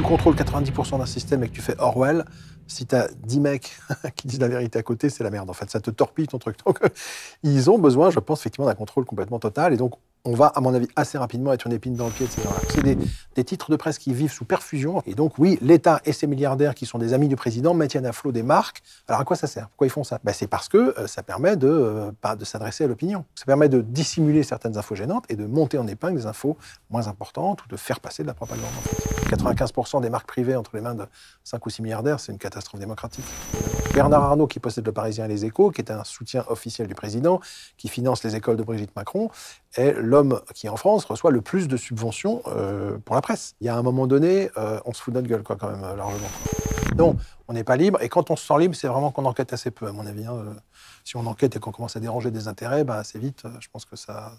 tu contrôles 90% d'un système et que tu fais Orwell, si tu as 10 mecs qui disent la vérité à côté, c'est la merde. En fait, ça te torpille ton truc. Donc, ils ont besoin, je pense, effectivement, d'un contrôle complètement total. Et donc, on va, à mon avis, assez rapidement être une épine dans le pied de ces gens-là. C'est des, titres de presse qui vivent sous perfusion. Et donc, oui, l'État et ses milliardaires qui sont des amis du président maintiennent à flot des marques. Alors, à quoi ça sert Pourquoi ils font ça ben, C'est parce que euh, ça permet euh, de, s'adresser à l'opinion. Ça permet de dissimuler certaines infos gênantes et de monter en épingle des infos moins importantes ou de faire passer de la propagande. 95% des marques privées entre les mains de 5 ou 6 milliardaires, c'est une catastrophe démocratique. Bernard Arnault, qui possède le Parisien et les Échos, qui est un soutien officiel du président, qui finance les écoles de Brigitte Macron, est l'homme qui est en France reçoit le plus de subventions euh, pour la presse. Il y a un moment donné, euh, on se fout de notre gueule, quoi, quand même, euh, largement. Non, on n'est pas libre. Et quand on se sent libre, c'est vraiment qu'on enquête assez peu, à mon avis. Hein, si on enquête et qu'on commence à déranger des intérêts, bah, assez vite, je pense que ça,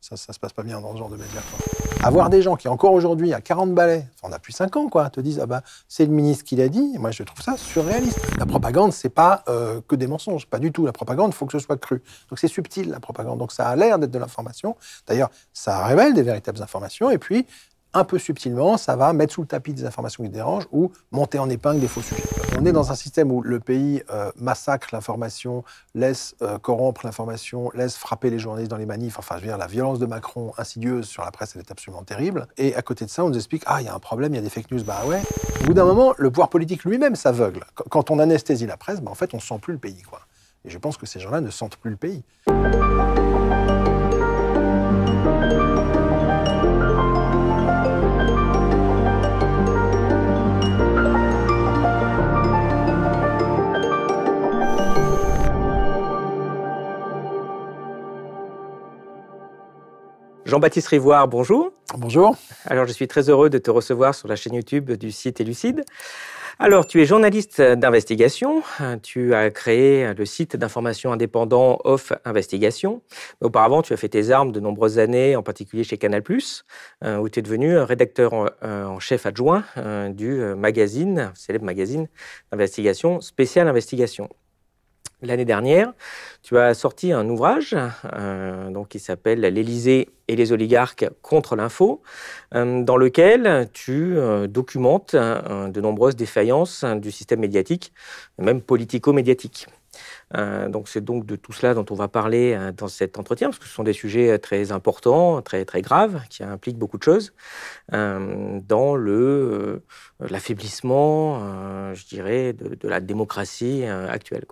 ça, ça se passe pas bien dans ce genre de médias. Avoir des gens qui, encore aujourd'hui, à 40 balais, on a plus 5 ans, quoi, te disent Ah bah, c'est le ministre qui l'a dit, moi je trouve ça surréaliste. La propagande, c'est pas euh, que des mensonges, pas du tout. La propagande, il faut que ce soit cru. Donc c'est subtil, la propagande. Donc ça a l'air d'être de l'information. D'ailleurs, ça révèle des véritables informations, et puis un peu subtilement, ça va mettre sous le tapis des informations qui dérangent ou monter en épingle des faux sujets. On est dans un système où le pays euh, massacre l'information, laisse euh, corrompre l'information, laisse frapper les journalistes dans les manifs. Enfin, je veux dire, la violence de Macron insidieuse sur la presse, elle est absolument terrible. Et à côté de ça, on nous explique Ah, il y a un problème, il y a des fake news, bah ouais. Au bout d'un moment, le pouvoir politique lui-même s'aveugle. Quand on anesthésie la presse, bah, en fait, on sent plus le pays, quoi. Et je pense que ces gens-là ne sentent plus le pays. Jean-Baptiste Rivoire, bonjour. Bonjour. Alors, je suis très heureux de te recevoir sur la chaîne YouTube du site Elucide. Alors, tu es journaliste d'investigation. Tu as créé le site d'information indépendant Off Investigation. auparavant, tu as fait tes armes de nombreuses années, en particulier chez Canal+, euh, où tu es devenu rédacteur euh, en chef adjoint euh, du magazine, célèbre magazine d'investigation, Spécial Investigation l'année dernière, tu as sorti un ouvrage euh, donc, qui s'appelle L'Élysée et les oligarques contre l'info, euh, dans lequel tu euh, documentes de nombreuses défaillances du système médiatique, même politico-médiatique. donc c'est donc de tout cela dont on va parler dans cet entretien, parce que ce sont des sujets très importants, très, très graves, qui impliquent beaucoup de choses, dans le, l'affaiblissement, je dirais, de, la démocratie actuelle.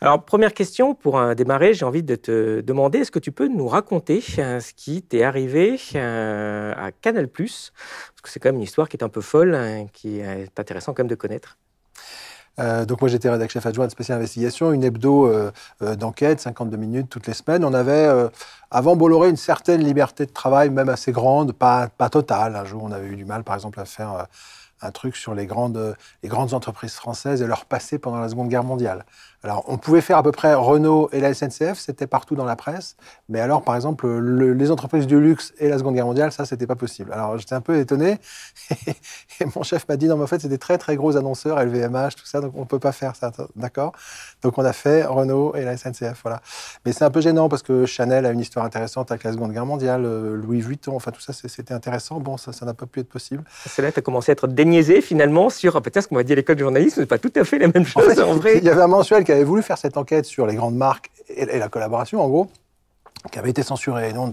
Alors, première question pour euh, démarrer, j'ai envie de te demander est-ce que tu peux nous raconter euh, ce qui t'est arrivé euh, à Canal Parce que c'est quand même une histoire qui est un peu folle, hein, qui est intéressant quand même de connaître. donc moi j'étais rédacteur chef adjoint de spécial investigation, une hebdo d'enquête, 52 minutes toutes les semaines. On avait avant Bolloré une certaine liberté de travail, même assez grande, pas, pas totale. Un jour on avait eu du mal par exemple à faire un truc sur les grandes, les grandes entreprises françaises et leur passé pendant la Seconde Guerre mondiale. Alors, on pouvait faire à peu près Renault et la SNCF, c'était partout dans la presse. Mais alors, par exemple, les entreprises du luxe et la Seconde Guerre mondiale, ça, c'était pas possible. Alors, j'étais un peu étonné. Et, mon chef m'a dit, non, mais en fait, c'est des très, très gros annonceurs, LVMH, tout ça, donc on peut pas faire ça, d'accord Donc, on a fait Renault et la SNCF, voilà. Mais c'est un peu gênant parce que Chanel a une histoire intéressante avec la Seconde Guerre mondiale, euh, Louis Vuitton, enfin, tout ça, c'était intéressant. Bon, ça, n'a pas pu être possible. C'est là que tu as commencé à être déniaisé, finalement, sur peut-être ce qu'on va dit l'école de journalisme, c'est pas tout à fait la même chose, en, vrai. Il y avait un mensuel avait voulu faire cette enquête sur les grandes marques et, la collaboration, en gros, qui avait été censurée. Et nous,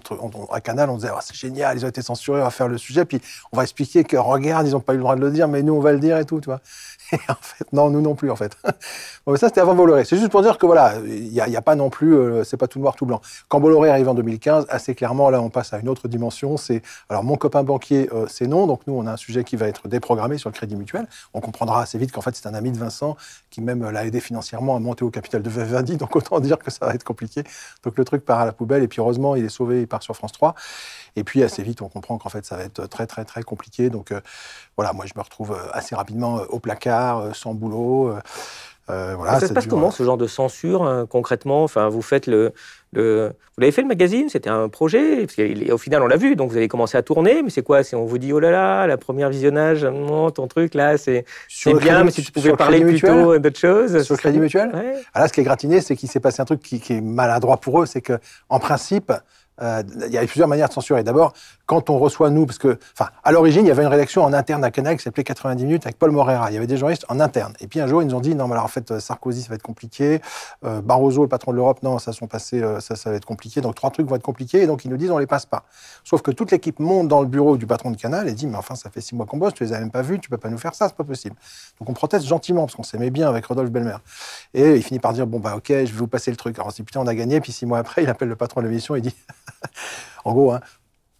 à Canal, on disait ah, c'est génial, ils ont été censurés, on va faire le sujet, puis on va expliquer que regarde, ils n'ont pas eu le droit de le dire, mais nous, on va le dire et tout. Tu vois en fait, non, nous non plus, en fait. bon, ça, c'était avant Bolloré. C'est juste pour dire que voilà, il n'y a, pas non plus, euh, c'est pas tout noir, tout blanc. Quand Bolloré arrive en 2015, assez clairement, là, on passe à une autre dimension. C'est alors mon copain banquier, euh, c'est non. Donc nous, on a un sujet qui va être déprogrammé sur le Crédit Mutuel. On comprendra assez vite qu'en fait, c'est un ami de Vincent qui même l'a aidé financièrement à monter au capital de Vivendi. Donc autant dire que ça va être compliqué. Donc le truc part à la poubelle. Et puis heureusement, il est sauvé, il part sur France 3. Et puis, assez vite, on comprend qu'en fait, ça va être très, très, très compliqué. Donc, euh, voilà, moi, je me retrouve euh, assez rapidement euh, au placard, sans boulot. voilà, ça se passe comment ce genre de censure concrètement Enfin, vous faites le, le... vous l'avez fait le magazine, c'était un projet. Parce au final, on l'a vu, donc vous avez commencé à tourner. Mais c'est quoi Si on vous dit oh là là, la première visionnage, non, ton truc là, c'est bien, mais si tu pouvais parler plutôt d'autre chose. Sur le crédit mutuel. Alors ah là, ce qui est gratiné, c'est qu'il s'est passé un truc qui, est maladroit pour eux, c'est que en principe, euh, il y a plusieurs manières de censurer. D'abord, quand on reçoit nous, parce que, enfin, à l'origine, il y avait une rédaction en interne à Canal qui s'appelait 90 minutes avec Paul Morera. Il y avait des journalistes en interne. Et puis un jour, ils nous ont dit non, mais alors en fait, euh, Sarkozy, ça va être compliqué. Euh, Barroso, le patron de l'Europe, non, ça euh, ça, ça va être compliqué. Donc trois trucs vont être compliqués. Et donc ils nous disent on les passe pas. Sauf que toute l'équipe monte dans le bureau du patron de Canal et dit mais enfin, ça fait six mois qu'on bosse, tu les as même pas vus, tu peux pas nous faire ça, c'est pas possible. Donc on proteste gentiment parce qu'on s'aimait bien avec Rodolphe Belmer. Et il finit par dire bon bah ok, je vais vous passer le truc. Alors on putain, on a gagné. Puis six mois après, il appelle le patron de l'émission et dit en gros, hein,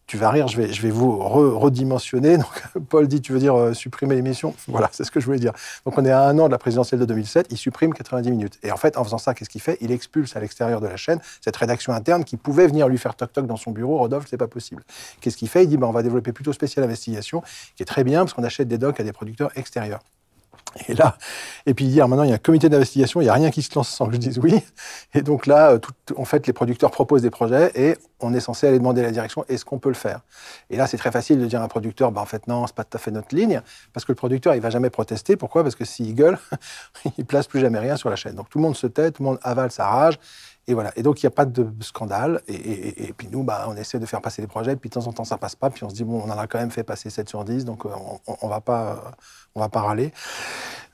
tu vas rire, je vais, je vais vous redimensionner. Donc, Paul dit, tu veux dire euh, supprimer l'émission Voilà, c'est ce que je voulais dire. Donc, on est à un an de la présidentielle de 2007, il supprime 90 minutes. Et en fait, en faisant ça, qu'est-ce qu'il fait Il expulse à l'extérieur de la chaîne cette rédaction interne qui pouvait venir lui faire toc-toc dans son bureau. Rodolphe, c'est pas possible. Qu'est-ce qu'il fait Il dit, ben, on va développer plutôt spécial investigation, qui est très bien, parce qu'on achète des docs à des producteurs extérieurs. Et là, et puis hier, maintenant, il y a un comité d'investigation, il n'y a rien qui se lance sans que je dise oui. Et donc là, euh, en fait, les producteurs proposent des projets et on est censé aller demander à la direction est-ce qu'on peut le faire Et là, c'est très facile de dire à un producteur bah, en fait, non, c'est pas tout à fait notre ligne, parce que le producteur, il va jamais protester. Pourquoi Parce que s'il gueule, il place plus jamais rien sur la chaîne. Donc tout le monde se tait, tout le monde avale sa rage. Et voilà. Et donc, il n'y a pas de scandale. Et, puis, nous, bah, on essaie de faire passer des projets. Puis, de temps en temps, ça passe pas. Puis, on se dit, bon, on en a quand même fait passer 7 sur 10. Donc, euh, on, ne va pas, on va pas râler.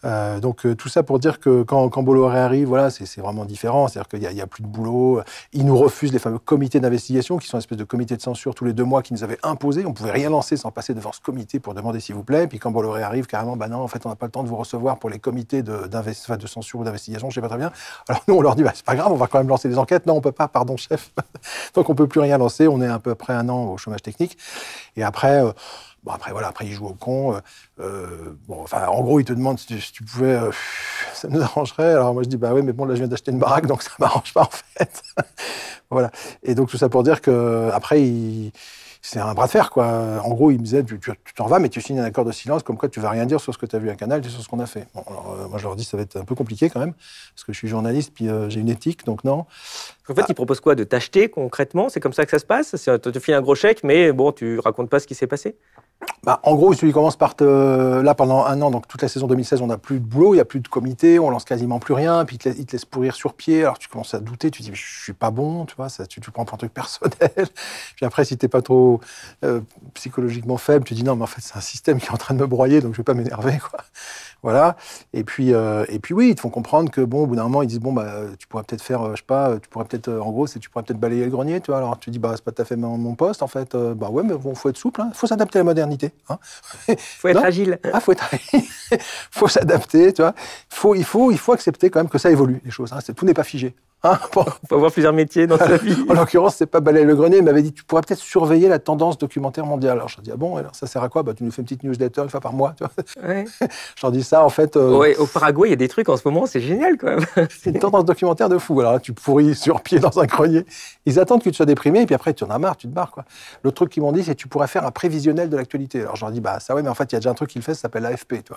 Euh, donc euh, tout ça pour dire que quand, quand arrive, voilà, c'est vraiment différent. C'est-à-dire qu'il n'y a, plus de boulot. Il nous refuse les fameux comités d'investigation, qui sont une espèce de comité de censure tous les deux mois qui nous avaient imposé. On pouvait rien lancer sans passer devant ce comité pour demander s'il vous plaît. puis quand Bolloré arrive, carrément, bah non, en fait, on n'a pas le temps de vous recevoir pour les comités de, censure ou d'investigation, je ne sais pas très bien. Alors nous, on leur dit, bah, c'est pas grave, on va quand même lancer des enquêtes. Non, on peut pas, pardon, chef. donc on peut plus rien lancer. On est à peu près un an au chômage technique. Et après. Euh, Bon, après, voilà, après, il joue au con. Euh, euh, bon, enfin, en gros, il te demande si tu, pouvais. Euh, ça nous arrangerait. Alors, moi, je dis, bah oui, mais bon, là, je viens d'acheter une baraque, donc ça m'arrange pas, en fait. voilà. Et donc, tout ça pour dire que après, c'est un bras de fer, quoi. En gros, il me disait, tu t'en vas, mais tu signes un accord de silence, comme quoi tu vas rien dire sur ce que tu as vu à Canal et sur ce qu'on a fait. Bon, alors, euh, moi, je leur dis, ça va être un peu compliqué quand même, parce que je suis journaliste, puis j'ai une éthique, donc non. En fait, ah. ils proposent quoi De t'acheter concrètement C'est comme ça que ça se passe Tu te files un gros chèque, mais bon, tu racontes pas ce qui s'est passé bah, en gros, celui qui commence par te... là pendant un an, donc toute la saison 2016, on n'a plus de boulot, il n'y a plus de comité, on lance quasiment plus rien, puis ils te laisse pourrir sur pied. Alors tu commences à douter, tu dis je suis pas bon, tu vois, ça, tu, prends pour un truc personnel. puis après, si tu n'es pas trop euh, psychologiquement faible, tu dis non mais en fait c'est un système qui est en train de me broyer, donc je vais pas m'énerver voilà. Et puis, euh, et puis oui, ils te font comprendre que, bon, au bout d'un moment, ils disent, bon, bah, tu pourrais peut-être faire, euh, je sais pas, tu pourrais peut-être, euh, en gros, c'est tu pourrais peut-être balayer le grenier, tu vois. Alors, tu dis, bah, c'est pas tout fait mon, poste, en fait. bah ouais, mais bon, faut être souple, hein. faut s'adapter à la modernité. Hein. faut être agile. Ah, faut être faut s'adapter, tu vois. Faut, il, faut, il faut accepter quand même que ça évolue, les choses. Hein. Tout n'est pas figé. Hein On peut avoir plusieurs métiers dans sa vie. en l'occurrence, c'est pas balayer le grenier. Il m'avait dit tu pourrais peut-être surveiller la tendance documentaire mondiale. Alors je dis ah bon, alors ça sert à quoi bah, Tu nous fais une petite newsletter une fois par mois. Tu vois dis ça en fait. Euh, ouais, au Paraguay, il y a des trucs en ce moment, c'est génial quand même. c'est une tendance documentaire de fou. Alors là, tu pourris sur pied dans un grenier. Ils attendent que tu sois déprimé et puis après tu en as marre, tu te barres. Quoi. Le truc qu'ils m'ont dit, c'est tu pourrais faire un prévisionnel de l'actualité. Alors j'en leur dis bah ça ouais, mais en fait il y a déjà un truc qu'ils fait, ça s'appelle l'AFP, Tu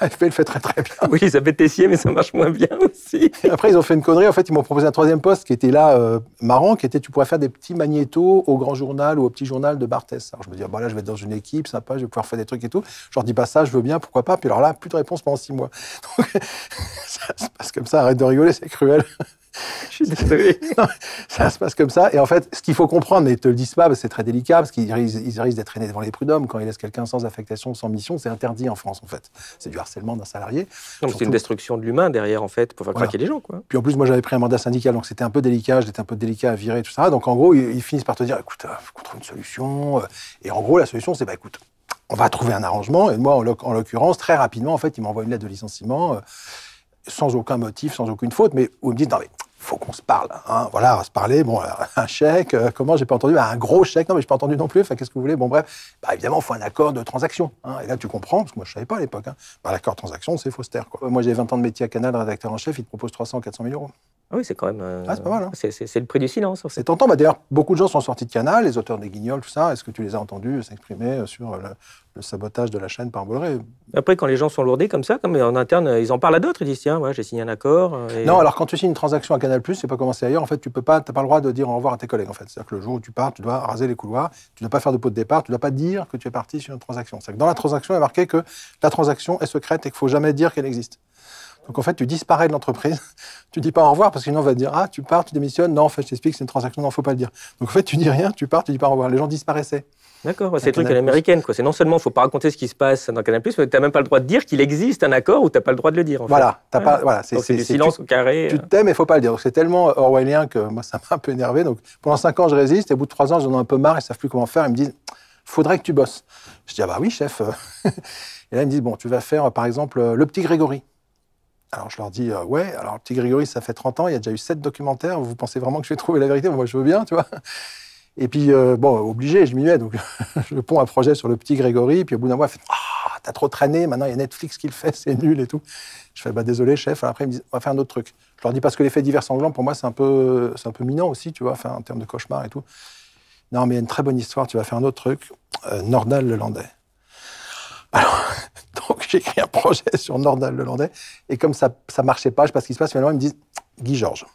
L'AFP le fait très très bien. Oui, ils avaient Tessier, mais ça marche moins bien aussi. après ils ont fait une connerie. En fait ils m'ont un troisième poste qui était là euh, marrant, qui était tu pourrais faire des petits magnétos au grand journal ou au petit journal de Barthès. Alors je me dis, ah, bah là, je vais être dans une équipe, sympa, je vais pouvoir faire des trucs et tout. Je leur dis, pas bah, ça, je veux bien, pourquoi pas. Puis alors là, plus de réponse pendant six mois. Donc, ça se passe comme ça, arrête de rigoler, c'est cruel je suis ça se passe comme ça. Et en fait, ce qu'il faut comprendre, mais ne te le disent pas, c'est très délicat, parce qu'ils risquent, d'être traînés devant les prud'hommes. Quand ils laissent quelqu'un sans affectation, sans mission, c'est interdit en France, en fait. C'est du harcèlement d'un salarié. c'est une destruction de l'humain derrière, en fait, pour faire craquer les gens. Puis en plus, moi, j'avais pris un mandat syndical, donc c'était un peu délicat, j'étais un peu délicat à virer, tout ça. Donc en gros, ils, finissent par te dire, écoute, euh, faut trouver une solution. Euh. Et en gros, la solution, c'est, bah écoute, on va trouver un arrangement. Et moi, en l'occurrence, très rapidement, en fait, ils m'envoient une lettre de licenciement. Euh sans aucun motif, sans aucune faute, mais vous me dites, non mais faut qu'on se parle. Hein, voilà, se parler. Bon, euh, un chèque, euh, comment j'ai pas entendu bah, Un gros chèque, non, mais j'ai pas entendu non plus. Enfin, qu'est-ce que vous voulez Bon, bref, bah, évidemment, il faut un accord de transaction. Hein, et là, tu comprends, parce que moi, je savais pas à l'époque. Hein. Bah, l'accord de transaction, c'est Foster. Quoi. Euh, moi, j'ai 20 ans de métier à Canal, rédacteur en chef, il te propose 300, 400 000 euros. Ah oui, c'est quand même. Euh, ah, hein. c'est C'est le prix du silence. C'est tentant. Bah, d'ailleurs, beaucoup de gens sont sortis de Canal, les auteurs des Guignols, tout ça. Est-ce que tu les as entendus s'exprimer euh, sur euh, le, sabotage de la chaîne par Bolloré Après, quand les gens sont lourdés comme ça, comme en interne, ils en parlent à d'autres. Ils disent tiens, ouais, j'ai signé un accord. Non, alors quand tu signes une transaction à Canal, c'est pas commencé ailleurs. En fait, tu peux pas, pas le droit de dire au revoir à tes collègues. En fait, c'est-à-dire que le jour où tu pars, tu dois raser les couloirs. Tu ne dois pas faire de pot de départ. Tu ne dois pas dire que tu es parti sur une transaction. C'est-à-dire que dans la transaction, il y a marqué que la transaction est secrète et qu'il faut jamais dire qu'elle existe. Donc en fait, tu disparais de l'entreprise, tu dis pas au revoir parce que sinon on va te dire ah tu pars, tu démissionnes, non en fait je t'explique c'est une transaction, non faut pas le dire. Donc en fait tu dis rien, tu pars, tu dis pas au revoir. Les gens disparaissaient. D'accord, c'est le truc à l'américaine. C'est non seulement il ne faut pas raconter ce qui se passe dans Canal+, mais tu n'as même pas le droit de dire qu'il existe un accord ou tu n'as pas le droit de le dire. En voilà, pas, voilà c'est du silence au carré. Tu euh. t'aimes et il ne faut pas le dire. C'est tellement orwellien que moi, ça m'a un peu énervé. Donc pendant 5 ans, je résiste et au bout de 3 ans, j'en ai un peu marre, ils ne savent plus comment faire. Ils me disent « faudrait que tu bosses ». Je dis « ah bah oui, chef ». Et là, ils me disent « bon, tu vas faire par exemple euh, le petit Grégory ». Alors je leur dis, euh, ouais, alors le petit Grégory, ça fait 30 ans, il y a déjà eu 7 documentaires, vous pensez vraiment que je vais trouver la vérité Moi, je veux bien, tu vois. Et puis, euh, bon, obligé, je m'y mets, donc je prends un projet sur le petit Grégory, puis au bout d'un mois, fait, ah, t'as trop traîné, maintenant il y a Netflix qui le fait, c'est nul et tout. Je fais, bah désolé, chef, après, il me disent, on va faire un autre truc. Je leur dis, parce que l'effet divers sanglants, pour moi, c'est un peu, c'est un peu minant aussi, tu vois, enfin, en termes de cauchemar et tout. Non, mais il y a une très bonne histoire, tu vas faire un autre truc, euh, Nordal le Landais. Alors, donc écrit un projet sur Nordal le et comme ça ne marchait pas, je sais pas ce qui se passe, finalement ils me disent Guy Georges.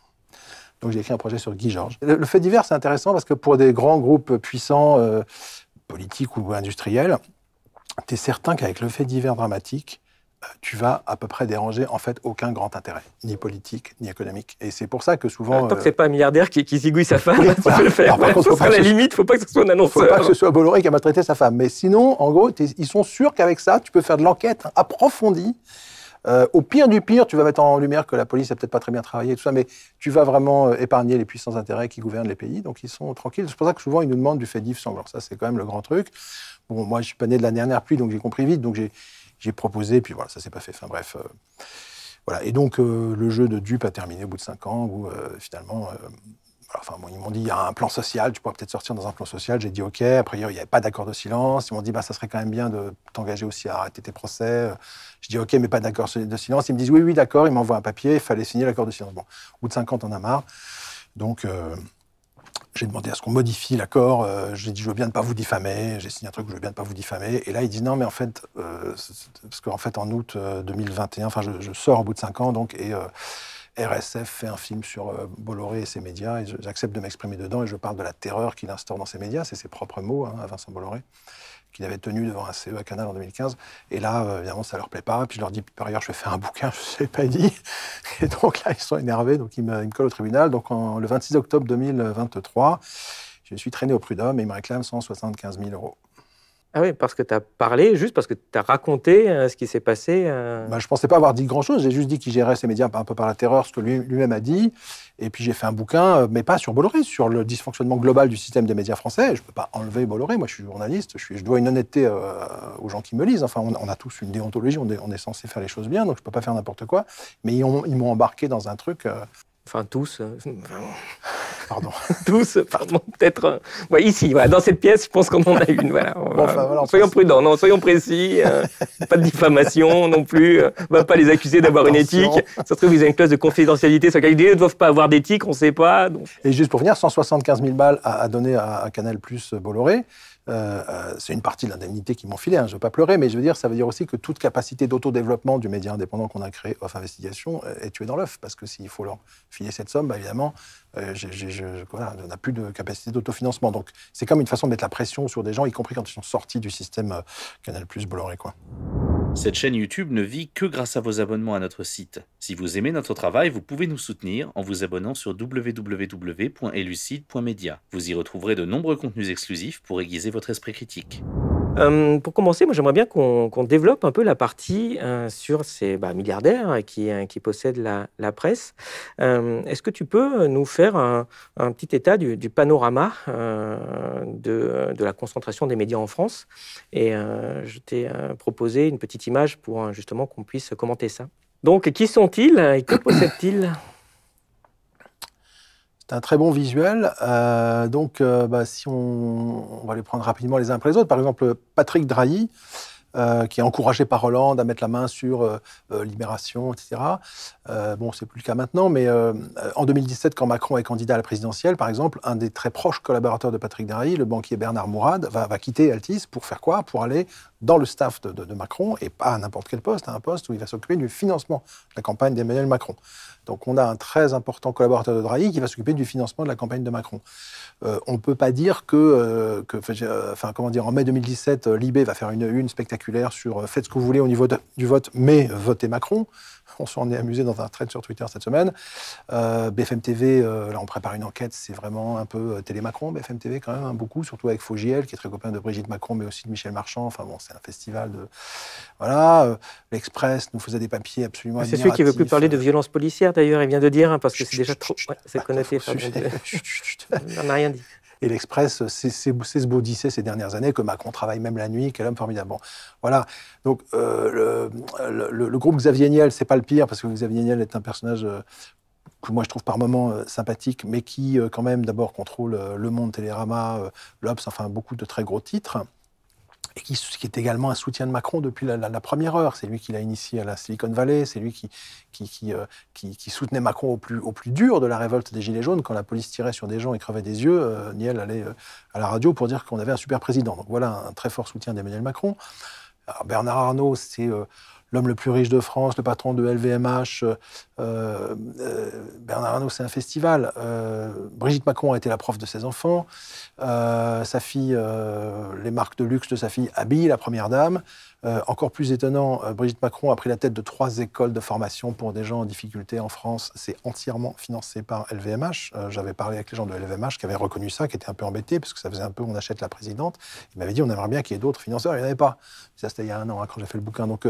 Donc j'ai écrit un projet sur Guy Georges. Le, fait divers, c'est intéressant parce que pour des grands groupes puissants, euh, politiques ou industriels, tu es certain qu'avec le fait divers dramatique, tu vas à peu près déranger en fait aucun grand intérêt, ni politique, ni économique. Et c'est pour ça que souvent. tant euh, c'est pas un milliardaire qui, zigouille sa femme, tu peux le faire. Alors, contre, faut pas la ce... limite, faut pas que ce soit un annonceur. Faut pas que ce soit Bolloré qui a maltraité sa femme. Mais sinon, en gros, ils sont sûrs qu'avec ça, tu peux faire de l'enquête approfondie. Euh, au pire du pire, tu vas mettre en lumière que la police n'a peut-être pas très bien travaillé, tout ça, mais tu vas vraiment euh, épargner les puissants intérêts qui gouvernent les pays, donc ils sont tranquilles. C'est pour ça que souvent, ils nous demandent du fait sans sanglant. Ça, c'est quand même le grand truc. Bon, moi, je suis pas né de la dernière pluie, donc j'ai compris vite. Donc j'ai j'ai proposé, puis voilà, ça s'est pas fait. Enfin bref. Euh, voilà. Et donc, euh, le jeu de dupe a terminé au bout de cinq ans, où euh, finalement. Enfin, ils m'ont dit, il y a un plan social, tu pourras peut-être sortir dans un plan social. J'ai dit, OK. Après, il n'y avait pas d'accord de silence. Ils m'ont dit, bah, ça serait quand même bien de t'engager aussi à arrêter tes procès. Je dis, OK, mais pas d'accord de silence. Ils me disent, oui, oui, d'accord. Ils m'envoient un papier, il fallait signer l'accord de silence. Bon, au bout de ans on a marre. Donc, j'ai demandé à ce qu'on modifie l'accord. Euh, j'ai dit, je veux bien ne pas vous diffamer. J'ai signé un truc, je veux bien ne pas vous diffamer. Et là, il dit, non, mais en fait, euh, parce qu'en fait, en août 2021, euh, enfin, je, sors au bout de cinq ans, donc, et RSF fait un film sur Bolloré et ses médias, et j'accepte de m'exprimer dedans, et je parle de la terreur qu'il instaure dans ses médias, c'est ses propres mots, hein, à Vincent Bolloré qu'il avait tenu devant un CE à Canal en 2015. Et là, euh, évidemment, ça leur plaît pas. Puis je leur dis, par ailleurs, je vais faire un bouquin, je ne pas dit. Et donc là, ils sont énervés, donc ils me, collent au tribunal. Donc le 26 octobre 2023, je suis traîné au prud'homme et ils me réclament 175 000 euros. Ah oui, parce que tu as parlé, juste parce que tu as raconté euh, ce qui s'est passé. Euh. Bah, je ne pensais pas avoir dit grand-chose. J'ai juste dit qu'il gérait ses médias un peu par la terreur, ce que lui-même a dit. Et puis j'ai fait un bouquin, euh, mais pas sur Bolloré, sur le dysfonctionnement global du système des médias français. je ne peux pas enlever Bolloré. Moi, je suis journaliste. Je, suis, je dois une honnêteté aux gens qui me lisent. Enfin, on, a tous une déontologie. On on est, censé faire les choses bien, donc je ne peux pas faire n'importe quoi. Mais ils m'ont embarqué dans un truc enfin tous, euh, pardon, tous, pardon, peut-être, euh, ici, dans cette pièce, je pense qu'on en a une, voilà. soyons prudents, non, soyons précis, euh, pas de diffamation non plus, on va pas les accuser d'avoir une éthique, ça se trouve, ils ont une clause de confidentialité, ça ils ne doivent pas avoir d'éthique, on ne sait pas. Et juste pour finir, 175 000 balles à, donner à, à Canal Plus Bolloré, euh, euh, c'est une partie de l'indemnité qui m'ont filée, hein, je ne veux pas pleurer, mais je veux dire, ça veut dire aussi que toute capacité d'autodéveloppement du média indépendant qu'on a créé off investigation euh, est tuée dans l'œuf, parce que s'il faut leur filer cette somme, bah, évidemment, on n'a plus de capacité d'autofinancement. Donc c'est comme une façon de mettre la pression sur des gens, y compris quand ils sont sortis du système Canal+, Bolloré. Quoi. Cette chaîne YouTube ne vit que grâce à vos abonnements à notre site. Si vous aimez notre travail, vous pouvez nous soutenir en vous abonnant sur www.elucide.media. Vous y retrouverez de nombreux contenus exclusifs pour aiguiser votre esprit critique. Euh, pour commencer, moi j'aimerais bien qu'on développe un peu la partie euh, sur ces bah, milliardaires euh, qui, possèdent la, presse. Est-ce que tu peux nous faire un, petit état du, panorama de, de, la concentration des médias en France Et je t'ai proposé une petite image pour justement qu'on puisse commenter ça. Donc, qui sont-ils et que possèdent-ils c'est un très bon visuel. Euh, donc, euh, bah, si on, va les prendre rapidement les uns après les autres. Par exemple, Patrick Drahi, euh, qui est encouragé par Hollande à mettre la main sur Libération, etc. bon, c'est plus le cas maintenant, mais en 2017, quand Macron est candidat à la présidentielle, par exemple, un des très proches collaborateurs de Patrick Drahi, le banquier Bernard Mourad, va, quitter Altice pour faire quoi Pour aller dans le staff de, de Macron, et pas à n'importe quel poste, à un poste où il va s'occuper du financement de la campagne d'Emmanuel Macron. Donc on a un très important collaborateur de Drahi qui va s'occuper du financement de la campagne de Macron. Euh, on ne peut pas dire que, euh, comment dire, en mai 2017, euh, l'Ibé va faire une une spectaculaire sur faites ce que vous voulez au niveau du vote, mais votez Macron. On s'en est amusé dans un thread sur Twitter cette semaine. Euh, BFM TV, euh, là on prépare une enquête, c'est vraiment un peu euh, télé-Macron, BFM TV quand même, hein, beaucoup, surtout avec Fogiel, qui est très copain de Brigitte Macron, mais aussi de Michel Marchand. Enfin bon, c'est un festival de. Voilà. Euh, L'Express nous faisait des papiers absolument ah, C'est celui qui ne veut plus parler de violence policière d'ailleurs, il vient de dire, hein, parce que c'est déjà trop. Ouais, c'est connoté. On n'a rien dit. Et l'Express s'esbaudissait ces dernières années que Macron travaille même la nuit, quel homme formidable. voilà. Donc, euh, le, groupe Xavier Niel, c'est pas le pire, parce que Xavier Niel est un personnage euh, que moi je trouve par moments euh, sympathique, mais qui, quand même, d'abord contrôle Le Monde, Télérama, l'Obs, enfin beaucoup de très gros titres et qui, est également un soutien de Macron depuis la, première heure. C'est lui qui l'a initié à la Silicon Valley, c'est lui qui, euh, qui, qui, soutenait Macron au plus, au plus dur de la révolte des Gilets jaunes. Quand la police tirait sur des gens et crevait des yeux, euh, Niel allait euh, à la radio pour dire qu'on avait un super président. Donc voilà un, très fort soutien d'Emmanuel Macron. Bernard Arnault, c'est l'homme le plus riche de France, le patron de LVMH, euh, euh, Bernard Arnault, c'est un festival. Euh, Brigitte Macron a été la prof de ses enfants. Euh, sa fille, euh, les marques de luxe de sa fille habille la première dame. encore plus étonnant, Brigitte Macron a pris la tête de trois écoles de formation pour des gens en difficulté en France. C'est entièrement financé par LVMH. J'avais parlé avec les gens de LVMH qui avaient reconnu ça, qui étaient un peu embêtés, parce que ça faisait un peu on achète la présidente. Ils m'avaient dit on aimerait bien qu'il y ait d'autres financeurs. Il n'y en avait pas. Ça, c'était il y a un an, hein, quand j'ai fait le bouquin. Donc,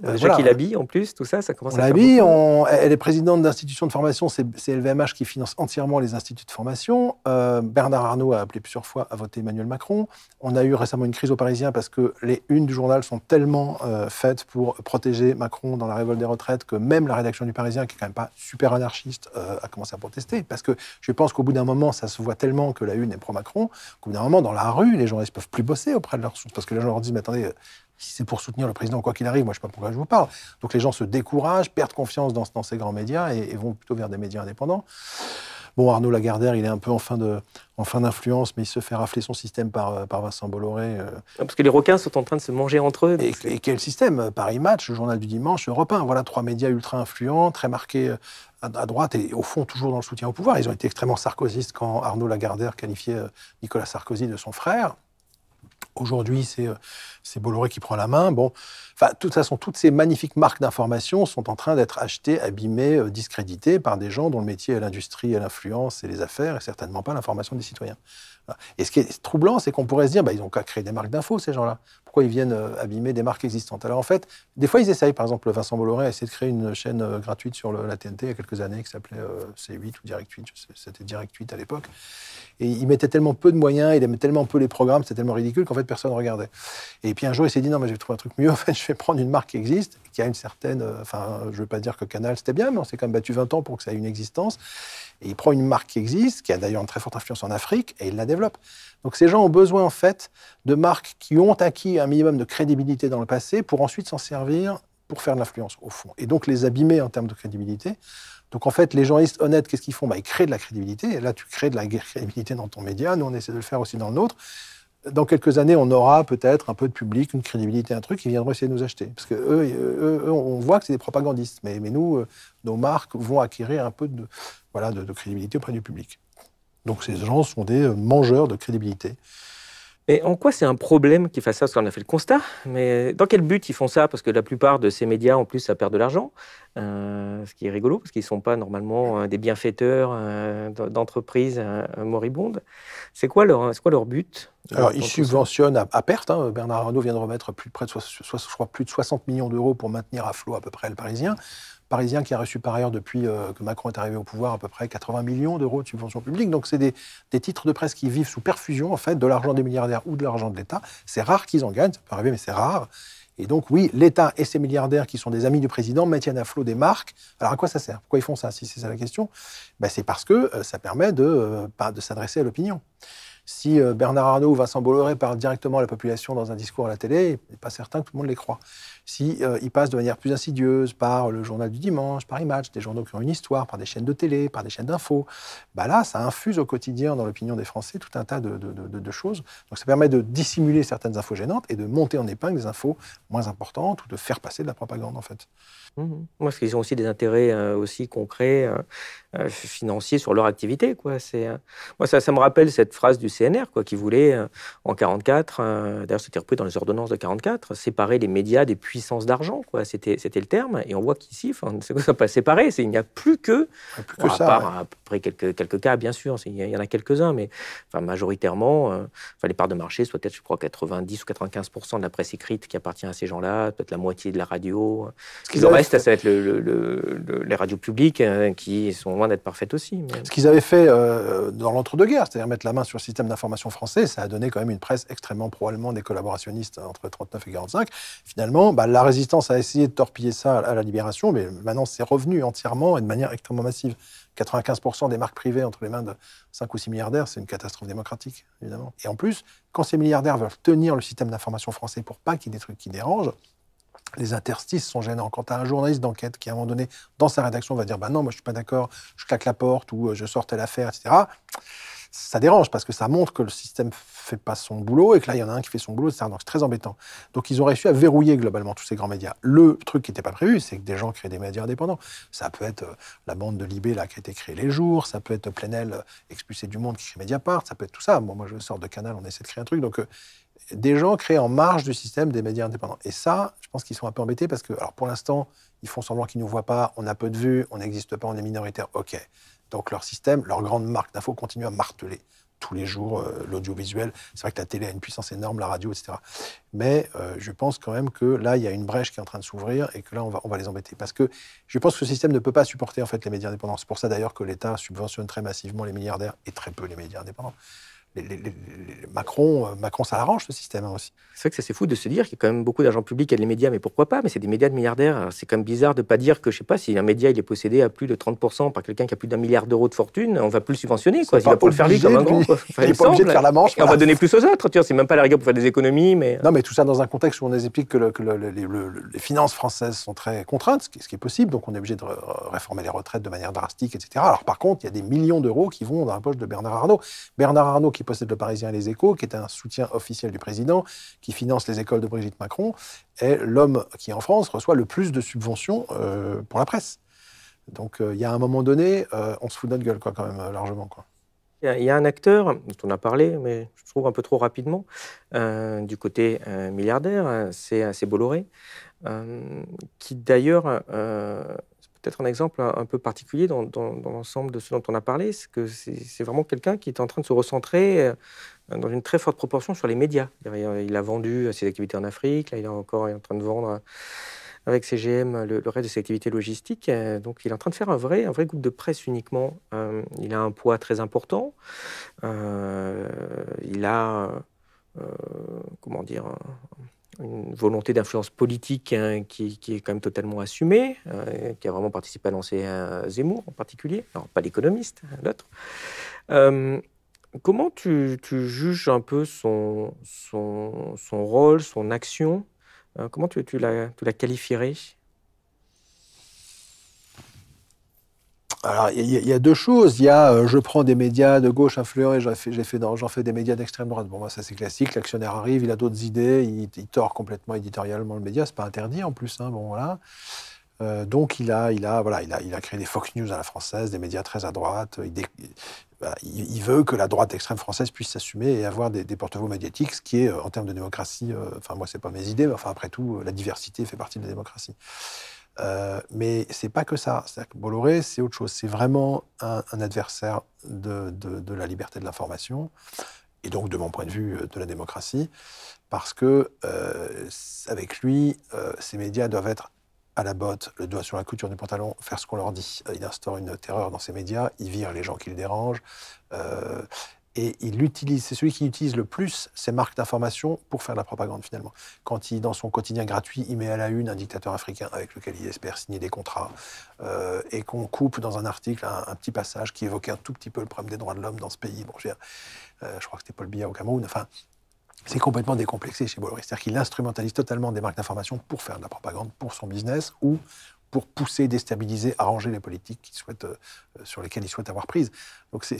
bah, euh, déjà qu'il habille en plus, tout ça, ça commence à faire on... Elle est présidente d'institutions de formation, c'est, LVMH qui finance entièrement les instituts de formation. Euh, Bernard Arnault a appelé plusieurs fois à voter Emmanuel Macron. On a eu récemment une crise au Parisien parce que les unes du journal sont tellement euh, faites pour protéger Macron dans la révolte des retraites que même la rédaction du Parisien, qui est quand même pas super anarchiste, a commencé à protester. Parce que je pense qu'au bout d'un moment, ça se voit tellement que la une est pro-Macron, qu'au bout d'un moment, dans la rue, les journalistes peuvent plus bosser auprès de leurs sources parce que les gens leur disent, mais attendez, c'est pour soutenir le président, quoi qu'il arrive, moi je ne sais pas pourquoi je vous parle. Donc les gens se découragent, perdent confiance dans, ces grands médias et, vont plutôt vers des médias indépendants. Bon, Arnaud Lagardère, il est un peu en fin d'influence, mais il se fait rafler son système par, euh, Vincent Bolloré. Euh. Ah, parce que les requins sont en train de se manger entre eux. Et, quel système euh, Paris Match, le Journal du Dimanche, Europe 1. Voilà trois médias ultra influents, très marqués à, droite et au fond toujours dans le soutien au pouvoir. Ils ont été extrêmement sarkozystes quand Arnaud Lagardère qualifiait Nicolas Sarkozy de son frère. Aujourd'hui, euh, c'est Bolloré qui prend la main. Bon, enfin, de toute façon, toutes ces magnifiques marques d'information sont en train d'être achetées, abîmées, euh, discréditées par des gens dont le métier est l'industrie, l'influence et les affaires, et certainement pas l'information des citoyens. Et ce qui est troublant, c'est qu'on pourrait se dire, bah, ils n'ont qu'à créer des marques d'infos, ces gens-là pourquoi ils viennent euh, abîmer des marques existantes Alors en fait, des fois ils essayent. Par exemple, Vincent Bolloré a essayé de créer une chaîne euh, gratuite sur la TNT il y a quelques années qui s'appelait euh, C8 ou Direct 8, c'était Direct 8 à l'époque. Et il mettait tellement peu de moyens, il aimait tellement peu les programmes, c'était tellement ridicule qu'en fait personne regardait. Et puis un jour il s'est dit non mais je vais trouver un truc mieux, en fait je vais prendre une marque qui existe, qui a une certaine, enfin je ne veux pas dire que Canal c'était bien, mais on s'est quand même battu 20 ans pour que ça ait une existence. Et il prend une marque qui existe, qui a d'ailleurs une très forte influence en Afrique, et il la développe. Donc ces gens ont besoin en fait de marques qui ont acquis un minimum de crédibilité dans le passé pour ensuite s'en servir pour faire de l'influence au fond. Et donc les abîmer en termes de crédibilité. Donc en fait, les journalistes honnêtes, qu'est-ce qu'ils font bah, Ils créent de la crédibilité. Et là, tu crées de la crédibilité dans ton média. Nous, on essaie de le faire aussi dans le nôtre. Dans quelques années, on aura peut-être un peu de public, une crédibilité, un truc, qui viendront essayer de nous acheter. Parce que on voit que c'est des propagandistes. Mais, mais nous, euh, nos marques vont acquérir un peu de, voilà, de crédibilité auprès du public. Donc ces gens sont des euh, mangeurs de crédibilité. Et en quoi c'est un problème qu'ils fassent ça Parce qu'on a fait le constat, mais dans quel but ils font ça Parce que la plupart de ces médias, en plus, ça perd de l'argent, euh, ce qui est rigolo, parce qu'ils ne sont pas normalement euh, des bienfaiteurs d'entreprises moribondes. C'est quoi, leur, quoi leur but Alors, ils subventionnent à, perte. Hein. Bernard Arnault vient de remettre plus, près de, plus de 60 millions d'euros pour maintenir à flot à peu près le Parisien. Parisien qui a reçu par ailleurs, depuis euh, que Macron est arrivé au pouvoir, à peu près 80 millions d'euros de subventions publiques. Donc, c'est des, titres de presse qui vivent sous perfusion, en fait, de l'argent des milliardaires ou de l'argent de l'État. C'est rare qu'ils en gagnent, ça peut arriver, mais c'est rare. Et donc, oui, l'État et ses milliardaires qui sont des amis du président maintiennent à flot des marques. Alors, à quoi ça sert Pourquoi ils font ça Si c'est ça la question, ben, c'est parce que euh, ça permet de, euh, de s'adresser à l'opinion. Si euh, Bernard Arnault ou Vincent Bolloré directement à la population dans un discours à la télé, il n'est pas certain que tout le monde les croit. Si euh, de manière plus insidieuse par le journal du dimanche, par Image, des journaux qui ont une histoire, par des chaînes de télé, par des chaînes d'infos, bah là, ça infuse au quotidien dans l'opinion des Français tout un tas de, choses. Donc ça permet de dissimuler certaines infos gênantes et de monter en épingle des infos moins importantes ou de faire passer de la propagande en fait. Mmh Moi, Parce qu'ils ont aussi des intérêts euh, aussi concrets. Hein, euh, financier financiers sur leur activité. Quoi. C'est, euh, moi, ça, me rappelle cette phrase du CNR quoi, qui voulait, euh, en 44, d'ailleurs, c'était repris dans les ordonnances de 44, séparer les médias des puissances d'argent. Quoi. C'était, c'était le terme. Et on voit qu'ici, c'est ça pas séparé. C'est, il n'y a plus que, que ça, à après quelques, quelques cas, bien sûr, il y, en a quelques-uns, mais enfin, majoritairement, les parts de marché, soit peut-être, je crois, 90 ou 95 de la presse écrite qui appartient à ces gens-là, peut-être la moitié de la radio. Ce qui en reste, ça va être le, les radios publiques qui sont d'être parfaite aussi. Ce qu'ils avaient fait euh, dans l'entre-deux-guerres, c'est-à-dire mettre la main sur le système d'information français, ça a donné quand même une presse extrêmement pro-allemande et collaborationniste entre 39 et 45. Finalement, bah, la résistance a essayé de torpiller ça à la libération, mais maintenant c'est revenu entièrement et de manière extrêmement massive. 95% des marques privées entre les mains de 5 ou 6 milliardaires, c'est une catastrophe démocratique, évidemment. Et en plus, quand ces milliardaires veulent tenir le système d'information français pour pas qu'il y ait des trucs qui dérangent, les interstices sont gênants. Quand tu as un journaliste d'enquête qui, à un moment donné, dans sa rédaction, va dire bah non, moi je suis pas d'accord, je claque la porte ou euh, je sors l'affaire, etc. Ça dérange parce que ça montre que le système fait pas son boulot et que là, il y en a un qui fait son boulot, Donc c'est très embêtant. Donc ils ont réussi à verrouiller globalement tous ces grands médias. Le truc qui n'était pas prévu, c'est que des gens créent des médias indépendants. Ça peut être euh, la bande de Libé qui a été créée les jours, ça peut être Plenel euh, expulsé du monde qui crée Mediapart, ça peut être tout ça. moi je sors de Canal, on essaie de créer un truc. Donc des gens créent en marge du système des médias indépendants. Et ça, je pense qu'ils sont un peu embêtés parce que, alors pour l'instant, ils font semblant qu'ils ne nous voient pas, on a peu de vues, on n'existe pas, on est minoritaire, ok. Donc leur système, leur grande marque d'info continue à marteler tous les jours euh, l'audiovisuel. C'est vrai que la télé a une puissance énorme, la radio, etc. Mais euh, je pense quand même que là, il y a une brèche qui est en train de s'ouvrir et que là, on va, les embêter. Parce que je pense que ce système ne peut pas supporter en fait les médias indépendants. C'est pour ça d'ailleurs que l'État subventionne très massivement les milliardaires et très peu les médias indépendants. Macron, euh, Macron, ça arrange ce système hein, aussi. C'est vrai que ça c'est fou de se dire qu'il y a quand même beaucoup d'argent public et les médias, mais pourquoi pas Mais c'est des médias de milliardaires. C'est quand même bizarre de pas dire que, je sais pas, si un média il est possédé à plus de 30% par quelqu'un qui a plus d'un milliard d'euros de fortune, on va plus le subventionner. Quoi. Il va pas le faire lui comme un il, pas obligé de faire la manche. On va donner plus aux autres. Tu vois, c'est même pas la rigueur pour faire des économies. Mais... Euh. Non, mais tout ça dans un contexte où on explique que, les finances françaises sont très contraintes, ce qui, ce qui, est possible. Donc on est obligé de réformer les retraites de manière drastique, etc. Alors par contre, il y a des millions d'euros qui vont dans la poche de Bernard Arnault. Bernard Arnault qui qui possède le Parisien et les Échos, qui est un soutien officiel du président, qui finance les écoles de Brigitte Macron, est l'homme qui, en France, reçoit le plus de subventions euh, pour la presse. Donc, euh, il y a un moment donné, euh, on se fout de notre gueule, quoi, quand même, largement. Quoi. Il y a un acteur dont on a parlé, mais je trouve un peu trop rapidement, du côté milliardaire, c'est Bolloré, qui d'ailleurs peut-être un exemple un, peu particulier dans, l'ensemble de ce dont on a parlé, c'est que c'est vraiment quelqu'un qui est en train de se recentrer euh, dans une très forte proportion sur les médias. Il euh, a vendu ses activités en Afrique, là il est encore en train de vendre euh, avec CGM le, reste de ses activités logistiques. Donc il est en train de faire un vrai, un vrai groupe de presse uniquement. il a un poids très important. il a, comment dire, une volonté d'influence politique qui, est quand même totalement assumée, euh, qui a vraiment participé à lancer euh, Zemmour en particulier, non, pas l'économiste, hein, l'autre. Euh, comment tu, juges un peu son, rôle, son action hein, Comment tu, tu, la, tu la qualifierais alors, il y, a deux choses. Il y a, euh, je prends des médias de gauche influents et j'en fais, des médias d'extrême droite. Bon, moi, ça, c'est classique. L'actionnaire arrive, il a d'autres idées, il, il, tord complètement éditorialement le média. C'est pas interdit, en plus. Hein. bon, voilà. Euh, donc, il a, il, a, voilà, il, a, créé des Fox News à la française, des médias très à droite. Bah, il, veut que la droite extrême française puisse s'assumer et avoir des, des porte-voix médiatiques, ce qui est, euh, en termes de démocratie, enfin, moi, c'est pas mes idées, mais enfin, après tout, la diversité fait partie de la démocratie. Euh, mais c'est pas que ça. cest que Bolloré, c'est autre chose. C'est vraiment un, adversaire de, la liberté de l'information et donc, de mon point de vue, euh, de la démocratie, parce que euh, avec lui, ces médias doivent être à la botte, le doigt sur la couture du pantalon, faire ce qu'on leur dit. Il instaure une terreur dans ces médias, il vire les gens qui le dérangent. Et il utilise, c'est celui qui utilise le plus ses marques d'information pour faire de la propagande finalement. Quand il, dans son quotidien gratuit, il met à la une un dictateur africain avec lequel il espère signer des contrats, euh, et qu'on coupe dans un article un, petit passage qui évoquait un tout petit peu le problème des droits de l'homme dans ce pays. Bon, euh, je, crois que c'était Paul Biya au Cameroun. Enfin, c'est complètement décomplexé chez Bolloré. C'est-à-dire qu'il instrumentalise totalement des marques d'information pour faire de la propagande pour son business ou pour pousser, déstabiliser, arranger les politiques euh, sur lesquelles ils souhaitent avoir prise. Donc c'est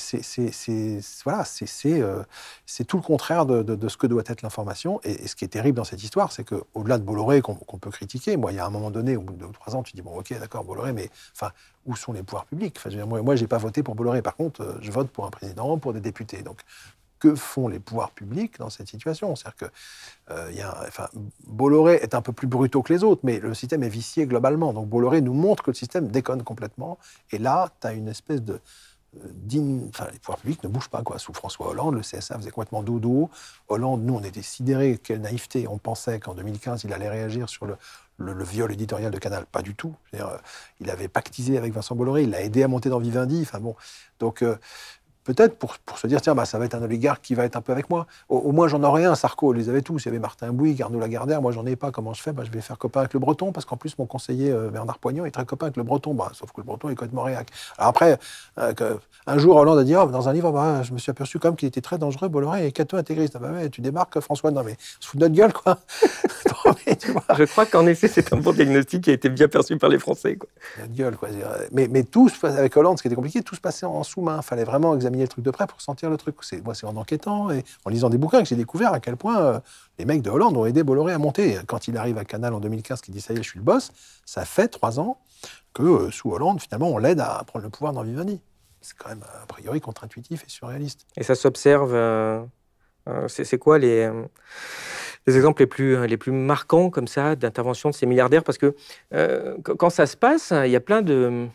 voilà, euh, c'est tout le contraire de, ce que doit être l'information. Et, ce qui est terrible dans cette histoire, c'est qu'au-delà de Bolloré, qu'on peut critiquer, moi, il y a un moment donné, au bout de deux ou trois ans, tu dis, bon, ok, d'accord, Bolloré, mais enfin, où sont les pouvoirs publics Moi, moi je n'ai pas voté pour Bolloré. Par contre, euh, je vote pour un président, pour des députés. Donc que font les pouvoirs publics dans cette situation C'est-à-dire que euh, enfin, Bolloré est un peu plus brutaux que les autres, mais le système est vicié globalement. Donc Bolloré nous montre que le système déconne complètement. Et là, tu as une espèce de. Euh, enfin, les pouvoirs publics ne bougent pas. Quoi. Sous François Hollande, le CSA faisait complètement dodo. Hollande, nous, on était sidérés. Quelle naïveté On pensait qu'en 2015, il allait réagir sur le, le, viol éditorial de Canal. Pas du tout. Euh, il avait pactisé avec Vincent Bolloré, il l'a aidé à monter dans Vivendi. Enfin bon, donc peut-être pour, se dire, tiens, bah, ça va être un oligarque qui va être un peu avec moi. Au, moins, j'en aurais un, Sarko, les avait tous. Il y avait Martin Bouygues, Arnaud Lagardère, moi, j'en ai pas. Comment je fais bah, Je vais faire copain avec le Breton, parce qu'en plus, mon conseiller euh, Bernard Poignon est très copain avec le Breton. Bah, sauf que le Breton est complètement réac. Alors après, euh, un jour, Hollande a dit, oh, dans un livre, bah, je me suis aperçu comme qu'il était très dangereux, Bolloré et Cato intégriste. Ah bah tu démarques, François, non mais, se fout de notre gueule, quoi. Je crois qu'en effet, c'est un bon diagnostic qui a été bien perçu par les Français. Quoi. Notre gueule, quoi. Mais, mais tout, avec Hollande, ce qui était compliqué, tout se passait en sous-main. fallait vraiment examiner le truc de près pour sentir le truc. Moi, c'est en enquêtant et en lisant des bouquins que j'ai découvert à quel point euh, les mecs de Hollande ont aidé Bolloré à monter. Quand il arrive à Canal en 2015, qui dit ça y est, je suis le boss, ça fait trois ans que euh, sous Hollande, finalement, on l'aide à prendre le pouvoir dans Vivendi. C'est quand même a priori contre-intuitif et surréaliste. Et ça s'observe. Euh, c'est quoi les les exemples les plus, les plus marquants comme ça d'intervention de ces milliardaires parce que quand ça se passe, hein, il y a plein de,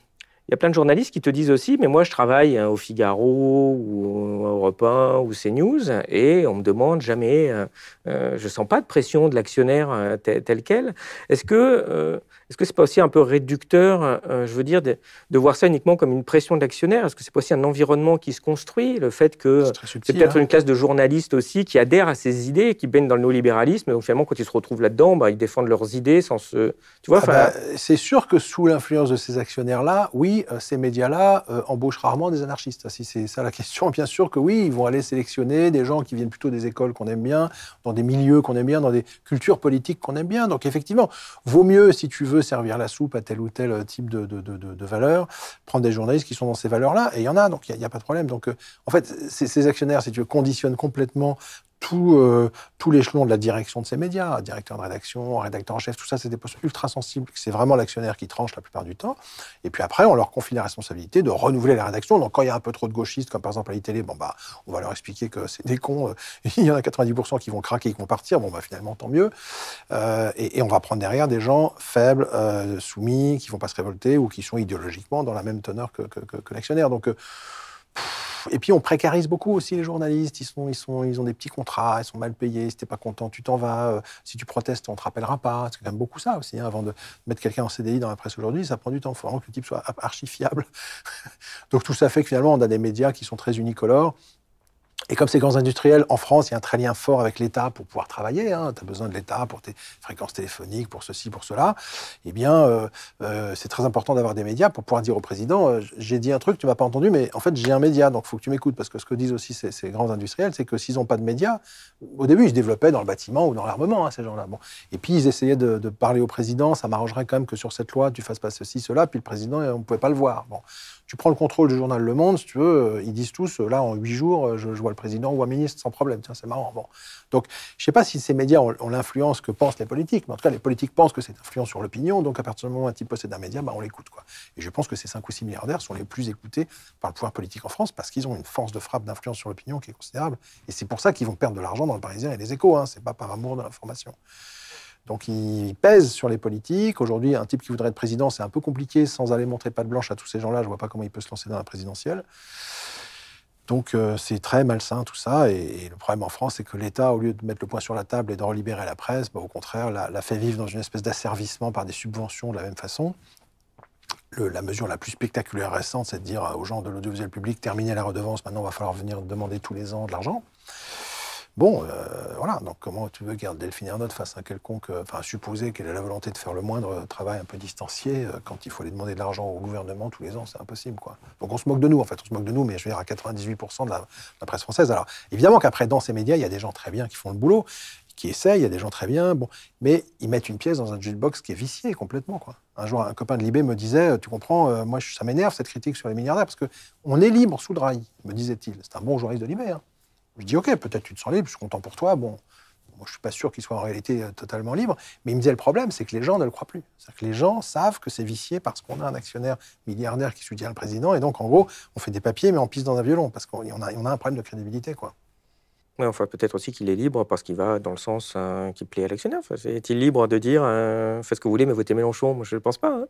il y a plein de journalistes qui te disent aussi, mais moi je travaille hein, au Figaro ou au Europe 1 ou CNews et on me demande jamais, Je euh, euh, je sens pas de pression de l'actionnaire euh, tel, quel. Est-ce que est-ce que c'est pas aussi un peu réducteur, je veux dire, de, voir ça uniquement comme une pression de l'actionnaire Est-ce que c'est pas aussi un environnement qui se construit, le fait que c'est peut-être hein. une classe de journalistes aussi qui adhèrent à ces idées, qui baignent dans le néolibéralisme, donc finalement quand ils se retrouvent là-dedans, bah, ils défendent leurs idées sans se, tu vois ah bah, C'est sûr que sous l'influence de ces actionnaires-là, oui euh, ces médias-là euh, embauchent rarement des anarchistes. Si c'est ça la question, bien sûr que oui, ils vont aller sélectionner des gens qui viennent plutôt des écoles qu'on aime bien, dans des milieux qu'on aime bien, dans des cultures politiques qu'on aime bien. Donc effectivement, vaut mieux, si tu veux servir la soupe à tel ou tel type de, de, valeur, prendre des journalistes qui sont dans ces valeurs-là. Et il y en a, donc il n'y a, pas de problème. Donc euh, en fait, ces actionnaires, si tu veux, conditionnent complètement tout, euh, tout l'échelon de la direction de ces médias, directeur de rédaction, rédacteur en chef, tout ça, c'est des postes ultra sensibles. C'est vraiment l'actionnaire qui tranche la plupart du temps. Et puis après, on leur confie la responsabilité de renouveler la rédaction. Donc quand il y a un peu trop de gauchistes, comme par exemple à l'ITL, bon, bah, on va leur expliquer que c'est des cons. il y en a 90% qui vont craquer, qui vont partir. Bon, bah, finalement, tant mieux. Euh, et, on va prendre derrière des gens faibles, euh, soumis, qui vont pas se révolter ou qui sont idéologiquement dans la même teneur que, l'actionnaire. Donc, et puis on précarise beaucoup aussi les journalistes. Ils, sont, ils, sont, ils ont des petits contrats, ils sont mal payés. Si t'es pas content, tu t'en vas. Euh, si tu protestes, on te rappellera pas. C'est quand même beaucoup ça aussi. Hein, avant de mettre quelqu'un en CDI dans la presse aujourd'hui, ça prend du temps. Il faut vraiment que le type soit archi Donc tout ça fait que finalement, on a des médias qui sont très unicolores et comme ces grands industriels, en France, il y a un très lien fort avec l'État pour pouvoir travailler. Hein. Tu as besoin de l'État pour tes fréquences téléphoniques, pour ceci, pour cela. Eh bien, euh, euh, c'est très important d'avoir des médias pour pouvoir dire au président euh, j'ai dit un truc, tu m'as pas entendu, mais en fait, j'ai un média, donc il faut que tu m'écoutes. Parce que ce que disent aussi ces, grands industriels, c'est que s'ils n'ont pas de médias, au début, ils se développaient dans le bâtiment ou dans l'armement, hein, ces gens-là. Bon. Et puis, ils essayaient de, parler au président ça m'arrangerait quand même que sur cette loi, tu fasses pas ceci, cela. Puis le président, on ne pouvait pas le voir. Bon tu prends le contrôle du journal Le Monde, tu veux, euh, ils disent tous, euh, là, en huit jours, euh, je, vois le président ou un ministre sans problème. Tiens, c'est marrant. Bon. Donc, je ne sais pas si ces médias ont, l'influence que pensent les politiques, mais en tout cas, les politiques pensent que c'est influence sur l'opinion. Donc, à partir du moment où un type possède un média, bah, on l'écoute. Quoi. Et je pense que ces cinq ou six milliardaires sont les plus écoutés par le pouvoir politique en France parce qu'ils ont une force de frappe d'influence sur l'opinion qui est considérable. Et c'est pour ça qu'ils vont perdre de l'argent dans le Parisien et les échos. Hein. Ce pas par amour de l'information. Donc il pèse sur les politiques. Aujourd'hui, un type qui voudrait être président, c'est un peu compliqué sans aller montrer pas de blanche à tous ces gens-là. Je ne vois pas comment il peut se lancer dans la présidentielle. Donc euh, c'est très malsain tout ça. Et, le problème en France, c'est que l'État, au lieu de mettre le point sur la table et de relibérer la presse, bah, au contraire, la, fait vivre dans une espèce d'asservissement par des subventions de la même façon. la mesure la plus spectaculaire récente, c'est de dire aux gens de l'audiovisuel public, terminez la redevance, maintenant il va falloir venir demander tous les ans de l'argent. Bon, euh, voilà, donc comment tu veux garder Delphine Ernotte face à quelconque, euh, enfin, supposer qu'elle a la volonté de faire le moindre euh, travail un peu distancié, quand il faut aller demander de l'argent au gouvernement tous les ans, c'est impossible, quoi. Donc on se moque de nous, en fait, on se moque de nous, mais je veux dire à 98% de la, presse française. Alors, évidemment qu'après, dans ces médias, il y a des gens très bien qui font le boulot, qui essayent, il y a des gens très bien, bon, mais ils mettent une pièce dans un jukebox qui est vicié complètement. Quoi. Un jour, un copain de Libé me disait, tu comprends, moi ça m'énerve cette critique sur les milliardaires, parce qu'on est libre sous le rail, me disait-il. C'est un bon journaliste de Libé. Hein. Je dis, OK, peut-être tu te sens libre, je suis content pour toi. Bon, moi, je suis pas sûr qu'il soit en réalité euh, totalement libre. Mais il me disait, le problème, c'est que les gens ne le croient plus. cest que les gens savent que c'est vicié parce qu'on a un actionnaire milliardaire qui soutient le président. Et donc, en gros, on fait des papiers, mais on pisse dans un violon parce qu'on a, on a un problème de crédibilité, quoi. Oui, enfin, peut-être aussi qu'il est libre parce qu'il va dans le sens euh, qui plaît à l'actionnaire. Est-il libre de dire fais euh, faites ce que vous voulez, mais votez Mélenchon Moi, je ne pense pas. Hein.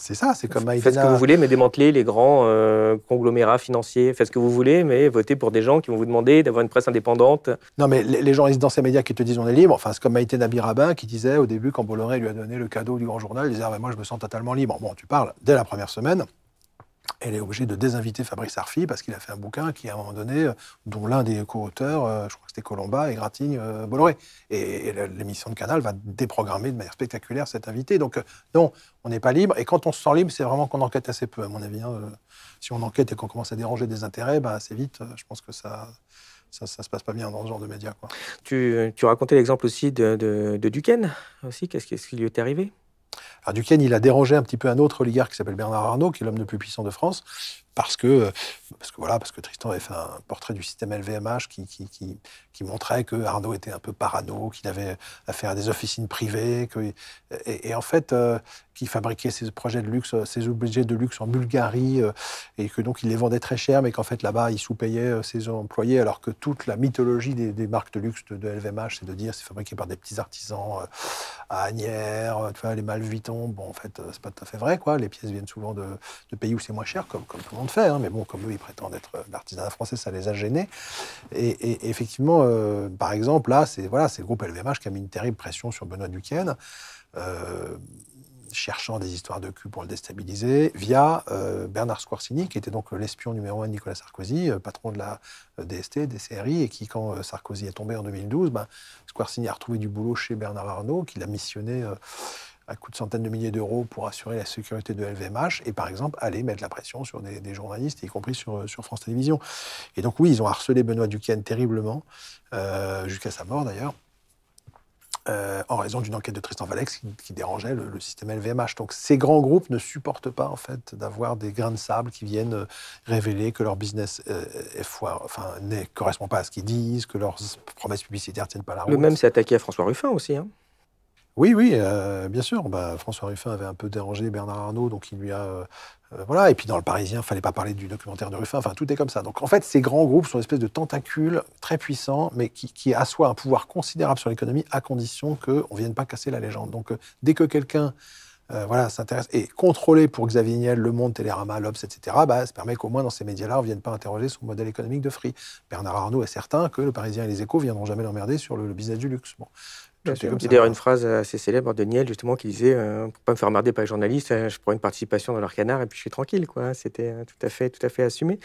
C'est ça, c'est comme Maïdana. Faites ce que vous voulez, mais démantelez les grands euh, conglomérats financiers. Faites ce que vous voulez, mais votez pour des gens qui vont vous demander d'avoir une presse indépendante. Non, mais les, gens dans ces médias qui te disent on est libre, enfin, c'est comme Maïté Nabirabin qui disait au début, quand Bolloré lui a donné le cadeau du grand journal, il disait ah ben, moi je me sens totalement libre. Bon, tu parles dès la première semaine elle est obligée de désinviter Fabrice Arfi parce qu'il a fait un bouquin qui, à un moment donné, euh, dont l'un des co-auteurs, euh, je crois que c'était Colomba et Gratigne euh, Bolloré. Et, l'émission de Canal va déprogrammer de manière spectaculaire cet invité. Donc, non, on n'est pas libre. Et quand on se sent libre, c'est vraiment qu'on enquête assez peu, à mon avis. Hein. Si on enquête et qu'on commence à déranger des intérêts, bah, assez vite, je pense que ça ça ne se passe pas bien dans ce genre de médias. Tu, racontais l'exemple aussi de, Duquesne. Aussi. qu'est-ce qui lui est arrivé alors, Duquesne, il a dérangé un petit peu un autre oligarque qui s'appelle Bernard Arnault, qui est l'homme le plus puissant de France, parce que, euh, parce que, voilà, parce que Tristan avait fait un portrait du système LVMH qui, qui, montrait que Arnaud était un peu parano, qu'il avait affaire à des officines privées. Que, et, en fait, euh, qui fabriquait ses projets de luxe, ses objets de luxe en Bulgarie, euh, et que donc il les vendait très cher, mais qu'en fait là-bas, il sous-payait ses euh, employés, alors que toute la mythologie des, marques de luxe de, LVMH, c'est de dire c'est fabriqué par des petits artisans euh, à Agnières, tu vois, les Malvitons. Bon, en fait, c'est pas tout à fait vrai, quoi. Les pièces viennent souvent de, pays où c'est moins cher, comme, comme tout le monde fait, hein, mais bon, comme eux, ils prétendent être d'artisanat français, ça les a gênés. Et, effectivement, par exemple, là, c'est voilà, le groupe LVMH qui a mis une terrible pression sur Benoît Duquesne cherchant des histoires de cul pour le déstabiliser, via euh, Bernard Squarcini, qui était donc l'espion numéro un de Nicolas Sarkozy, euh, patron de la euh, DST, des CRI, et qui, quand Sarkozy est tombé en 2012, ben, Squarcini a retrouvé du boulot chez Bernard Arnault, qui l'a missionné à coup de centaines de milliers d'euros pour assurer la sécurité de LVMH et par exemple aller mettre la pression sur des, journalistes, y compris sur, France Télévisions. Et donc oui, ils ont harcelé Benoît Duquesne terriblement, jusqu'à sa mort d'ailleurs. Euh, en raison d'une enquête de Tristan Valex qui, dérangeait le, système LVMH. Donc ces grands groupes ne supportent pas en fait d'avoir des grains de sable qui viennent euh, révéler que leur business euh, ne correspond pas à ce qu'ils disent, que leurs promesses publicitaires tiennent pas la route. Le même s'est attaqué à François Ruffin aussi. Hein. Oui, oui, bien sûr. Bah, François Ruffin avait un peu dérangé Bernard Arnault, donc il lui a euh, voilà. Et puis dans le Parisien, il fallait pas parler du documentaire de Ruffin. Enfin, tout est comme ça. Donc en fait, ces grands groupes sont une espèce de tentacules très puissants, mais qui, assoit assoient un pouvoir considérable sur l'économie à condition qu'on ne vienne pas casser la légende. Donc euh, dès que quelqu'un euh, voilà, s'intéresse et contrôlé pour Xavier Niel, Le Monde, Télérama, L'Obs, etc., bah, ça permet qu'au moins dans ces médias-là, on ne vienne pas interroger son modèle économique de Free. Bernard Arnault est certain que le Parisien et les Échos viendront jamais l'emmerder sur le, business du luxe. C'est d'ailleurs une phrase assez célèbre de Niel, justement, qui disait pour euh, Pour pas me faire marder par les journalistes, euh, je prends une participation dans leur canard et puis je suis tranquille. quoi. C'était euh, tout, à fait, tout à fait assumé.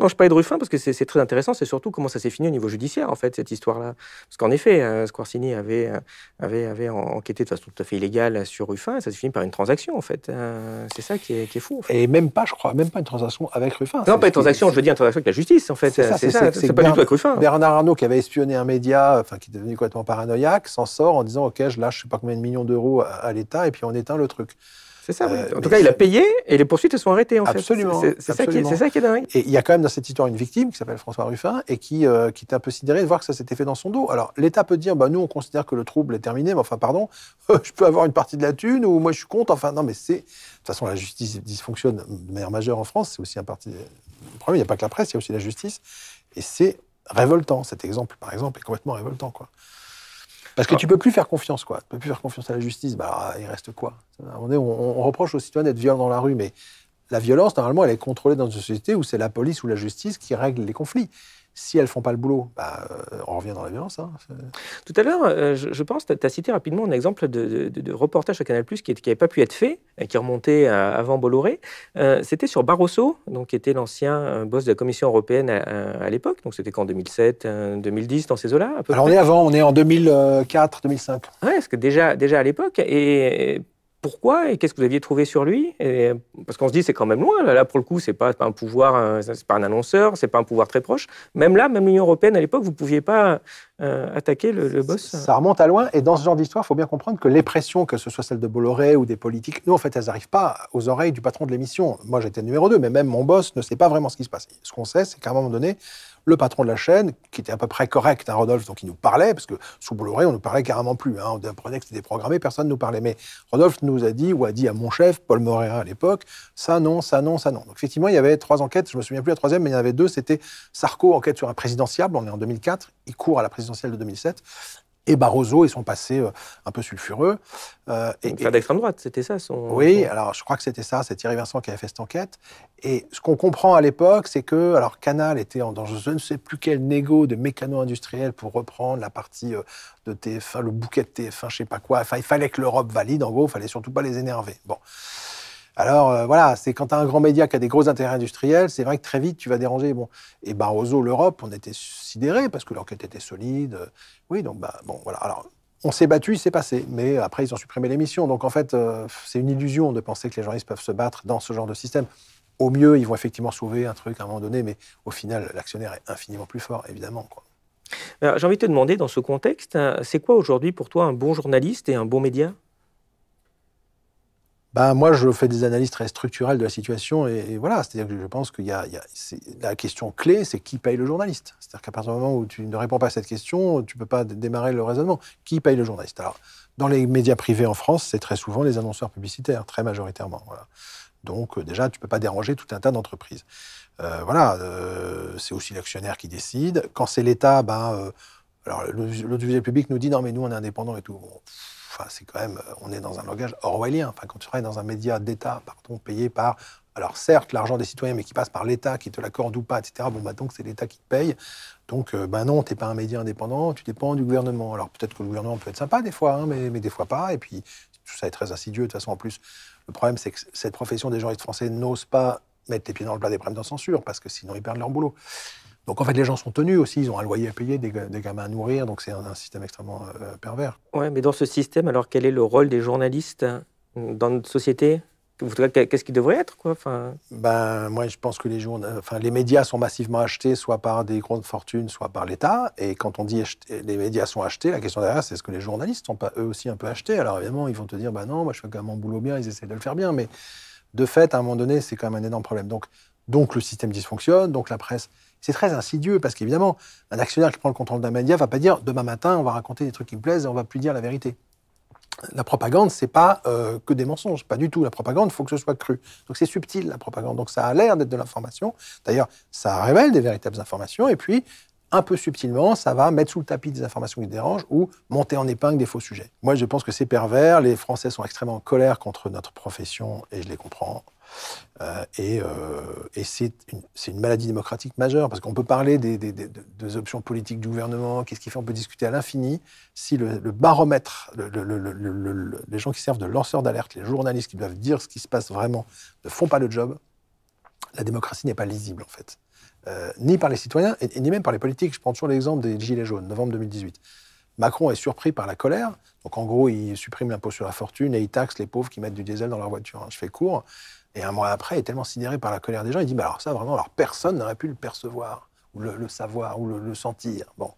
Non, je parlais de Ruffin parce que c'est très intéressant. C'est surtout comment ça s'est fini au niveau judiciaire, en fait, cette histoire-là. Parce qu'en effet, euh, Squarcini avait, avait, avait enquêté de façon tout à fait illégale sur Ruffin et ça s'est fini par une transaction, en fait. Hein. c'est ça qui est, fou. Et même pas, je crois, même pas une transaction avec Ruffin. Non, pas une transaction, je veux dire une transaction avec la justice, en fait. C'est ça, c'est pas du tout avec Ruffin. Bernard Arnault qui avait espionné un média, enfin, qui est devenu complètement paranoïaque, s'en sort en disant OK, je lâche je sais pas combien de millions d'euros à, l'État et puis on éteint le truc. C'est ça, oui. Euh, en tout cas, il a payé et les poursuites sont arrêtées, en absolument, fait. C'est, absolument. C'est ça, qui est dingue. Et il y a quand même dans cette histoire une victime qui s'appelle François Ruffin et qui, euh, qui est un peu sidérée de voir que ça s'était fait dans son dos. Alors, l'État peut dire bah, nous, on considère que le trouble est terminé, mais enfin, pardon, je peux avoir une partie de la thune ou moi, je suis contre. Enfin, non, mais c'est. De toute façon, la justice dysfonctionne de manière majeure en France. C'est aussi un parti. Le problème, il n'y a pas que la presse, il y a aussi la justice. Et c'est révoltant. Cet exemple, par exemple, est complètement révoltant, quoi. Parce que ah. tu peux plus faire confiance, quoi. peux plus faire confiance à la justice. Bah, il reste quoi on, on, on, reproche aux citoyens d'être violents dans la rue, mais la violence, normalement, elle est contrôlée dans une société où c'est la police ou la justice qui règle les conflits si elles font pas le boulot, bah, euh, on revient dans la violence. Hein, Tout à l'heure, euh, je, pense, tu as cité rapidement un exemple de, reportage à Canal Plus qui n'avait pas pu être fait, et qui remontait avant Bolloré. Euh, c'était sur Barroso, donc, qui était l'ancien boss de la Commission européenne à, l'époque. Donc c'était qu'en 2007, 2010, dans ces eaux-là. Alors on est avant, on est en 2004, 2005. Oui, parce que déjà, déjà à l'époque, et pourquoi et qu'est-ce que vous aviez trouvé sur lui Parce qu'on se dit c'est quand même loin. Là, pour le coup, c'est pas, pas un pouvoir, euh, c'est pas un annonceur, c'est pas un pouvoir très proche. Même là, même l'Union européenne à l'époque, vous pouviez pas euh, attaquer le, boss. Ça, remonte à loin. Et dans ce genre d'histoire, il faut bien comprendre que les pressions, que ce soit celle de Bolloré ou des politiques, nous en fait, elles n'arrivent pas aux oreilles du patron de l'émission. Moi, j'étais numéro 2, mais même mon boss ne sait pas vraiment ce qui se passe. Ce qu'on sait, c'est qu'à un moment donné, le patron de la chaîne, qui était à peu près correct, hein, Rodolphe, donc il nous parlait, parce que sous Bolloré, on ne parlait carrément plus. on hein. apprenait que c'était programmé, personne ne nous parlait. Mais Rodolphe nous a dit, ou a dit à mon chef, Paul Morera à l'époque, ça non, ça non, ça non. Donc effectivement, il y avait trois enquêtes, je me souviens plus la troisième, mais il y en avait deux. C'était Sarko, enquête sur un présidentiable, on est en 2004, il court à la présidentielle de 2007 et Barroso ils sont passés euh, un peu sulfureux. Euh, et, d'extrême droite, c'était ça son. Oui, alors je crois que c'était ça, c'est Thierry Vincent qui avait fait cette enquête. Et ce qu'on comprend à l'époque, c'est que, alors Canal était en, dans je ne sais plus quel négo de mécano-industriel pour reprendre la partie euh, de TF1, le bouquet de TF1, je sais pas quoi. Enfin, il fallait que l'Europe valide, en gros, il fallait surtout pas les énerver. Bon. Alors euh, voilà, c'est quand tu as un grand média qui a des gros intérêts industriels, c'est vrai que très vite tu vas déranger. Bon, et Barroso, l'Europe, on était sidérés parce que l'enquête était solide. Euh, oui, donc bah, bon voilà. Alors on s'est battu, il s'est passé, mais après ils ont supprimé l'émission. Donc en fait, euh, c'est une illusion de penser que les journalistes peuvent se battre dans ce genre de système. Au mieux, ils vont effectivement sauver un truc à un moment donné, mais au final, l'actionnaire est infiniment plus fort, évidemment. J'ai envie de te demander, dans ce contexte, c'est quoi aujourd'hui pour toi un bon journaliste et un bon média ben, moi, je fais des analyses très structurelles de la situation et, voilà. C'est-à-dire que je pense qu'il y a, la question clé, c'est qui paye le journaliste. C'est-à-dire qu'à partir du moment où tu ne réponds pas à cette question, tu ne peux pas démarrer le raisonnement. Qui paye le journaliste Alors, dans les médias privés en France, c'est très souvent les annonceurs publicitaires, très majoritairement. Donc euh, déjà, tu ne peux pas déranger tout un tas d'entreprises. Euh, voilà, euh, c'est aussi l'actionnaire qui décide. Quand c'est l'État, ben, euh, l'audiovisuel public nous dit non mais nous on est indépendant et tout c'est quand même, euh, on est dans un langage orwellien. Enfin, quand tu travailles dans un média d'État, pardon, payé par, alors certes, l'argent des citoyens, mais qui passe par l'État, qui te l'accorde ou pas, etc. Bon, bah donc c'est l'État qui te paye. Donc, ben non, t'es pas un média indépendant, tu dépends du gouvernement. Alors peut-être que le gouvernement peut être sympa des fois, hein, mais, mais des fois pas. Et puis tout ça est très insidieux. De toute façon, en plus, le problème, c'est que cette profession des journalistes français n'ose pas mettre les pieds dans le plat des problèmes de censure, parce que sinon ils perdent leur boulot. Donc en fait, les gens sont tenus aussi, ils ont un loyer à payer, des, gamins à nourrir, donc c'est un, système extrêmement euh, pervers. Oui, mais dans ce système, alors quel est le rôle des journalistes hein, dans notre société Qu'est-ce qu'ils devrait être quoi enfin... ben, Moi, je pense que les, enfin, les médias sont massivement achetés, soit par des grandes fortunes, soit par l'État. Et quand on dit les médias sont achetés, la question derrière, c'est est-ce que les journalistes sont pas eux aussi un peu achetés Alors évidemment, ils vont te dire ben non, moi je fais quand même mon boulot bien, ils essaient de le faire bien. Mais de fait, à un moment donné, c'est quand même un énorme problème. Donc, donc le système dysfonctionne, donc la presse c'est très insidieux parce qu'évidemment, un actionnaire qui prend le contrôle d'un média va pas dire demain matin, on va raconter des trucs qui me plaisent et on va plus dire la vérité. La propagande, c'est pas euh, que des mensonges, pas du tout. La propagande, il faut que ce soit cru. Donc c'est subtil la propagande. Donc ça a l'air d'être de l'information. D'ailleurs, ça révèle des véritables informations. Et puis, un peu subtilement, ça va mettre sous le tapis des informations qui dérangent ou monter en épingle des faux sujets. Moi, je pense que c'est pervers. Les Français sont extrêmement en colère contre notre profession et je les comprends. Euh, et, euh, et c'est une, maladie démocratique majeure, parce qu'on peut parler des, options politiques du gouvernement, qu'est-ce qu'il fait, on peut discuter à l'infini. Si le, baromètre, les gens qui servent de lanceurs d'alerte, les journalistes qui doivent dire ce qui se passe vraiment, ne font pas le job, la démocratie n'est pas lisible, en fait. Euh, ni par les citoyens, et, ni même par les politiques. Je prends toujours l'exemple des Gilets jaunes, novembre 2018. Macron est surpris par la colère. Donc, en gros, il supprime l'impôt sur la fortune et il taxe les pauvres qui mettent du diesel dans leur voiture. Hein. Je fais court. Et un mois après, il est tellement sidéré par la colère des gens, il dit bah alors ça vraiment, alors personne n'aurait pu le percevoir, ou le, savoir, ou le, sentir. Bon,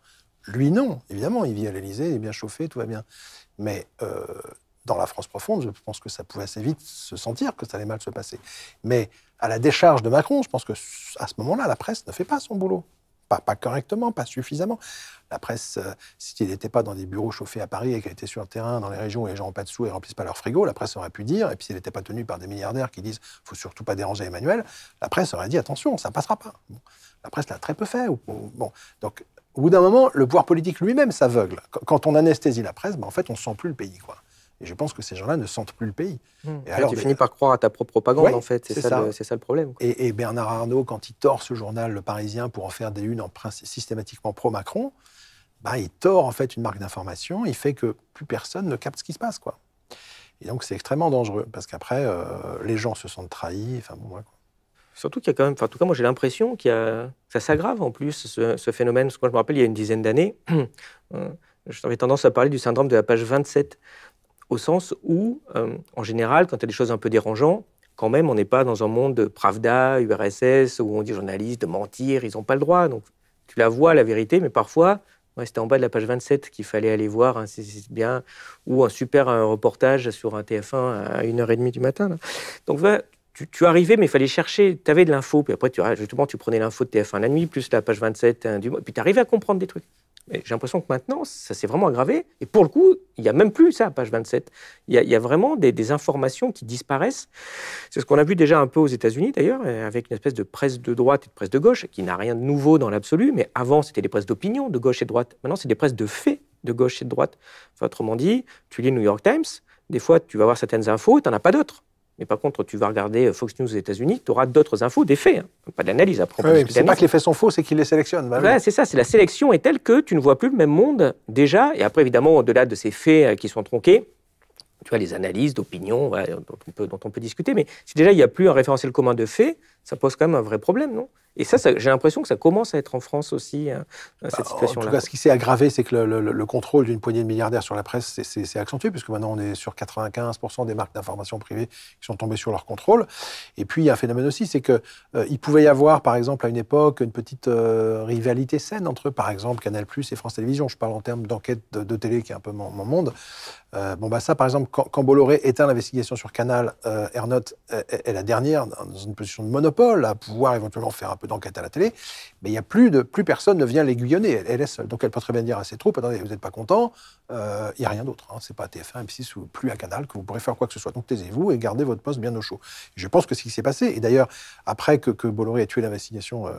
lui non, évidemment, il vit à l'Élysée, il est bien chauffé, tout va bien. Mais euh, dans la France profonde, je pense que ça pouvait assez vite se sentir que ça allait mal se passer. Mais à la décharge de Macron, je pense que à ce moment-là, la presse ne fait pas son boulot pas, correctement, pas suffisamment. La presse, euh, si elle n'était pas dans des bureaux chauffés à Paris et qu'elle était sur le terrain dans les régions où les gens n'ont pas de sous et remplissent pas leur frigo, la presse aurait pu dire, et puis elle n'était pas tenu par des milliardaires qui disent faut surtout pas déranger Emmanuel, la presse aurait dit attention, ça passera pas. La presse l'a très peu fait. Ou, bon, donc au bout d'un moment, le pouvoir politique lui-même s'aveugle. Quand on anesthésie la presse, ben, en fait, on sent plus le pays, quoi. Et je pense que ces gens-là ne sentent plus le pays. Hmm. Et ah, alors, tu finis par croire à ta propre propagande, en fait. C'est ça, Le, problème. Et, Bernard Arnault, quand il tord ce journal Le Parisien pour en faire des unes en systématiquement pro-Macron, bah, il tord en fait une marque d'information, il fait que plus personne ne capte ce qui se passe. quoi. Et donc c'est extrêmement dangereux, parce qu'après, euh, les gens se sentent trahis. Enfin, Surtout qu'il y a quand même, en tout cas moi j'ai l'impression qu'il ça s'aggrave en plus, ce, ce phénomène. Parce que moi je me rappelle, il y a une dizaine d'années, euh, j'avais tendance à parler du syndrome de la page 27 au sens où, euh, en général, quand il y des choses un peu dérangeantes, quand même, on n'est pas dans un monde de Pravda, URSS, où on dit journalistes de mentir, ils n'ont pas le droit. Donc, tu la vois, la vérité, mais parfois, c'était en bas de la page 27 qu'il fallait aller voir, c'est bien, ou un super euh, reportage sur un TF1 à 1h30 du matin. Donc, ouais, tu, arrivais, mais il fallait chercher. Tu avais de l'info, puis après, tu, ah, justement, tu prenais l'info de TF1 la nuit, plus la page 27 du mois, puis tu arrivais à comprendre des trucs. J'ai l'impression que maintenant, ça s'est vraiment aggravé. Et pour le coup, il n'y a même plus ça à page 27. Il y a, vraiment des, informations qui disparaissent. C'est ce qu'on a vu déjà un peu aux États-Unis, d'ailleurs, euh, avec une espèce de presse de droite et de presse de gauche, qui n'a rien de nouveau dans l'absolu. Mais avant, c'était des presses d'opinion, de gauche et de droite. Maintenant, c'est des presses de faits, de gauche et de droite. Enfin, autrement dit, tu lis le New York Times, des fois, tu vas avoir certaines infos et tu n'en as pas d'autres. Mais par contre, tu vas regarder euh, Fox News aux États-Unis, tu auras d'autres infos, des faits, hein. pas d'analyse à propos. Oui, c'est pas que les faits sont faux, c'est qu'ils les sélectionnent. Bah oui. c'est ça. C'est la sélection est telle que tu ne vois plus le même monde déjà. Et après, évidemment, au-delà de ces faits euh, qui sont tronqués, tu as les analyses d'opinion dont, dont, on peut discuter. Mais si déjà il n'y a plus un référentiel commun de faits, ça pose quand même un vrai problème, non Et ça, j'ai l'impression que ça commence à être en France aussi, hein, bah, cette situation-là. En tout cas, ce qui s'est aggravé, c'est que le, contrôle d'une poignée de milliardaires sur la presse s'est accentué, puisque maintenant on est sur 95% des marques d'information privées qui sont tombées sur leur contrôle. Et puis, il y a un phénomène aussi, c'est qu'il euh, il pouvait y avoir, par exemple, à une époque, une petite euh, rivalité saine entre, par exemple, Canal et France Télévisions. Je parle en termes d'enquête de, télé, qui est un peu mon, monde. Euh, bon, bah ça, par exemple, quand, quand Bolloré éteint l'investigation sur Canal, Ernot est, est la dernière, dans une position de monopole à pouvoir éventuellement faire un peu d'enquête à la télé, mais il n'y a plus de, plus personne ne vient l'aiguillonner. Elle, est seule. Donc elle peut très bien dire à ses troupes attendez, vous n'êtes pas content, euh, il y n'y a rien d'autre. Hein. C'est pas TF1, M6 ou plus à Canal que vous pourrez faire quoi que ce soit. Donc taisez-vous et gardez votre poste bien au chaud. Je pense que ce qui s'est passé, et d'ailleurs, après que, que Bolloré ait tué l'investigation euh,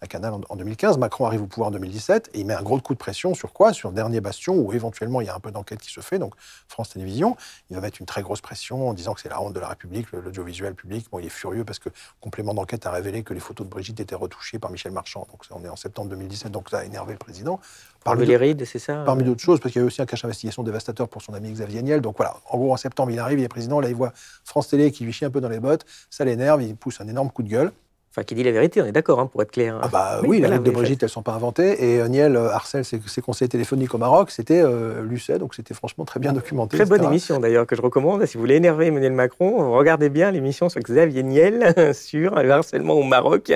à Canal en, 2015. Macron arrive au pouvoir en 2017 et il met un gros coup de pression sur quoi Sur dernier bastion où éventuellement il y a un peu d'enquête qui se fait, donc France Télévisions. Il va mettre une très grosse pression en disant que c'est la honte de la République, l'audiovisuel public. Bon, il est furieux parce que complément d'enquête a révélé que les photos de Brigitte étaient retouchées par Michel Marchand. Donc on est en septembre 2017, donc ça a énervé le président. Parmi les rides, c'est ça Parmi d'autres choses, parce qu'il y a aussi un cache investigation dévastateur pour son ami Xavier Niel. Donc voilà, en gros, en septembre, il arrive, il est président, là, il voit France Télé qui lui chie un peu dans les bottes, ça l'énerve, il pousse un énorme coup de gueule. Enfin, qui dit la vérité, on est d'accord, hein, pour être clair. Ah bah oui, les de Brigitte, elles ne sont pas inventées. Et euh, Niel euh, Arcel, ses, conseillers conseils téléphoniques au Maroc, c'était euh, Lucet, donc c'était franchement très bien documenté. Très bonne émission d'ailleurs, que je recommande. Si vous voulez énerver Emmanuel Macron, regardez bien l'émission sur Xavier Niel sur le harcèlement au Maroc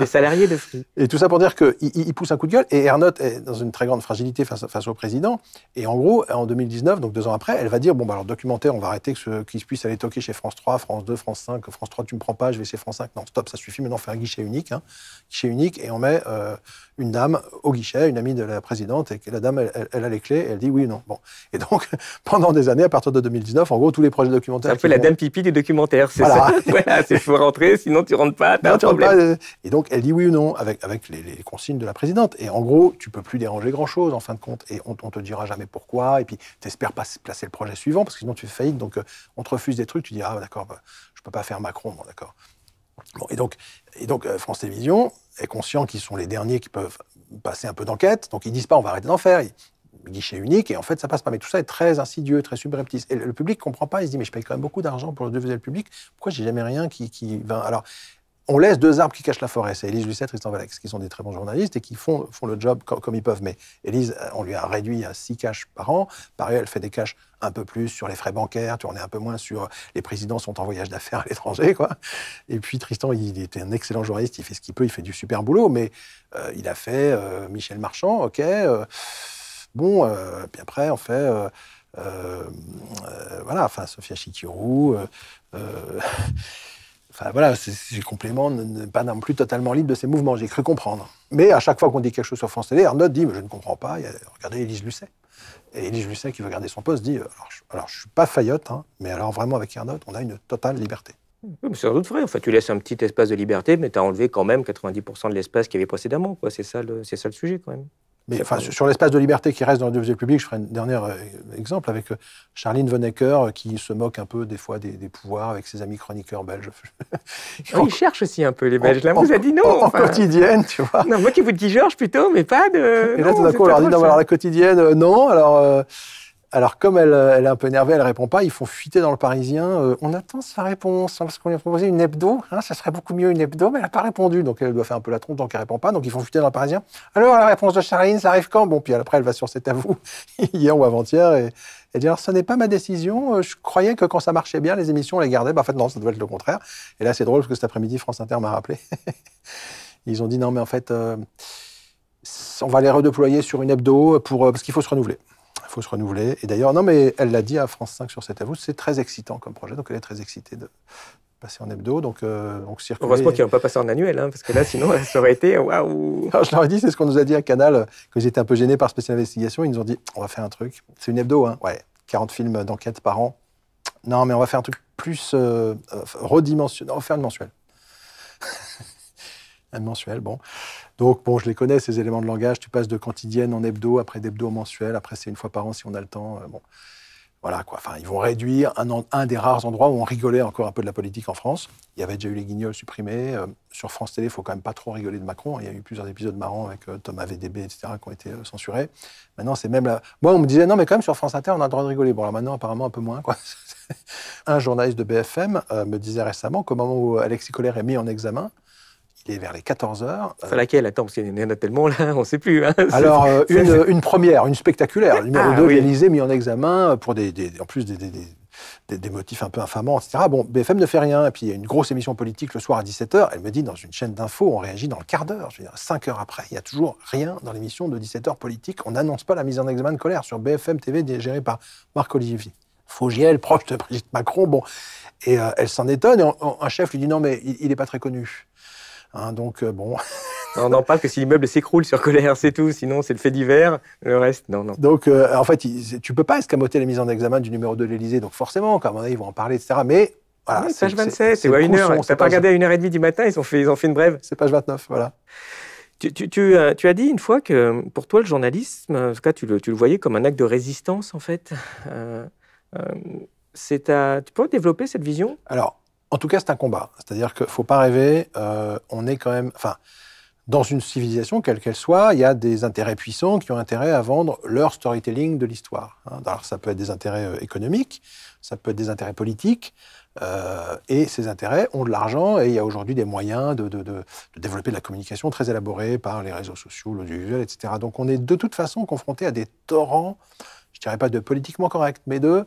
des salariés de Free. Et tout ça pour dire qu'il il pousse un coup de gueule. Et Ernaut est dans une très grande fragilité face, au président. Et en gros, en 2019, donc deux ans après, elle va dire, bon, bah, alors documentaire, on va arrêter qu'ils qu puissent aller toquer chez France 3, France 2, France 5, France 3, tu me prends pas, je vais chez France 5. Non, stop, ça suffit maintenant on fait un guichet unique, hein. guichet unique, et on met euh, une dame au guichet, une amie de la présidente, et la dame, elle, a les clés, et elle dit oui ou non. Bon. Et donc, pendant des années, à partir de 2019, en gros, tous les projets documentaires. C'est un peu la dame pipi du documentaire, c'est ça. voilà, c'est faut rentrer, sinon tu rentres pas, t'as un problème. Euh, et donc, elle dit oui ou non, avec, avec les, consignes de la présidente. Et en gros, tu peux plus déranger grand-chose, en fin de compte, et on, on te dira jamais pourquoi, et puis t'espères pas placer le projet suivant, parce que sinon tu fais faillite, donc euh, on te refuse des trucs, tu dis ah d'accord, bah, je peux pas faire Macron, bon, d'accord. Bon, et donc, et donc euh, France Télévisions est conscient qu'ils sont les derniers qui peuvent passer un peu d'enquête, donc ils disent pas on va arrêter d'en faire. Guichet unique, et en fait, ça passe pas. Mais tout ça est très insidieux, très subreptice. Et le public comprend pas, il se dit, mais je paye quand même beaucoup d'argent pour le le public, pourquoi j'ai jamais rien qui, qui va. Alors, on laisse deux arbres qui cachent la forêt. C'est Élise Lucet, Tristan Valex, qui sont des très bons journalistes et qui font, le job comme ils peuvent. Mais Élise, euh, on lui a réduit à six caches par an. Par ailleurs, elle fait des caches un peu plus sur les frais bancaires, tu en un peu moins sur les présidents sont en voyage d'affaires à l'étranger, quoi. Et puis Tristan, il était un excellent journaliste, il fait ce qu'il peut, il fait du super boulot, mais euh, il a fait euh, Michel Marchand, ok. bon, puis après, on fait. voilà, enfin, Sophia Chikirou. Enfin voilà, ces compléments ne, pas non plus totalement libre de ses mouvements, j'ai cru comprendre. Mais à chaque fois qu'on dit quelque chose sur France Télé, Arnaud dit, mais je ne comprends pas, regardez Élise Lucet. Et Élise Lucet, qui veut garder son poste, dit, euh, alors, je ne suis pas faillote, hein, mais alors vraiment avec Arnaud, on a une totale liberté. c'est sans doute vrai. Enfin, tu laisses un petit espace de liberté, mais tu as enlevé quand même 90% de l'espace qu'il y avait précédemment. C'est ça, ça le sujet, quand même sur l'espace de liberté qui reste dans le deuxième public, je ferai un dernier euh, exemple avec euh, Charline Vonnecker euh, qui se moque un peu des fois des, pouvoirs avec ses amis chroniqueurs belges. Il ah, ils aussi un peu les Belges. Là, on vous a dit non. En, quotidienne, tu vois. moi qui vous dis Georges plutôt, mais pas de. Et là, tout on leur dit la quotidienne, non. Alors, alors, comme euh, elle, est un peu énervée, elle répond pas. Ils font fuiter dans le Parisien. Euh, on attend sa réponse hein, parce qu'on lui a proposé une hebdo. Hein, ça serait beaucoup mieux une hebdo, mais elle n'a pas répondu. Donc, elle doit faire un peu la trompe, donc elle répond pas. Donc, ils font fuiter dans le Parisien. Alors, la réponse de Charline, ça arrive quand Bon, puis après, elle va sur cet avou hier ou avant-hier et elle dit alors, ce n'est pas ma décision. Euh, je croyais que quand ça marchait bien, les émissions, on les gardait. Bah, en fait, non, ça doit être le contraire. Et là, c'est drôle parce que cet après-midi, France Inter m'a rappelé. ils ont dit non, mais en fait, on va les redéployer sur une hebdo pour parce qu'il faut se renouveler faut se renouveler. Et d'ailleurs, non, mais elle l'a dit à France 5 sur cet avou, c'est très excitant comme projet, donc elle est très excitée de passer en hebdo, donc, euh, donc circuler. Heureusement qu'ils n'ont pas passé en annuel, hein, parce que là, sinon, ça aurait été waouh Je leur ai dit, c'est ce qu'on nous a dit à Canal, que j'étais un peu gêné par Spécial Investigation, ils nous ont dit, on va faire un truc, c'est une hebdo, hein, ouais, 40 films d'enquête par an, non, mais on va faire un truc plus euh, euh, redimensionné, on va faire une mensuelle un mensuel, bon. Donc, bon, je les connais, ces éléments de langage. Tu passes de quotidienne en hebdo, après d'hebdo en mensuel, après c'est une fois par an si on a le temps. Euh, bon, voilà quoi. Enfin, ils vont réduire un, un, des rares endroits où on rigolait encore un peu de la politique en France. Il y avait déjà eu les guignols supprimés. Euh, sur France Télé, il faut quand même pas trop rigoler de Macron. Il y a eu plusieurs épisodes marrants avec euh, Thomas VDB, etc., qui ont été censurés. Maintenant, c'est même là Moi, on me disait, non, mais quand même, sur France Inter, on a le droit de rigoler. Bon, là, maintenant, apparemment, un peu moins, quoi. un journaliste de BFM me disait récemment qu'au moment où Alexis Colère est mis en examen, il est vers les 14 h C'est laquelle Attends, parce qu'il y en a tellement là, on ne sait plus. Hein. Alors, euh, une, première, une spectaculaire. Numéro 2, ah, oui. mis en examen euh, pour des, en plus des, des, motifs un peu infamants, etc. Bon, BFM ne fait rien. Et puis, il y a une grosse émission politique le soir à 17h. Elle me dit, dans une chaîne d'infos, on réagit dans le quart d'heure. Je veux dire, cinq heures après, il n'y a toujours rien dans l'émission de 17h politique. On n'annonce pas la mise en examen de colère sur BFM TV, gérée par Marc Olivier. Faugiel, proche de Brigitte Macron. Bon, et euh, elle s'en étonne. Et un chef lui dit, non, mais il n'est pas très connu. Hein, donc, euh, bon. on n'en parle que si l'immeuble s'écroule sur colère, c'est tout. Sinon, c'est le fait divers. Le reste, non, non. Donc, euh, en fait, tu peux pas escamoter la mise en examen du numéro 2 de l'Elysée. Donc, forcément, quand on ils vont en parler, etc. Mais voilà, c'est... page 27, c'est une heure. T'as pas regardé à une heure et demie du matin, ils ont fait, ils fait une brève. C'est page 29, voilà. Euh, tu, as, dit une fois que pour toi, le journalisme, en tout cas, tu le, voyais comme un acte de résistance, en fait. c'est Tu peux développer cette vision Alors, en tout cas, c'est un combat. C'est-à-dire qu'il ne faut pas rêver, euh, on est quand même. Enfin, dans une civilisation, quelle qu'elle soit, il y a des intérêts puissants qui ont intérêt à vendre leur storytelling de l'histoire. Hein. Alors, ça peut être des intérêts euh, économiques, ça peut être des intérêts politiques, euh, et ces intérêts ont de l'argent, et il y a aujourd'hui des moyens de, développer de la communication très élaborée par les réseaux sociaux, l'audiovisuel, etc. Donc, on est de toute façon confronté à des torrents, je ne dirais pas de politiquement correct, mais de.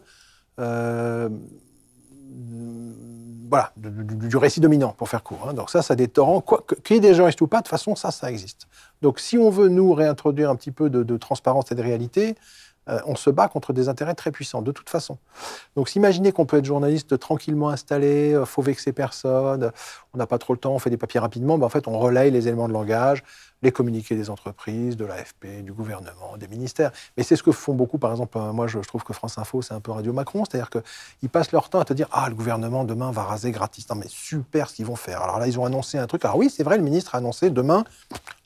Euh, voilà, du, récit dominant, pour faire court. Hein. Donc ça, ça des torrents, qu'il y ait des gens ou pas, de toute façon, ça, ça existe. Donc si on veut, nous, réintroduire un petit peu de transparence et de réalité, euh, on se bat contre des intérêts très puissants, de toute façon. Donc s'imaginer qu'on peut être journaliste tranquillement installé, euh, faut vexer personne, on n'a pas trop le temps, on fait des papiers rapidement, ben, en fait on relaye les éléments de langage, les communiqués des entreprises, de l'AFP, du gouvernement, des ministères. Mais c'est ce que font beaucoup, par exemple, euh, moi je trouve que France Info, c'est un peu Radio Macron, c'est-à-dire qu'ils passent leur temps à te dire Ah, le gouvernement demain va raser gratis. Non mais super ce qu'ils vont faire. Alors là, ils ont annoncé un truc. Alors oui, c'est vrai, le ministre a annoncé demain,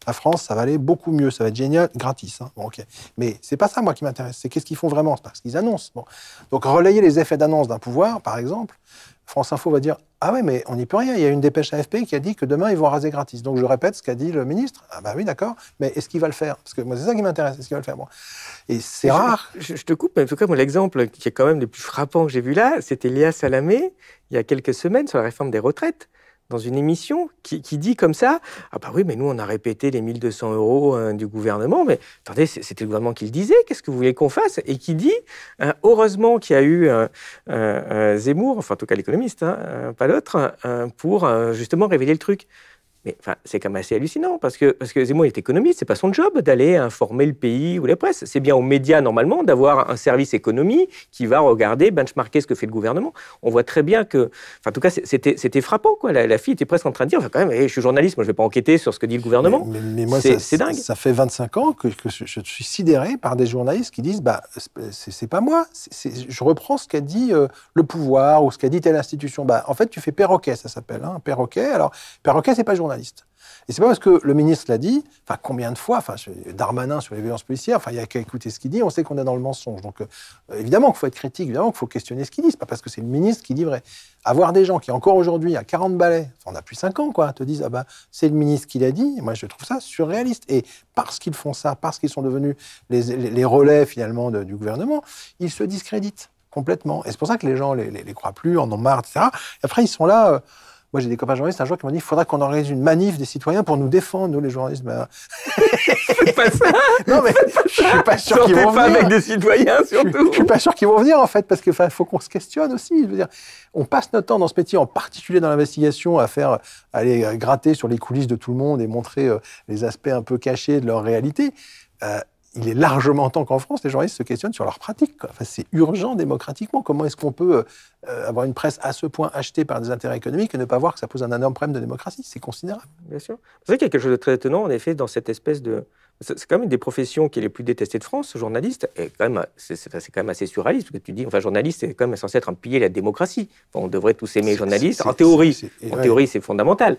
la France, ça va aller beaucoup mieux, ça va être génial, gratis. Hein. ok. Mais c'est pas ça, moi, qui m'intéresse. C'est qu'est-ce qu'ils font vraiment, parce qu'ils annoncent. Bon. Donc, relayer les effets d'annonce d'un pouvoir, par exemple, France Info va dire Ah ouais, mais on n'y peut rien. Il y a une dépêche AFP qui a dit que demain, ils vont raser gratis. Donc, je répète ce qu'a dit le ministre. Ah bah oui, d'accord, mais est-ce qu'il va le faire Parce que moi, c'est ça qui m'intéresse, est-ce qu'il va le faire bon. Et c'est rare. Je, te coupe, mais en tout cas, l'exemple qui est quand même le plus frappant que j'ai vu là, c'était Léa Salamé, il y a quelques semaines, sur la réforme des retraites dans une émission qui, dit comme ça Ah, bah oui, mais nous, on a répété les 1200 euros euh, du gouvernement, mais attendez, c'était le gouvernement qui le disait, qu'est-ce que vous voulez qu'on fasse Et qui dit euh, Heureusement qu'il y a eu euh, Zemmour, enfin, en tout cas l'économiste, hein, pas l'autre, pour justement révéler le truc. Mais c'est quand même assez hallucinant parce que, Zemmour est économiste, c'est pas son job d'aller informer le pays ou la presse. C'est bien aux médias normalement d'avoir un service économie qui va regarder, benchmarker ce que fait le gouvernement. On voit très bien que, enfin, en tout cas, c'était frappant quoi. La, fille était presque en train de dire, enfin, quand même, je suis journaliste, moi je vais pas enquêter sur ce que dit le gouvernement. Mais, moi, c'est dingue. Ça fait 25 ans que, je suis sidéré par des journalistes qui disent, bah, c'est pas moi, je reprends ce qu'a dit euh, le pouvoir ou ce qu'a dit telle institution. Bah, en fait, tu fais perroquet, ça s'appelle, hein, perroquet. Alors, perroquet, c'est pas journaliste. Et c'est pas parce que le ministre l'a dit, enfin combien de fois, enfin Darmanin sur les violences policières, enfin il y a qu'à écouter ce qu'il dit, on sait qu'on est dans le mensonge. Donc euh, évidemment qu'il faut être critique, évidemment qu'il faut questionner ce qu'il dit. C'est pas parce que c'est le ministre qui dit vrai. Avoir des gens qui encore aujourd'hui à 40 balais, on a plus 5 ans quoi, te disent ah bah c'est le ministre qui l'a dit. moi je trouve ça surréaliste. Et parce qu'ils font ça, parce qu'ils sont devenus les, relais finalement du gouvernement, ils se discréditent complètement. Et c'est pour ça que les gens les, les, croient plus, en ont marre, etc. Et après ils sont là. Euh, moi, j'ai des copains journalistes un jour qui m'ont dit il faudra qu'on organise une manif des citoyens pour nous défendre, nous, les journalistes. Ben, pas ça Non, mais je suis pas sûr qu'ils vont venir. avec des citoyens, surtout. Je, suis pas sûr qu'ils vont venir, en fait, parce qu'il faut qu'on se questionne aussi. Je veux dire, on passe notre temps dans ce métier, en particulier dans l'investigation, à faire, aller euh, gratter sur les coulisses de tout le monde et montrer euh, les aspects un peu cachés de leur réalité. Euh, il est largement temps qu'en France, les journalistes se questionnent sur leurs pratique. Enfin, c'est urgent démocratiquement. Comment est-ce qu'on peut euh, avoir une presse à ce point achetée par des intérêts économiques et ne pas voir que ça pose un énorme problème de démocratie C'est considérable. Bien sûr. C'est vrai qu'il y a quelque chose de très étonnant, en effet, dans cette espèce de. C'est quand même une des professions qui est les plus détestées de France, journaliste. Et quand même, c'est, quand même assez surréaliste. que tu dis, enfin, journaliste, c'est quand même censé être un pilier de la démocratie. on devrait tous aimer journalistes, En théorie, en théorie, c'est fondamental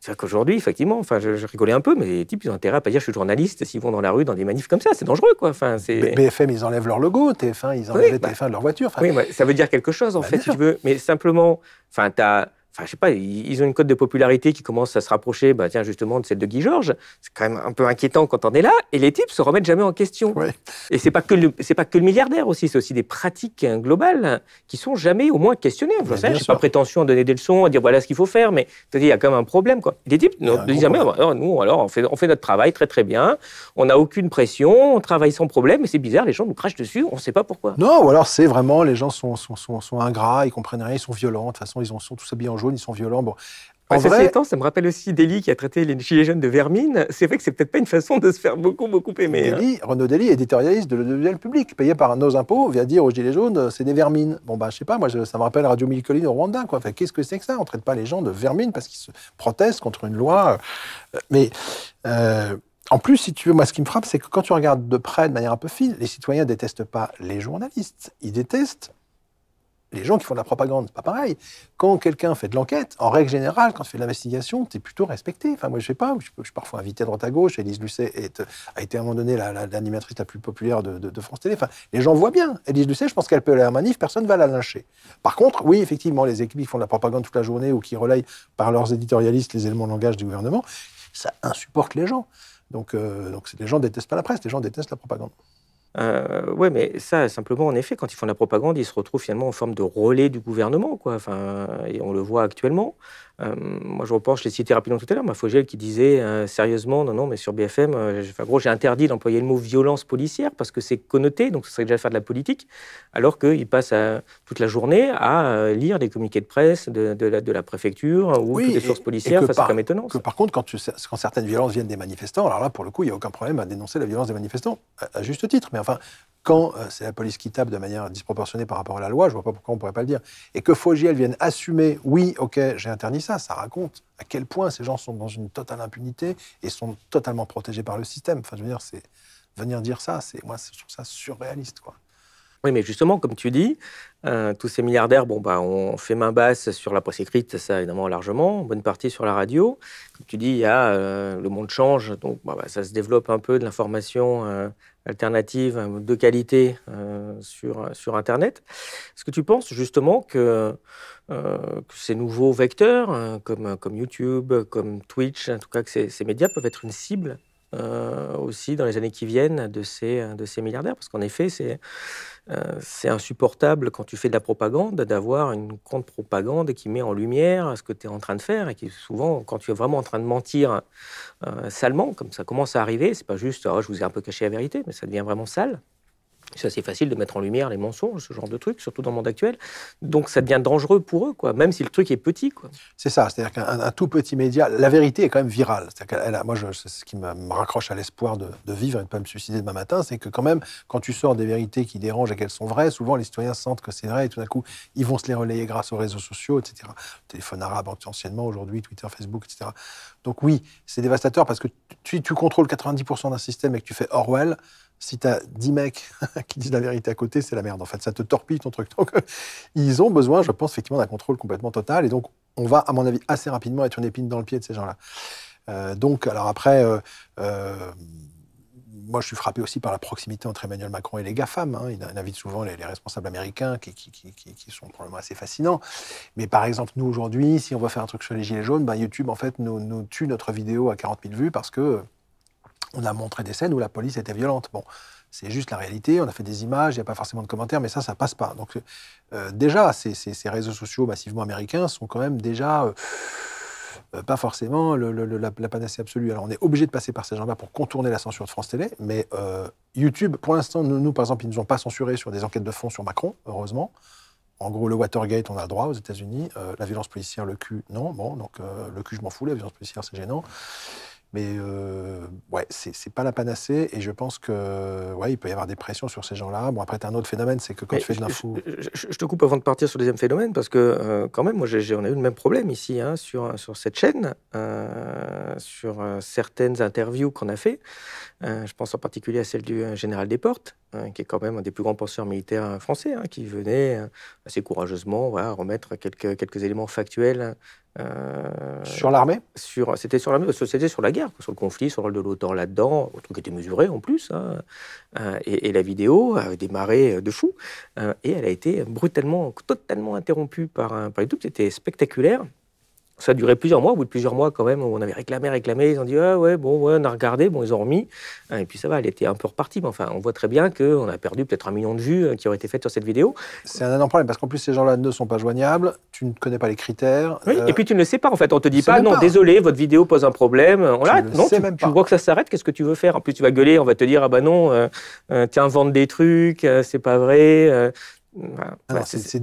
cest vrai qu'aujourd'hui, effectivement, enfin, je, rigolais un peu, mais les types, ils ont intérêt à pas dire je suis journaliste s'ils vont dans la rue, dans des manifs comme ça. C'est dangereux, quoi. Enfin, BFM, ils enlèvent leur logo, TF1, ils enlèvent TF1 bah de leur voiture. oui, ça veut dire quelque chose, en bah, fait, si tu veux. Mais simplement, enfin, tu as enfin, je sais pas, ils ont une cote de popularité qui commence à se rapprocher, bah, tiens, justement, de celle de Guy Georges. C'est quand même un peu inquiétant quand on est là. Et les types se remettent jamais en question. Et c'est pas que c'est pas que le milliardaire aussi, c'est aussi des pratiques hein, globales qui sont jamais au moins questionnées. Bah, je n'ai pas prétention à donner des leçons, à dire voilà ce qu'il faut faire, mais il y a quand même un problème, quoi. Les types nous disent jamais, oh, nous, alors, on fait, on fait notre travail très très bien, on n'a aucune pression, on travaille sans problème, mais c'est bizarre, les gens nous crachent dessus, on ne sait pas pourquoi. Non, ou alors c'est vraiment, les gens sont, sont, sont, ingrats, ils comprennent rien, ils sont violents, de toute façon, ils sont tous habillés en ils sont violents. en ouais, vrai, ça me rappelle aussi Dely qui a traité les Gilets jaunes de vermine. C'est vrai que c'est peut-être pas une façon de se faire beaucoup, beaucoup aimer. Hein. Deli, Renaud Dely, éditorialiste de l'audiovisuel public, payé par nos impôts, vient dire aux Gilets jaunes, euh, c'est des vermines. Bon, bah, je sais pas, moi, ça me rappelle Radio Mille au Rwanda, quoi. qu'est-ce que c'est que ça On traite pas les gens de vermine parce qu'ils se protestent contre une loi. Euh, euh, mais. en plus, si tu veux, moi, ce qui me frappe, c'est que quand tu regardes de près, de manière un peu fine, les citoyens détestent pas les journalistes. Ils détestent les gens qui font de la propagande, c'est pas pareil. Quand quelqu'un fait de l'enquête, en règle générale, quand tu fais de l'investigation, tu es plutôt respecté. Enfin, moi, je sais pas, je, suis parfois invité à droite à gauche. Élise Lucet a été à un moment donné l'animatrice la, plus populaire de, France Télé. Enfin, les gens voient bien. Élise Lucet, je pense qu'elle peut aller à la manif, personne ne va la lyncher. Par contre, oui, effectivement, les équipes qui font de la propagande toute la journée ou qui relayent par leurs éditorialistes les éléments de langage du gouvernement, ça insupporte les gens. Donc, euh, les gens détestent pas la presse, les gens détestent la propagande. Euh, ouais, mais ça, simplement, en effet, quand ils font de la propagande, ils se retrouvent finalement en forme de relais du gouvernement, quoi. et on le voit actuellement. Euh, moi, je repense, je l'ai cité rapidement tout à l'heure, ma Fogel qui disait euh, sérieusement, non, non, mais sur BFM, euh, gros, j'ai interdit d'employer le mot violence policière parce que c'est connoté, donc ce serait déjà faire de la politique, alors qu'il passe toute la journée à lire des communiqués de presse de, de, la, préfecture ou des sources policières. face c'est quand même étonnant. Que par contre, quand, tu, quand, certaines violences viennent des manifestants, alors là, pour le coup, il n'y a aucun problème à dénoncer la violence des manifestants, à, juste titre, mais enfin, quand c'est la police qui tape de manière disproportionnée par rapport à la loi, je ne vois pas pourquoi on ne pourrait pas le dire. Et que Fogel vienne assumer, oui, ok, j'ai interdit ça, raconte à quel point ces gens sont dans une totale impunité et sont totalement protégés par le système. Enfin, je veux c'est venir dire ça, c'est moi, je trouve ça surréaliste, quoi. Oui, mais justement, comme tu dis, euh, tous ces milliardaires, bon, bah, on fait main basse sur la presse écrite, ça évidemment largement, bonne partie sur la radio. Comme tu dis, il euh, le monde change, donc bah, ça se développe un peu de l'information euh, alternative de qualité sur, sur Internet. Est-ce que tu penses justement que, ces nouveaux vecteurs, comme, comme YouTube, comme Twitch, en tout cas que ces, médias peuvent être une cible aussi dans les années qui viennent de ces, de ces milliardaires, parce qu'en effet, c'est euh, c'est insupportable quand tu fais de la propagande d'avoir une contre-propagande qui met en lumière ce que tu es en train de faire et qui souvent, quand tu es vraiment en train de mentir euh, salement, comme ça commence à arriver, c'est pas juste oh, je vous ai un peu caché la vérité, mais ça devient vraiment sale c'est assez facile de mettre en lumière les mensonges, ce genre de trucs, surtout dans le monde actuel. Donc ça devient dangereux pour eux, quoi, même si le truc est petit. Quoi. C'est ça, c'est-à-dire qu'un tout petit média, la vérité est quand même virale. cest moi, ce qui me raccroche à l'espoir de, vivre et de ne pas me suicider demain matin, c'est que quand même, quand tu sors des vérités qui dérangent et qu'elles sont vraies, souvent les citoyens sentent que c'est vrai et tout d'un coup, ils vont se les relayer grâce aux réseaux sociaux, etc. téléphone arabe anciennement, aujourd'hui Twitter, Facebook, etc. Donc oui, c'est dévastateur parce que tu, tu contrôles 90% d'un système et que tu fais Orwell, si tu as 10 mecs qui disent la vérité à côté, c'est la merde. En fait, ça te torpille ton truc. Donc, ils ont besoin, je pense, effectivement, d'un contrôle complètement total. Et donc, on va, à mon avis, assez rapidement être une épine dans le pied de ces gens-là. Euh, donc, alors après, euh, euh, moi, je suis frappé aussi par la proximité entre Emmanuel Macron et les GAFAM. Hein. Il, invite souvent les, responsables américains qui, qui, sont probablement assez fascinants. Mais par exemple, nous, aujourd'hui, si on veut faire un truc sur les Gilets jaunes, bah, YouTube, en fait, nous, nous, tue notre vidéo à 40 000 vues parce que on a montré des scènes où la police était violente. Bon, c'est juste la réalité, on a fait des images, il n'y a pas forcément de commentaires, mais ça, ça passe pas. Donc euh, déjà, ces, ces, réseaux sociaux massivement américains sont quand même déjà... Euh, euh, pas forcément la, panacée absolue. Alors on est obligé de passer par ces gens-là pour contourner la censure de France Télé, mais YouTube, pour l'instant, nous, par exemple, ils ne nous ont pas censurés sur des enquêtes de fond sur Macron, heureusement. En gros, le Watergate, on a le droit aux États-Unis. la violence policière, le cul, non. Bon, donc le cul, je m'en fous. La violence policière, c'est gênant. Mais euh, ouais, c'est pas la panacée et je pense que ouais, il peut y avoir des pressions sur ces gens-là. Bon, après, tu as un autre phénomène, c'est que quand tu fais de l'info. Je, te coupe avant de partir sur le deuxième phénomène parce que, euh, quand même, moi, j'ai on a eu le même problème ici hein, sur, sur cette chaîne, euh, sur certaines interviews qu'on a fait. Euh, je pense en particulier à celle du euh, général Desportes, hein, qui est quand même un des plus grands penseurs militaires euh, français, hein, qui venait assez courageusement remettre quelques, éléments factuels. sur l'armée sur, C'était sur, la, sur la guerre, sur le conflit, sur le rôle de l'OTAN là-dedans, un truc était mesuré en plus. Hein, et, la vidéo a démarré de fou, et elle a été brutalement, totalement interrompue par, par YouTube, c'était spectaculaire. Ça a duré plusieurs mois, au bout de plusieurs mois quand même, on avait réclamé, réclamé, ils ont dit ah ouais, bon, on a regardé, bon, ils ont remis, et puis ça va, elle était un peu repartie, mais enfin, on voit très bien qu'on a perdu peut-être un million de vues euh, qui auraient été faites sur cette vidéo. C'est un énorme problème, parce qu'en plus, ces gens-là ne sont pas joignables, tu ne connais pas les critères. Euh, et puis tu ne le sais pas, en fait, on te dit pas, non, désolé, votre vidéo pose un problème, on l'arrête, non, tu, vois que ça s'arrête, qu'est-ce que tu veux faire En plus, tu vas gueuler, on va te dire, ah bah non, euh, tiens vendre des trucs, c'est pas vrai,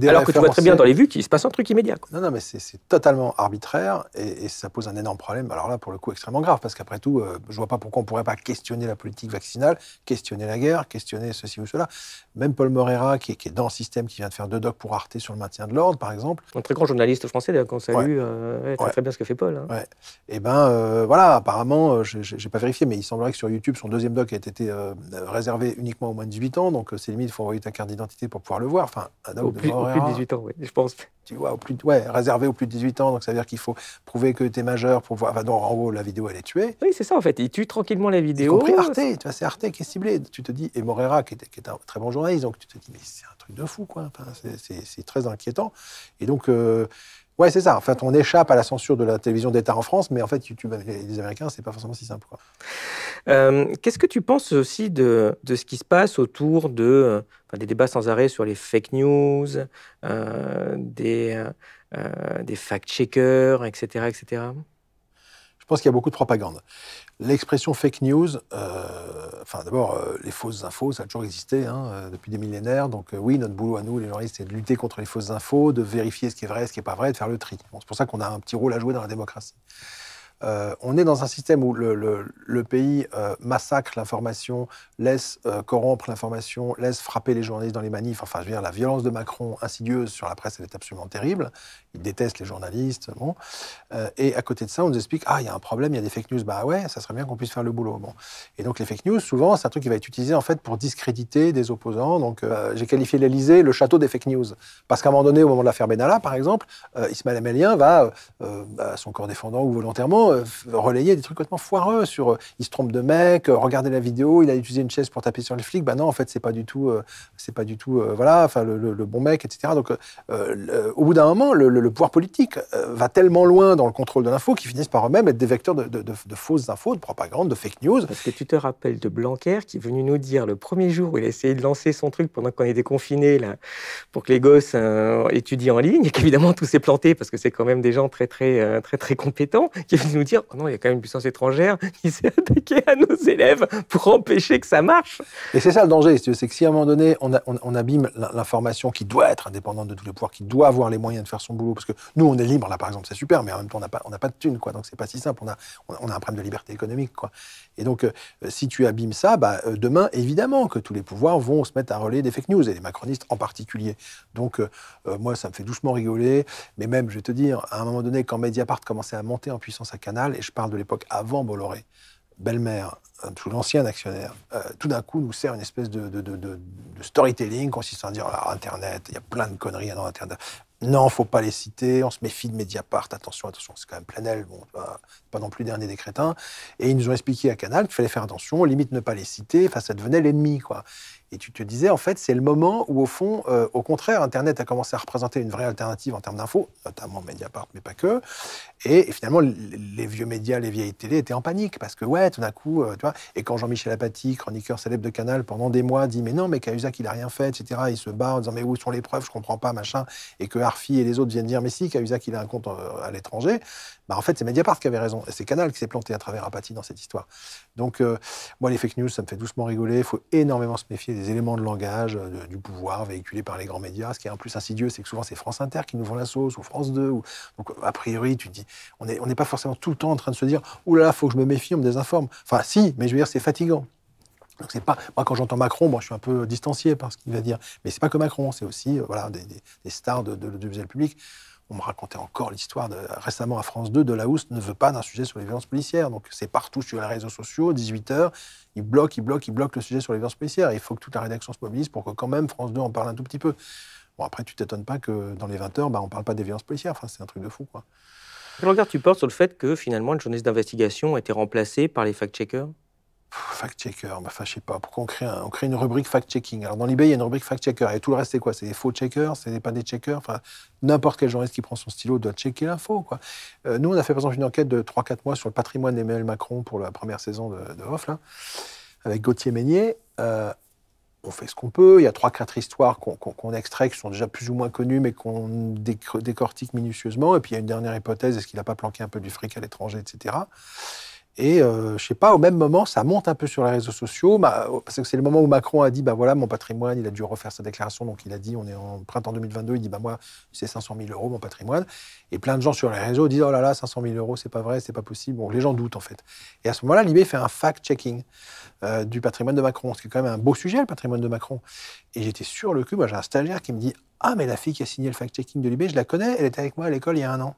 alors que tu vois très bien dans les vues qu'il se passe un truc immédiat. Non, non, mais c'est totalement arbitraire et, ça pose un énorme problème. Alors là, pour le coup, extrêmement grave, parce qu'après tout, je euh, je vois pas pourquoi on pourrait pas questionner la politique vaccinale, questionner la guerre, questionner ceci ou cela. Même Paul Morera, qui, qui est dans le système, qui vient de faire deux docs pour Arte sur le maintien de l'ordre, par exemple. Un très grand journaliste français, d'ailleurs, qu'on salue, euh, très, très bien ce que fait Paul. Hein. Et eh ben, euh, voilà, apparemment, j'ai pas vérifié, mais il semblerait que sur YouTube, son deuxième doc ait été réservé uniquement aux moins de 18 ans, donc c'est limite, il faut envoyer ta carte d'identité pour pouvoir le voir enfin, un au plus, au plus de 18 ans, oui, je pense. Tu vois, au plus, réservé aux plus de 18 ans, donc ça veut dire qu'il faut prouver que tu es majeur pour voir. non, en haut la vidéo, elle est tuée. Oui, c'est ça, en fait. Il tue tranquillement la vidéo. Y Arte, tu vois, c'est Arte qui est ciblé. Tu te dis, et Morera, qui est, un très bon journaliste, donc tu te dis, mais c'est un truc de fou, quoi. c'est très inquiétant. Et donc. Euh, Ouais, c'est ça. En fait, on échappe à la censure de la télévision d'État en France, mais en fait, YouTube et les Américains, c'est pas forcément si simple. Euh, qu'est-ce que tu penses aussi de, de, ce qui se passe autour de, des débats sans arrêt sur les fake news, euh, des, euh, des fact-checkers, etc., etc. Je pense qu'il y a beaucoup de propagande. L'expression fake news, euh, enfin d'abord, euh, les fausses infos, ça a toujours existé hein, euh, depuis des millénaires. Donc oui, notre boulot à nous, les journalistes, c'est de lutter contre les fausses infos, de vérifier ce qui est vrai, ce qui n'est pas vrai, de faire le tri. c'est pour ça qu'on a un petit rôle à jouer dans la démocratie. Euh, on est dans un système où le, pays euh, massacre l'information, laisse euh, corrompre l'information, laisse frapper les journalistes dans les manifs. Enfin, je veux dire, la violence de Macron insidieuse sur la presse, elle est absolument terrible. Il déteste les journalistes. et à côté de ça, on nous explique Ah, il y a un problème, il y a des fake news. Bah ouais, ça serait bien qu'on puisse faire le boulot. Bon. Et donc, les fake news, souvent, c'est un truc qui va être utilisé en fait pour discréditer des opposants. Donc, j'ai qualifié l'Elysée le château des fake news. Parce qu'à un moment donné, au moment de l'affaire Benalla, par exemple, Ismaël Amélien va, bah, son corps défendant ou volontairement, euh, relayer des trucs complètement foireux sur euh, il se trompe de mec, euh, regardez la vidéo, il a utilisé une chaise pour taper sur les flics. ben bah non, en fait, c'est pas du tout, c'est pas du tout, voilà, enfin le, bon mec, etc. Donc, au bout d'un moment, le, pouvoir politique va tellement loin dans le contrôle de l'info qu'ils finissent par eux-mêmes être des vecteurs de, fausses infos, de propagande, de fake news. Parce que tu te rappelles de Blanquer qui est venu nous dire le premier jour où il a essayé de lancer son truc pendant qu'on était confinés là, pour que les gosses étudient en ligne, et qu'évidemment tout s'est planté parce que c'est quand même des gens très très très très, compétents qui nous dire oh non, il y a quand même une puissance étrangère qui s'est attaquée à nos élèves pour empêcher que ça marche. Et c'est ça le danger, c'est que si à un moment donné, on, abîme l'information qui doit être indépendante de tous les pouvoirs, qui doit avoir les moyens de faire son boulot, parce que nous, on est libre, là par exemple, c'est super, mais en même temps, on n'a pas, on pas de thunes, quoi, donc c'est pas si simple, on a, on a un problème de liberté économique. Quoi. Et donc, euh, si tu abîmes ça, bah, euh, demain, évidemment que tous les pouvoirs vont se mettre à relayer des fake news, et les macronistes en particulier. Donc, euh, moi, ça me fait doucement rigoler, mais même, je vais te dire, à un moment donné, quand Mediapart commençait à monter en puissance à et je parle de l'époque avant Bolloré, Belle-Mère, tout l'ancien actionnaire, euh, tout d'un coup nous sert une espèce de, de, storytelling consistant à dire ah, Internet, il y a plein de conneries dans Internet. Non, faut pas les citer, on se méfie de Mediapart, attention, attention, c'est quand même Planel, bon, pas, non plus dernier des crétins. Et ils nous ont expliqué à Canal qu'il fallait faire attention, limite ne pas les citer, enfin ça devenait l'ennemi, quoi. Et tu te disais, en fait, c'est le moment où, au fond, euh, au contraire, Internet a commencé à représenter une vraie alternative en termes d'infos, notamment Mediapart, mais pas que. Et, finalement, les vieux médias, les vieilles télés étaient en panique parce que, ouais, tout d'un coup, euh, tu vois. Et quand Jean-Michel Apathy, chroniqueur célèbre de Canal, pendant des mois, dit, mais non, mais Cahuzac, il a rien fait, etc. Il se bat en disant, mais où sont les preuves, je comprends pas, machin. Et que Arfi et les autres viennent dire, mais si, Cahuzac, il a un compte euh, à l'étranger. Bah, en fait, c'est Mediapart qui avait raison. Et c'est Canal qui s'est planté à travers Apathy dans cette histoire. Donc, moi, les fake news, ça me fait doucement rigoler. Il faut énormément se méfier des éléments de langage euh, du pouvoir véhiculés par les grands médias. Ce qui est un plus insidieux, c'est que souvent c'est France Inter qui nous vend la sauce ou France 2. Ou... Donc euh, a priori, tu dis, on n'est on pas forcément tout le temps en train de se dire, oulala, faut que je me méfie, on me désinforme. Enfin, si, mais je veux dire, c'est fatigant. Donc c'est pas moi quand j'entends Macron, moi je suis un peu distancié par ce qu'il va dire. Mais c'est pas que Macron, c'est aussi euh, voilà des, des, stars de, de, de public. On me racontait encore l'histoire de, récemment à France 2, de la Housse ne veut pas d'un sujet sur les violences policières. Donc c'est partout sur les réseaux sociaux, 18h, il bloque, il bloque, il bloque le sujet sur les violences policières. il faut que toute la rédaction se mobilise pour que quand même France 2 en parle un tout petit peu. Bon, après, tu t'étonnes pas que dans les 20 h bah, on parle pas des violences policières. Enfin, c'est un truc de fou, quoi. Quel regard tu portes sur le fait que finalement une journaliste d'investigation a été remplacée par les fact-checkers fact-checker, bah, enfin je pas, pourquoi on crée, une rubrique fact-checking Alors dans l'eBay, il y a une rubrique fact-checker, et tout le reste c'est quoi C'est des faux checkers, n'est pas des checkers, enfin n'importe quel journaliste qui prend son stylo doit checker l'info. quoi. Euh, nous on a fait par exemple une enquête de 3-4 mois sur le patrimoine d'Emmanuel Macron pour la première saison de, de avec Gauthier Meignier. Euh, on fait ce qu'on peut. Il y a trois, quatre histoires qu'on extrait, qui sont déjà plus ou moins connues, mais qu'on décortique minutieusement. Et puis il y a une dernière hypothèse, est-ce qu'il n'a pas planqué un peu du fric à l'étranger, etc. Et je euh, je sais pas, au même moment, ça monte un peu sur les réseaux sociaux, parce que c'est le moment où Macron a dit, bah voilà, mon patrimoine, il a dû refaire sa déclaration, donc il a dit, on est en printemps 2022, il dit, bah moi, c'est 500 000 euros mon patrimoine. Et plein de gens sur les réseaux disent, oh là là, 500 000 euros, c'est pas vrai, c'est pas possible. Bon, les gens doutent en fait. Et à ce moment-là, l'IB fait un fact-checking euh, du patrimoine de Macron, ce qui est quand même un beau sujet, le patrimoine de Macron. Et j'étais sur le cul, moi j'ai un stagiaire qui me dit, ah mais la fille qui a signé le fact-checking de l'IB, je la connais, elle était avec moi à l'école il y a un an.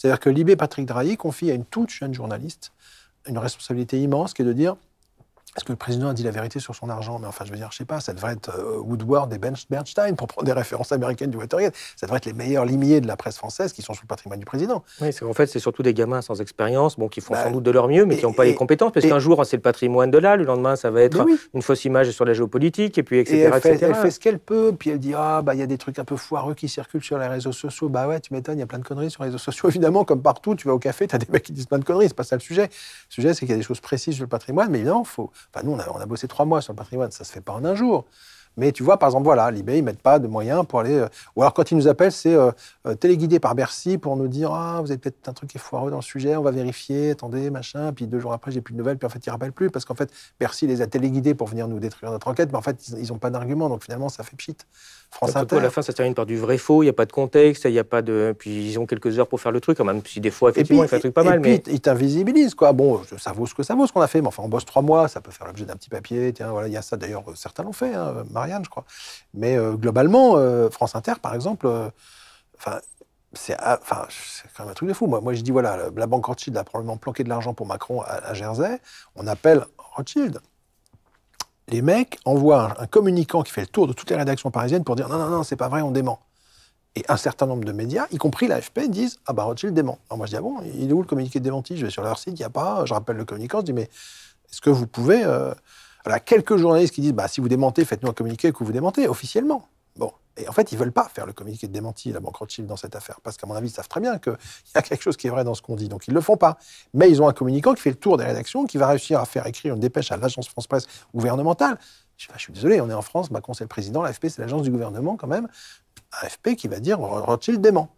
C'est-à-dire que Libé Patrick Drahi confie à une toute jeune journaliste une responsabilité immense qui est de dire est-ce que le président a dit la vérité sur son argent Mais enfin, je veux dire, je sais pas, ça devrait être euh, Woodward et Bernstein, pour prendre des références américaines du Watergate. Ça devrait être les meilleurs limiers de la presse française qui sont sous le patrimoine du président. Oui, c'est en fait, c'est surtout des gamins sans expérience, bon, qui font bah, sans doute de leur mieux, mais qui n'ont pas les compétences, parce qu'un jour, c'est le patrimoine de là, le lendemain, ça va être une fausse image sur la géopolitique, et puis etc. Et elle, Fait, ce qu'elle peut, puis elle dit, ah, bah, il y a des trucs un peu foireux qui circulent sur les réseaux sociaux. Bah ouais, tu m'étonnes, il y a plein de conneries sur les réseaux sociaux. Évidemment, comme partout, tu vas au café, tu as des mecs qui disent plein de conneries, c'est pas ça le sujet. Le sujet, c'est qu'il y a des choses précises sur le patrimoine, mais faut nous, on a, bossé trois mois sur le patrimoine, ça ne se fait pas en un jour. Mais tu vois, par exemple, voilà, ils mettent pas de moyens pour aller. Euh, ou alors, quand ils nous appellent, c'est euh, euh, téléguidé par Bercy pour nous dire Ah, vous avez peut-être un truc qui est foireux dans le sujet, on va vérifier, attendez, machin. Puis deux jours après, j'ai plus de nouvelles, puis en fait, ils rappellent plus, parce qu'en fait, Bercy les a téléguidés pour venir nous détruire notre enquête, mais en fait, ils n'ont pas d'argument, donc finalement, ça fait pchit. France Inter. à la fin, ça se termine par du vrai faux, il n'y a pas de contexte, il n'y a pas de. Puis ils ont quelques heures pour faire le truc, quand même, si des fois, effectivement, ils font un truc pas et mal. Puis, ils t'invisibilisent, quoi. Bon, ça vaut ce que ça vaut, ce qu'on a fait, mais enfin, on bosse trois mois, ça peut faire l'objet d'un petit papier, tiens, voilà, il y a ça, d'ailleurs, euh, certains l'ont fait, hein, Marianne, je crois. Mais euh, globalement, euh, France Inter, par exemple, ah, enfin. c'est quand même un truc de fou. Moi, je dis, voilà, la banque Rothschild a probablement planqué de l'argent pour Macron à Jersey. On appelle Rothschild les mecs envoient un, communicant qui fait le tour de toutes les rédactions parisiennes pour dire non, non, non, c'est pas vrai, on dément. Et un certain nombre de médias, y compris l'AFP, disent Ah bah Rothschild dément. Alors moi je dis Ah bon, il est où le communiqué démenti Je vais sur leur site, il n'y a pas. Je rappelle le communicant, je dis Mais est-ce que vous pouvez. Euh... Alors, quelques journalistes qui disent Bah si vous démentez, faites-nous un communiqué que vous démentez officiellement. Et en fait, ils ne veulent pas faire le communiqué de démenti, la banque Rothschild, dans cette affaire. Parce qu'à mon avis, ils savent très bien qu'il y a quelque chose qui est vrai dans ce qu'on dit. Donc, ils ne le font pas. Mais ils ont un communicant qui fait le tour des rédactions, qui va réussir à faire écrire une dépêche à l'agence France-Presse gouvernementale. Je, je suis désolé, on est en France, Macron, c'est le président, l'AFP, c'est l'agence du gouvernement quand même. Un AFP qui va dire Rothschild dément.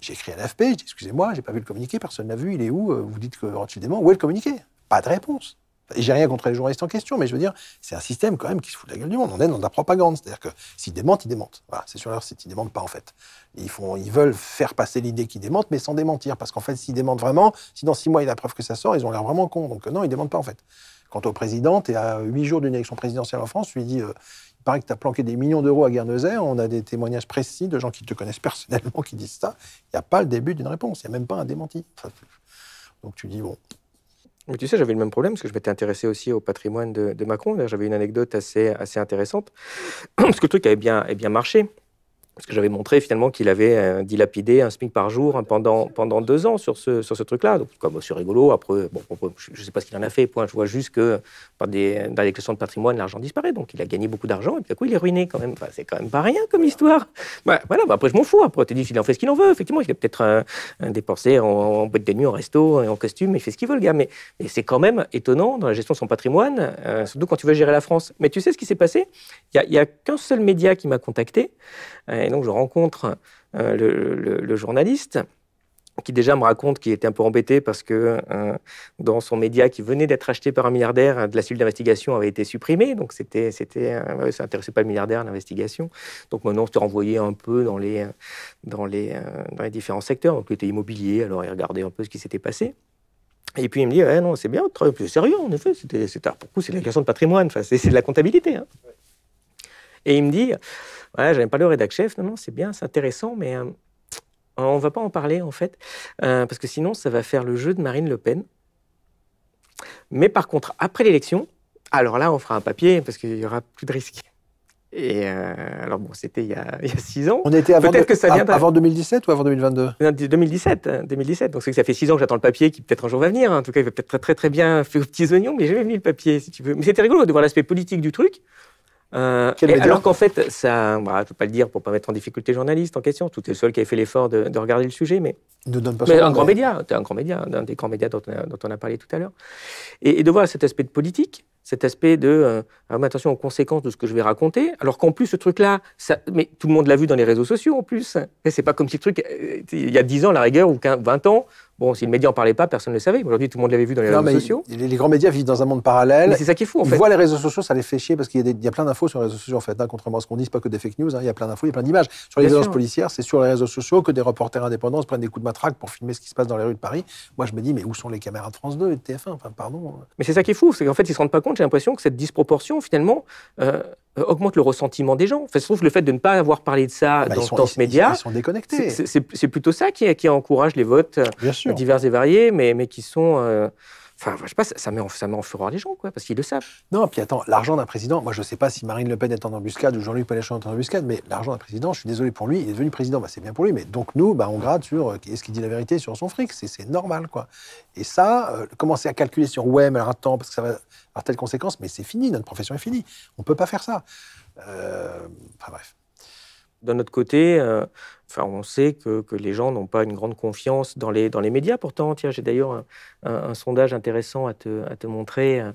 J'ai écrit à l'AFP, je dis excusez-moi, je n'ai pas vu le communiqué, personne n'a vu, il est où euh, Vous dites que Rothschild dément, où est le communiqué Pas de réponse. J'ai rien contre les journalistes en question, mais je veux dire, c'est un système quand même qui se fout de la gueule du monde. On est dans de la propagande. C'est-à-dire que s'ils démentent, ils démentent. c'est sur leur site, ils démentent pas en fait. Ils, font, ils veulent faire passer l'idée qu'ils démentent, mais sans démentir. Parce qu'en fait, s'ils démentent vraiment, si dans six mois, il y a preuve que ça sort, ils ont l'air vraiment cons. Donc euh, non, ils démentent pas en fait. Quant au président, et à huit jours d'une élection présidentielle en France, lui dit, euh, il paraît que tu as planqué des millions d'euros à Guernesey. On a des témoignages précis de gens qui te connaissent personnellement qui disent ça. Il n'y a pas le début d'une réponse. Il n'y a même pas un démenti. donc tu dis bon, mais tu sais, j'avais le même problème parce que je m'étais intéressé aussi au patrimoine de, de Macron. J'avais une anecdote assez, assez intéressante parce que le truc avait bien, avait bien marché parce que j'avais montré finalement qu'il avait euh, dilapidé un SMIC par jour hein, pendant, pendant deux ans sur ce, sur ce truc-là. Donc, comme euh, c'est rigolo, après, bon, je ne sais pas ce qu'il en a fait, point. Je vois juste que par des, dans les questions de patrimoine, l'argent disparaît. Donc, il a gagné beaucoup d'argent et puis à coup, il est ruiné quand même. c'est quand même pas rien comme histoire. Bah, voilà, bah, après, je m'en fous. Après, tu dis, il en fait ce qu'il en veut. Effectivement, il a peut-être un, dépensé en, boîte de nuit, en resto, en costume, il fait ce qu'il veut, le gars. Mais, c'est quand même étonnant dans la gestion de son patrimoine, euh, surtout quand tu veux gérer la France. Mais tu sais ce qui s'est passé Il n'y a, qu'un seul média qui m'a contacté et donc je rencontre euh, le, journaliste qui déjà me raconte qu'il était un peu embêté parce que euh, dans son média qui venait d'être acheté par un milliardaire, de la suite d'investigation avait été supprimée. Donc, c'était, c'était, euh, ça n'intéressait pas le milliardaire, l'investigation. Donc, maintenant, te renvoyé un peu dans les, dans les, dans les différents secteurs. Donc, il était immobilier, alors il regardait un peu ce qui s'était passé. Et puis, il me dit, non, c'est bien, c'est sérieux, en effet. C'était, pour coup, c'est la question de patrimoine, enfin, c'est, de la comptabilité. Hein. Et il me dit, Ouais, j'aime pas le rédac chef. Non, non, c'est bien, c'est intéressant, mais on euh, on va pas en parler en fait, euh, parce que sinon ça va faire le jeu de Marine Le Pen. Mais par contre, après l'élection, alors là, on fera un papier parce qu'il y aura plus de risques. Et euh, alors bon, c'était il, y a six ans. On était avant, que ça vient avant 2017 ou avant 2022 2017, 2017. Donc c'est que ça fait six ans que j'attends le papier qui peut-être un jour va venir. Hein. En tout cas, il va peut-être très, très très bien fait aux petits oignons, mais j'ai jamais mis le papier si tu veux. Mais c'était rigolo de voir l'aspect politique du truc. Euh, alors qu'en fait, ça, bah, je ne peux pas le dire pour ne pas mettre en difficulté le journaliste en question, tout est seul qui a fait l'effort de, regarder le sujet, mais, ne donne un, grand média, un grand média, un des grands médias dont on a, parlé tout à l'heure. Et, de voir cet aspect de politique, cet aspect de euh, attention aux conséquences de ce que je vais raconter, alors qu'en plus ce truc-là, mais tout le monde l'a vu dans les réseaux sociaux en plus, et c'est pas comme si le truc, euh, il y a 10 ans la rigueur, ou 20 ans, Bon, si le média n'en parlait pas, personne ne le savait. Aujourd'hui, tout le monde l'avait vu dans les réseaux sociaux. Les, grands médias vivent dans un monde parallèle. C'est ça qui est fou, en fait. on voient les réseaux sociaux, ça les fait chier parce qu'il y, a plein d'infos sur les réseaux sociaux, en fait. Hein, contrairement à ce qu'on dit, n'est pas que des fake news, hein. il y a plein d'infos, il y a plein d'images. Sur les agences policières, c'est sur les réseaux sociaux que des reporters indépendants se prennent des coups de matraque pour filmer ce qui se passe dans les rues de Paris. Moi, je me dis, mais où sont les caméras de France 2 et de TF1 Enfin, pardon. Hein. Mais c'est ça qui est fou, c'est qu'en fait, ils se rendent pas compte, j'ai l'impression que cette disproportion, finalement, euh, euh, augmente le ressentiment des gens. Enfin, se trouve le fait de ne pas avoir parlé de ça bah, dans, sont, dans, ce sont déconnectés. C'est plutôt ça qui, qui, encourage les votes euh, divers et variés, mais, mais qui sont euh, Enfin, je sais pas, ça met en, ça met en fureur les gens, quoi, parce qu'ils le savent. Non, puis attends, l'argent d'un président, moi je sais pas si Marine Le Pen est en embuscade ou Jean-Luc Mélenchon est en embuscade, mais l'argent d'un président, je suis désolé pour lui, il est devenu président, bah, c'est bien pour lui, mais donc nous, bah, on gratte sur ce qu'il dit la vérité sur son fric, c'est normal, quoi. Et ça, commencer à calculer sur ouais, mais attends, parce que ça va, par telle conséquence, mais c'est fini, notre profession est finie. On ne peut pas faire ça. Euh, enfin bref. D'un autre côté, euh, enfin, on sait que, que les gens n'ont pas une grande confiance dans les, dans les médias. Pourtant, tiens, j'ai d'ailleurs un, un, sondage intéressant à te, à te montrer. Euh,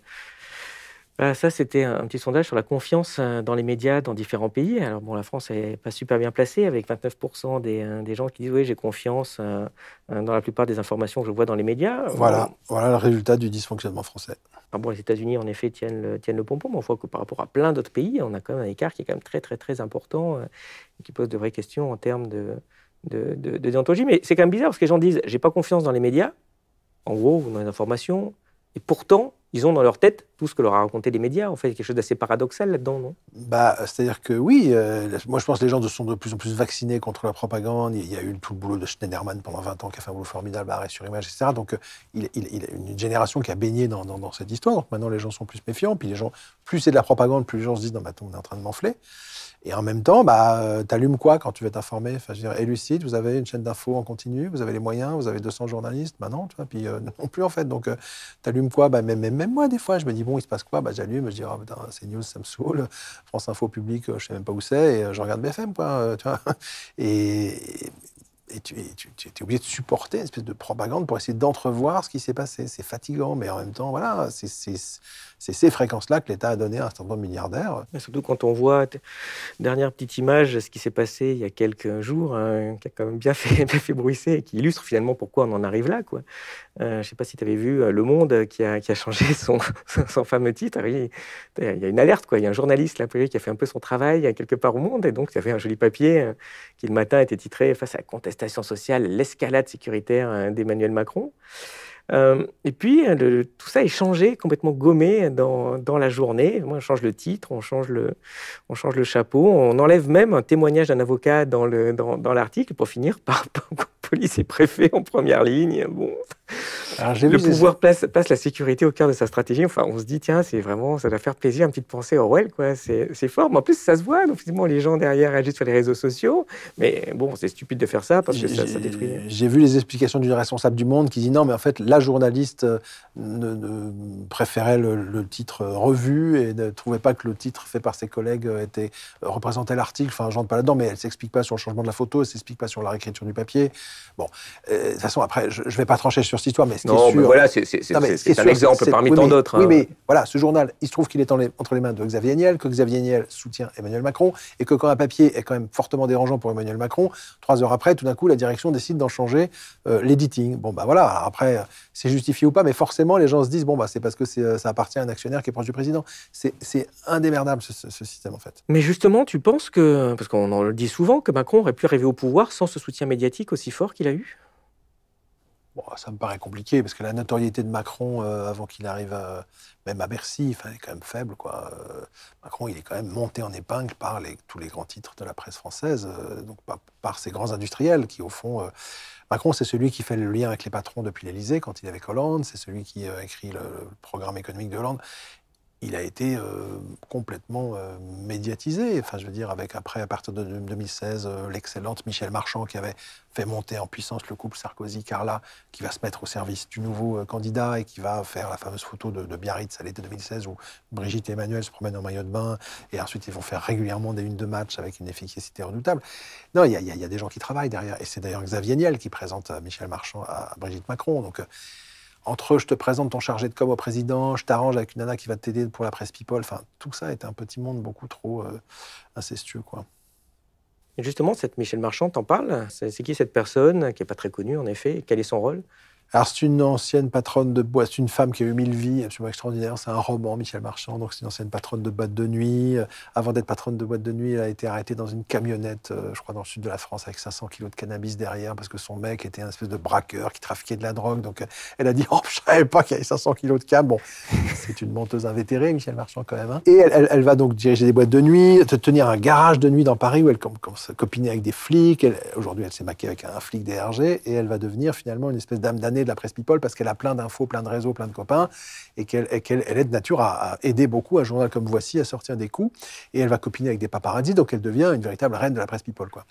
ah, ça, c'était un petit sondage sur la confiance euh, dans les médias dans différents pays. Alors, bon, la France n'est pas super bien placée, avec 29% euh, des, gens qui disent Oui, j'ai confiance euh, dans la plupart des informations que je vois dans les médias. Voilà, voilà le résultat du dysfonctionnement français. Ah bon, les États-Unis, en effet, tiennent le, tiennent le pompon, mais on voit que par rapport à plein d'autres pays, on a quand même un écart qui est quand même très, très, très important, et qui pose de vraies questions en termes de, de, de déontologie. Mais c'est quand même bizarre, parce que les gens disent J'ai pas confiance dans les médias. En gros, dans les informations, et pourtant, ils ont dans leur tête tout ce que leur a raconté les médias. En fait, quelque chose d'assez paradoxal là-dedans, non bah, C'est-à-dire que oui, euh, moi je pense que les gens sont de plus en plus vaccinés contre la propagande. Il y a eu tout le boulot de Schneiderman pendant 20 ans qui a fait un boulot formidable, arrêt sur image, etc. Donc euh, il, il, il, une génération qui a baigné dans, cette histoire. Donc maintenant les gens sont plus méfiants. Puis les gens, plus c'est de la propagande, plus les gens se disent non, mais on est en train de m'enfler. Et en même temps, bah, euh, t'allumes quoi quand tu veux t'informer enfin, je veux dire, élucide vous avez une chaîne d'infos en continu, vous avez les moyens, vous avez 200 journalistes, bah non, tu vois, puis euh, non plus en fait. Donc, euh, t'allumes quoi bah, même, même, moi, des fois, je me dis, bon, il se passe quoi bah, J'allume, je dis, oh, putain, c'est News, ça me saoule, France Info Public, je sais même pas où c'est, et je regarde BFM, quoi, tu vois. Et, et tu, es, obligé de supporter une espèce de propagande pour essayer d'entrevoir ce qui s'est passé. C'est fatigant, mais en même temps, voilà, c'est ces fréquences-là que l'État a donné à un certain nombre de milliardaires. surtout quand on voit, dernière petite image, ce qui s'est passé il y a quelques jours, hein, qui a quand même bien fait, bien bruisser et qui illustre finalement pourquoi on en arrive là. Quoi. Euh, je ne sais pas si tu avais vu euh, Le Monde qui a, changé son, son, fameux titre. Il, y a une alerte, quoi. il y a un journaliste là, qui a fait un peu son travail quelque part au monde, et donc il y avait un joli papier euh, qui le matin était titré Face à la contestation sociale, l'escalade sécuritaire hein, d'Emmanuel Macron. Euh, et puis, euh, tout ça est changé, complètement gommé dans, dans, la journée. On change le titre, on change le, on change le chapeau, on enlève même un témoignage d'un avocat dans, le, dans, dans l'article pour finir par, police et préfet en première ligne. Bon. le pouvoir place, place, la sécurité au cœur de sa stratégie. Enfin, on se dit, tiens, c'est vraiment, ça doit faire plaisir, une petite pensée Orwell, quoi. C'est, fort. Mais en plus, ça se voit. Donc, les gens derrière agissent sur les réseaux sociaux. Mais bon, c'est stupide de faire ça parce que ça, ça détruit. J'ai vu les explications d'une responsable du Monde qui dit, non, mais en fait, là, la journaliste euh, ne, préférait le, titre euh, revue et ne trouvait pas que le titre fait par ses collègues euh, était, représentait l'article. Enfin, je rentre pas là-dedans, mais elle s'explique pas sur le changement de la photo, elle s'explique pas sur la réécriture du papier. Bon, de toute façon, après, je, ne vais pas trancher sur cette histoire, mais ce qui est sûr. Mais voilà, c'est un exemple parmi tant d'autres. Oui, hein. mais voilà, ce journal, il se trouve qu'il est entre les mains de Xavier Niel, que Xavier Niel soutient Emmanuel Macron, et que quand un papier est quand même fortement dérangeant pour Emmanuel Macron, trois heures après, tout d'un coup, la direction décide d'en changer l'éditing. Bon, ben bah, voilà, après, c'est justifié ou pas, mais forcément, les gens se disent bon, bah, c'est parce que euh, ça appartient à un actionnaire qui est proche du président. C'est indémerdable, ce, système, en fait. Mais justement, tu penses que, parce qu'on en le dit souvent, que Macron aurait pu arriver au pouvoir sans ce soutien médiatique aussi fort qu'il a eu ça me paraît compliqué, parce que la notoriété de Macron, euh, avant qu'il arrive euh, même à Bercy, est quand même faible. Quoi. Euh, Macron, il est quand même monté en épingle par les, tous les grands titres de la presse française, donc par, par, ces grands industriels qui, au fond... Macron, c'est celui qui fait le lien avec les patrons depuis l'Élysée, quand il est avec Hollande, c'est celui qui écrit le, programme économique de Hollande il a été euh, complètement euh, médiatisé. Enfin, je veux dire, avec après, à partir de 2016, euh, l'excellente Michel Marchand qui avait fait monter en puissance le couple Sarkozy-Carla, qui va se mettre au service du nouveau candidat et qui va faire la fameuse photo de, Biarritz à l'été 2016 où Brigitte et Emmanuel se promènent en maillot de bain et ensuite ils vont faire régulièrement des unes de match avec une efficacité redoutable. Non, il y, a des gens qui travaillent derrière. Et c'est d'ailleurs Xavier Niel qui présente Michel Marchand à Brigitte Macron. Donc, entre eux, je te présente ton chargé de com au président, je t'arrange avec une nana qui va t'aider pour la presse people. Enfin, tout ça est un petit monde beaucoup trop euh, incestueux, quoi. justement, cette Michel Marchand, t'en parle C'est qui cette personne qui n'est pas très connue, en effet Quel est son rôle alors, c'est une ancienne patronne de boîte, c'est une femme qui a eu mille vies, absolument extraordinaire. C'est un roman, Michel Marchand. Donc, c'est une ancienne patronne de boîte de nuit. Euh, avant d'être patronne de boîte de nuit, elle a été arrêtée dans une camionnette, euh, je crois, dans le sud de la France, avec 500 kilos de cannabis derrière, parce que son mec était un espèce de braqueur qui trafiquait de la drogue. Donc, euh, elle a dit Oh, je savais pas qu'il y avait 500 kilos de cam. Bon, c'est une menteuse invétérée, Michel Marchand, quand même. Hein. Et elle, va donc diriger des boîtes de nuit, tenir un garage de nuit dans Paris où elle commence à copiner avec des flics. Aujourd'hui, elle, s'est maquée avec un flic DRG et elle va devenir finalement une espèce d'âme d'année de la presse People parce qu'elle a plein d'infos, plein de réseaux, plein de copains et qu'elle est de nature à, aider beaucoup un journal comme Voici à sortir des coups. Et elle va copiner avec des paparazzis, donc elle devient une véritable reine de la presse People, quoi.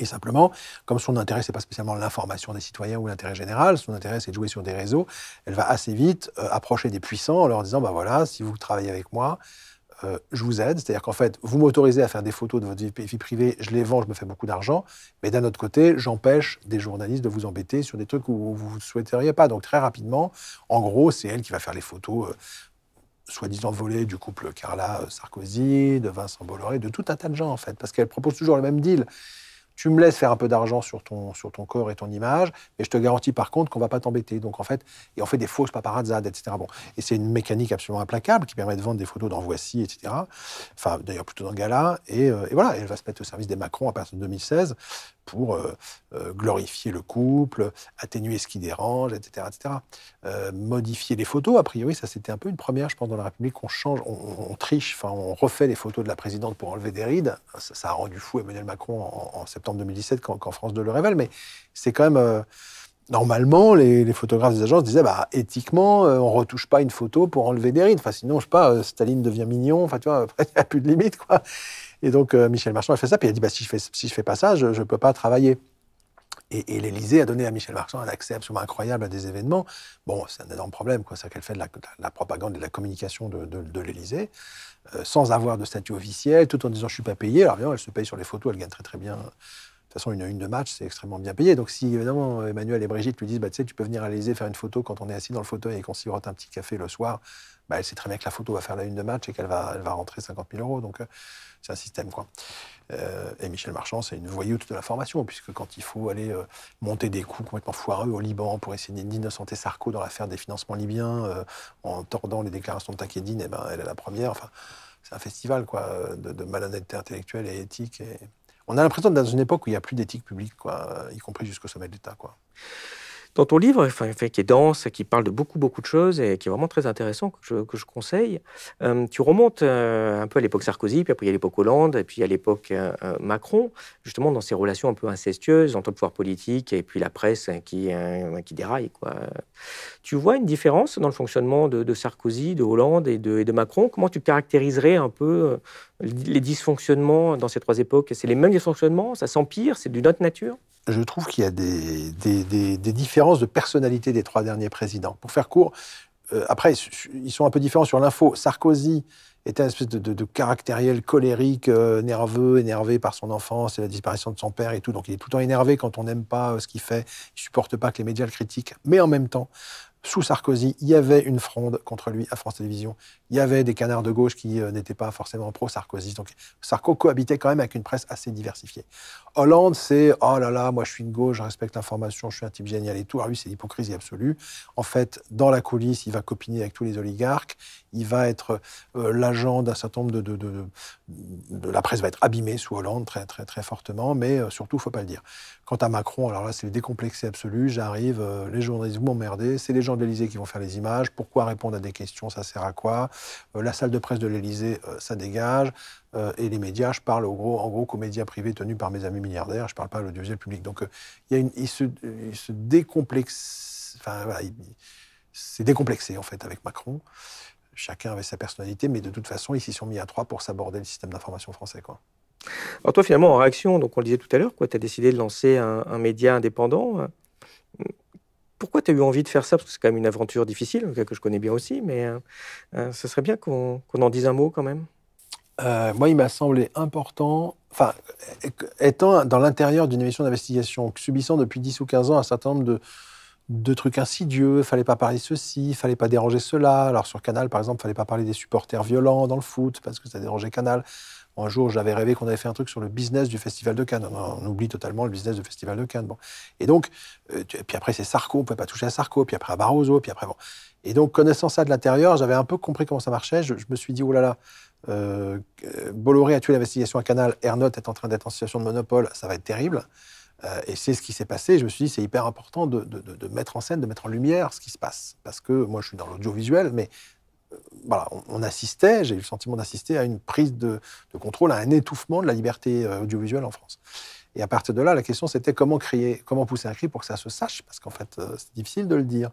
Et simplement, comme son intérêt, n'est pas spécialement l'information des citoyens ou l'intérêt général, son intérêt, c'est de jouer sur des réseaux, elle va assez vite euh, approcher des puissants en leur disant, bah voilà, si vous travaillez avec moi, euh, je vous aide, c'est-à-dire qu'en fait, vous m'autorisez à faire des photos de votre vie, privée, je les vends, je me fais beaucoup d'argent, mais d'un autre côté, j'empêche des journalistes de vous embêter sur des trucs où vous ne souhaiteriez pas. Donc très rapidement, en gros, c'est elle qui va faire les photos. Euh, soi-disant volées, du couple Carla euh, Sarkozy, de Vincent Bolloré, de tout un tas de gens en fait, parce qu'elle propose toujours le même deal tu me laisses faire un peu d'argent sur ton, sur ton corps et ton image, mais je te garantis par contre qu'on va pas t'embêter. Donc en fait, et on fait des fausses paparazzades, etc. Bon, et c'est une mécanique absolument implacable qui permet de vendre des photos dans Voici, etc. Enfin, d'ailleurs plutôt dans Gala. Euh, et, voilà, elle va se mettre au service des Macron à partir de 2016 pour euh, euh, glorifier le couple, atténuer ce qui dérange, etc. etc. modifier les photos, a priori, ça c'était un peu une première, je pense, dans la République, on change, on, triche, enfin on refait les photos de la présidente pour enlever des rides. Ça, a rendu fou Emmanuel Macron en septembre. En 2017 quand, France de le révèle, mais c'est quand même euh, normalement, les, photographes des agences disaient, bah, éthiquement, on euh, on retouche pas une photo pour enlever des rides. Enfin, sinon, je sais pas, euh, Staline devient mignon. Enfin, tu vois, après, il n'y a plus de limite, quoi. Et donc, Michel Marchand a fait ça, puis il a dit, bah, si je fais, si je fais pas ça, je, ne peux pas travailler. Et, et l'Élysée a donné à Michel Marchand un accès absolument incroyable à des événements. Bon, c'est un énorme problème, quoi. ça qu'elle fait de la, propagande et de la communication de, de, de l'Élysée. Euh, sans avoir de statut officiel, tout en disant je ne suis pas payé. Alors bien, elle se paye sur les photos, elle gagne très très bien. De toute façon, une, une de match, c'est extrêmement bien payé. Donc si évidemment Emmanuel et Brigitte lui disent bah, tu sais, tu peux venir à faire une photo quand on est assis dans le fauteuil et qu'on s'y sirote un petit café le soir, bah, elle sait très bien que la photo va faire la une de match et qu'elle va, elle va rentrer 50 000 euros. Donc. Euh, c'est un système. Quoi. Euh, et Michel Marchand, c'est une voyoute de la formation, puisque quand il faut aller euh, monter des coups complètement foireux au Liban pour essayer d'innocenter Sarko dans l'affaire des financements libyens, euh, en tordant les déclarations de Takedine, eh ben, elle est la première. Enfin, c'est un festival quoi, de, malhonnêteté intellectuelle et éthique. Et... On a l'impression d'être dans une époque où il n'y a plus d'éthique publique, quoi, y compris jusqu'au sommet de l'État. Quoi dans ton livre, enfin, qui est dense, qui parle de beaucoup, beaucoup de choses et qui est vraiment très intéressant, que je, conseille, euh, tu remontes euh, un peu à l'époque Sarkozy, puis après l'époque Hollande, et puis à l'époque euh, Macron, justement dans ces relations un peu incestueuses entre le pouvoir politique et puis la presse hein, qui, qui déraille. Quoi. Tu vois une différence dans le fonctionnement de, Sarkozy, de Hollande et de, Macron Comment tu caractériserais un peu euh, les dysfonctionnements dans ces trois époques C'est les mêmes dysfonctionnements Ça s'empire C'est d'une autre nature je trouve qu'il y a des, différences de personnalité des trois derniers présidents. Pour faire court, euh, après, ils sont un peu différents sur l'info. Sarkozy était un espèce de, caractériel colérique, euh, nerveux, énervé par son enfance et la disparition de son père et tout. Donc il est tout le temps énervé quand on n'aime pas ce qu'il fait. Il supporte pas que les médias le critiquent. Mais en même temps, sous Sarkozy, il y avait une fronde contre lui à France Télévisions. Il y avait des canards de gauche qui euh, n'étaient pas forcément pro-Sarkozy. Donc Sarko cohabitait quand même avec une presse assez diversifiée. Hollande, c'est oh là là, moi je suis de gauche, je respecte l'information, je suis un type génial et tout. Alors ah lui, c'est l'hypocrisie absolue. En fait, dans la coulisse, il va copiner avec tous les oligarques. Il va être euh, l'agent d'un certain nombre de, La presse va être abîmée sous Hollande très, très, très fortement, mais il euh, surtout, faut pas le dire. Quant à Macron, alors là, c'est le décomplexé absolu. J'arrive, les journalistes m'ont merdé, c'est les gens de l'Elysée qui vont faire les images, pourquoi répondre à des questions, ça sert à quoi euh, La salle de presse de l'Élysée, euh, ça dégage. Euh, et les médias, je parle au gros, en gros qu'aux médias privés tenus par mes amis milliardaires, je ne parle pas à l'audiovisuel public. Donc il, une, se, décomplexe, enfin voilà, décomplexé en fait avec Macron. Chacun avait sa personnalité, mais de toute façon, ils s'y sont mis à trois pour s'aborder le système d'information français. Quoi. Alors toi, finalement, en réaction, donc on le disait tout à l'heure, tu as décidé de lancer un, un média indépendant. Hein pourquoi tu as eu envie de faire ça Parce que c'est quand même une aventure difficile, que je connais bien aussi, mais euh, euh, ce serait bien qu'on en dise un mot quand même. Euh, moi, il m'a semblé important, enfin, étant dans l'intérieur d'une émission d'investigation, subissant depuis 10 ou 15 ans un certain nombre de, trucs insidieux, fallait pas parler ceci, il fallait pas déranger cela. Alors sur Canal, par exemple, fallait pas parler des supporters violents dans le foot parce que ça dérangeait Canal un jour, j'avais rêvé qu'on avait fait un truc sur le business du Festival de Cannes. On, oublie totalement le business du Festival de Cannes. Bon. Et donc, euh, puis après, c'est Sarko, on ne pouvait pas toucher à Sarko, puis après à Barroso, puis après. Bon. Et donc, connaissant ça de l'intérieur, j'avais un peu compris comment ça marchait. Je, me suis dit, oh là là, euh, Bolloré a tué l'investigation à Canal, Ernotte est en train d'être en situation de monopole, ça va être terrible. Euh, et c'est ce qui s'est passé. Je me suis dit, c'est hyper important de, mettre en scène, de mettre en lumière ce qui se passe. Parce que moi, je suis dans l'audiovisuel, mais voilà, on, assistait, j'ai eu le sentiment d'assister à une prise de, contrôle, à un étouffement de la liberté euh, audiovisuelle en France. Et à partir de là, la question c'était comment crier, comment pousser un cri pour que ça se sache, parce qu'en fait, euh, c'est difficile de le dire.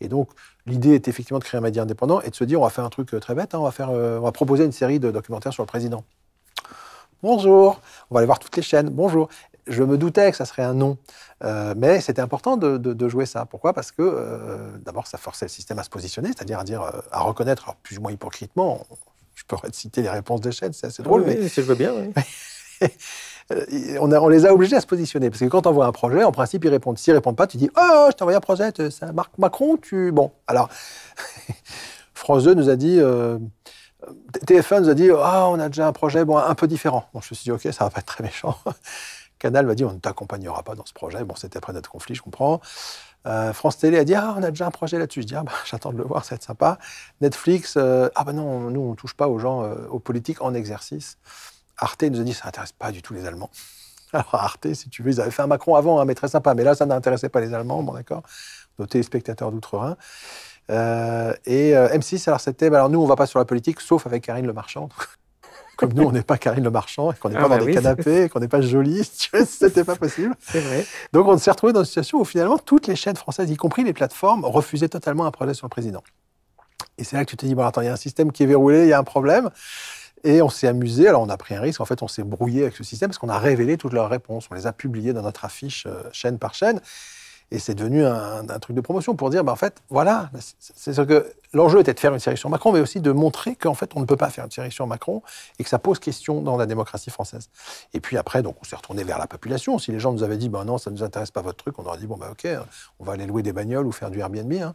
Et donc, l'idée était effectivement de créer un média indépendant et de se dire, on va faire un truc euh, très bête, hein, on, va faire, on va proposer une série de documentaires sur le président. Bonjour, on va aller voir toutes les chaînes, bonjour je me doutais que ça serait un non. Euh, mais c'était important de, jouer ça. Pourquoi Parce que, euh, d'abord, ça forçait le système à se positionner, c'est-à-dire à, dire, euh, à reconnaître, plus ou moins hypocritement, je pourrais te citer les réponses des chaînes, c'est assez drôle. mais... Si je veux bien, on, les a obligés à se positionner. Parce que quand on voit un projet, en principe, ils répondent. S'ils ne répondent pas, tu dis Oh, je t'ai envoyé un projet, c'est Marc Macron, tu. Bon, alors. France 2 nous a dit. TF1 nous a dit Ah, oh, on a déjà un projet bon, un peu différent. je me suis dit Ok, ça va pas être très méchant. Canal va dire on ne t'accompagnera pas dans ce projet. Bon, c'était après notre conflit, je comprends. Euh, France Télé a dit ah on a déjà un projet là-dessus. Je dis ah, bah, j'attends de le voir, ça va être sympa. Netflix euh, ah ben bah non nous on touche pas aux gens euh, aux politiques en exercice. Arte nous a dit ça n'intéresse pas du tout les Allemands. Alors Arte si tu veux ils avaient fait un Macron avant hein, mais très sympa mais là ça n'intéressait pas les Allemands bon d'accord nos téléspectateurs d'outre-Rhin. et M6 alors c'était bah, alors nous on va pas sur la politique sauf avec Karine Le Marchand. comme nous, on n'est pas Karine Le Marchand, ah bah qu'on n'est pas dans des canapés, qu'on n'est pas joli, c'était pas possible. C'est vrai. Donc on s'est retrouvé dans une situation où finalement toutes les chaînes françaises, y compris les plateformes, refusaient totalement un projet sur le président. Et c'est là que tu te dis, bon, attends, il y a un système qui est verrouillé, il y a un problème. Et on s'est amusé, alors on a pris un risque, en fait on s'est brouillé avec ce système parce qu'on a révélé toutes leurs réponses, on les a publiées dans notre affiche euh, chaîne par chaîne. Et c'est devenu un, truc de promotion pour dire, bah, en fait, voilà, c'est ce que l'enjeu était de faire une série sur Macron, mais aussi de montrer qu'en fait, on ne peut pas faire une série sur Macron et que ça pose question dans la démocratie française. Et puis après, donc, on s'est retourné vers la population. Si les gens nous avaient dit, bah, non, ça ne nous intéresse pas votre truc, on aurait dit, bon, ben ok, on va aller louer des bagnoles ou faire du Airbnb. Hein.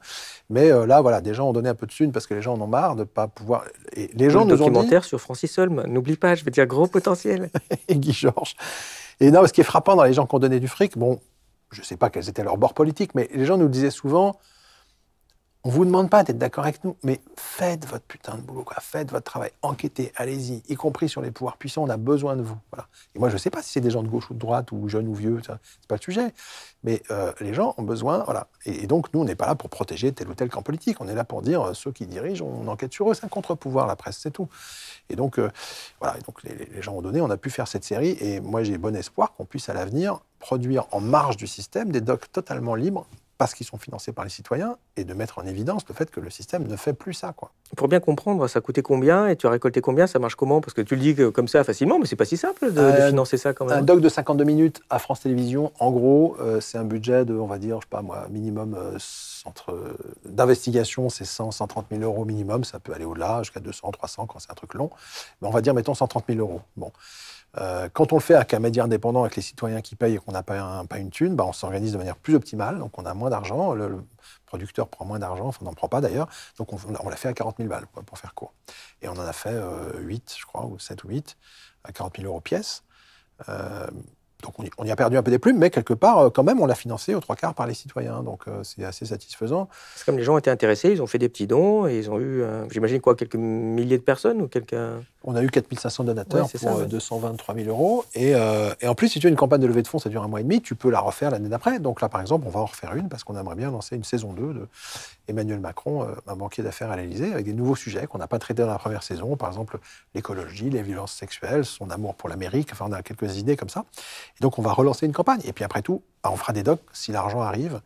Mais euh, là, voilà, des gens ont donné un peu de thunes parce que les gens en ont marre de ne pas pouvoir. Et les gens le nous documentaire ont sur Francis Holm, n'oublie pas, je veux dire, gros potentiel. et Guy Georges. Et non, ce qui est frappant dans les gens qui ont donné du fric, bon, je ne sais pas quels étaient leurs bords politiques, mais les gens nous disaient souvent on vous demande pas d'être d'accord avec nous, mais faites votre putain de boulot, faites votre travail, enquêtez, allez-y, y compris sur les pouvoirs puissants, on a besoin de vous. Et moi, je ne sais pas si c'est des gens de gauche ou de droite, ou jeunes ou vieux, ce n'est pas le sujet, mais euh, les gens ont besoin, voilà. Et, donc, nous, on n'est pas là pour protéger tel ou tel camp politique, on est là pour dire, euh, ceux qui dirigent, on enquête sur eux, c'est un contre-pouvoir, la presse, c'est tout. Et donc, euh, voilà, et donc les, les, gens ont donné, on a pu faire cette série, et moi, j'ai bon espoir qu'on puisse à l'avenir produire en marge du système des docs totalement libres parce qu'ils sont financés par les citoyens, et de mettre en évidence le fait que le système ne fait plus ça. Quoi. Pour bien comprendre, ça coûtait combien et tu as récolté combien Ça marche comment Parce que tu le dis comme ça facilement, mais c'est pas si simple de, euh, financer ça quand même. Un doc de 52 minutes à France Télévisions, en gros, euh, c'est un budget de, on va dire, je sais pas moi, minimum euh, d'investigation, c'est 100, 130 000 euros minimum. Ça peut aller au-delà, jusqu'à 200, 300 quand c'est un truc long. Mais on va dire, mettons, 130 000 euros. Bon. Euh, quand on le fait avec un média indépendant, avec les citoyens qui payent et qu'on n'a pas, pas, une thune, bah, on s'organise de manière plus optimale, donc on a moins d'argent, le, producteur prend moins d'argent, enfin on n'en prend pas d'ailleurs, donc on, l'a fait à 40 000 balles pour, faire court. Et on en a fait 8, euh, je crois, ou 7 ou 8, à 40 000 euros pièce. Euh, donc on y, a perdu un peu des plumes, mais quelque part, quand même, on l'a financé aux trois quarts par les citoyens. Donc c'est assez satisfaisant. C'est comme les gens étaient intéressés, ils ont fait des petits dons et ils ont eu, j'imagine quoi, quelques milliers de personnes ou quelques... On a eu 4500 donateurs pour 223 000 euh, euros. Euh, et, en plus, si tu as une campagne de levée de fonds, ça dure un mois et demi, tu peux la refaire l'année d'après. Donc là, par exemple, on va en refaire une parce qu'on aimerait bien lancer une saison 2 de Emmanuel Macron, euh, un banquier d'affaires à l'Élysée, avec des nouveaux sujets qu'on n'a pas traités dans la première saison. Par exemple, l'écologie, les violences sexuelles, son amour pour l'Amérique. Enfin, on a quelques idées comme ça. Et donc, on va relancer une campagne. Et puis après tout, bah, on fera des docs si l'argent arrive.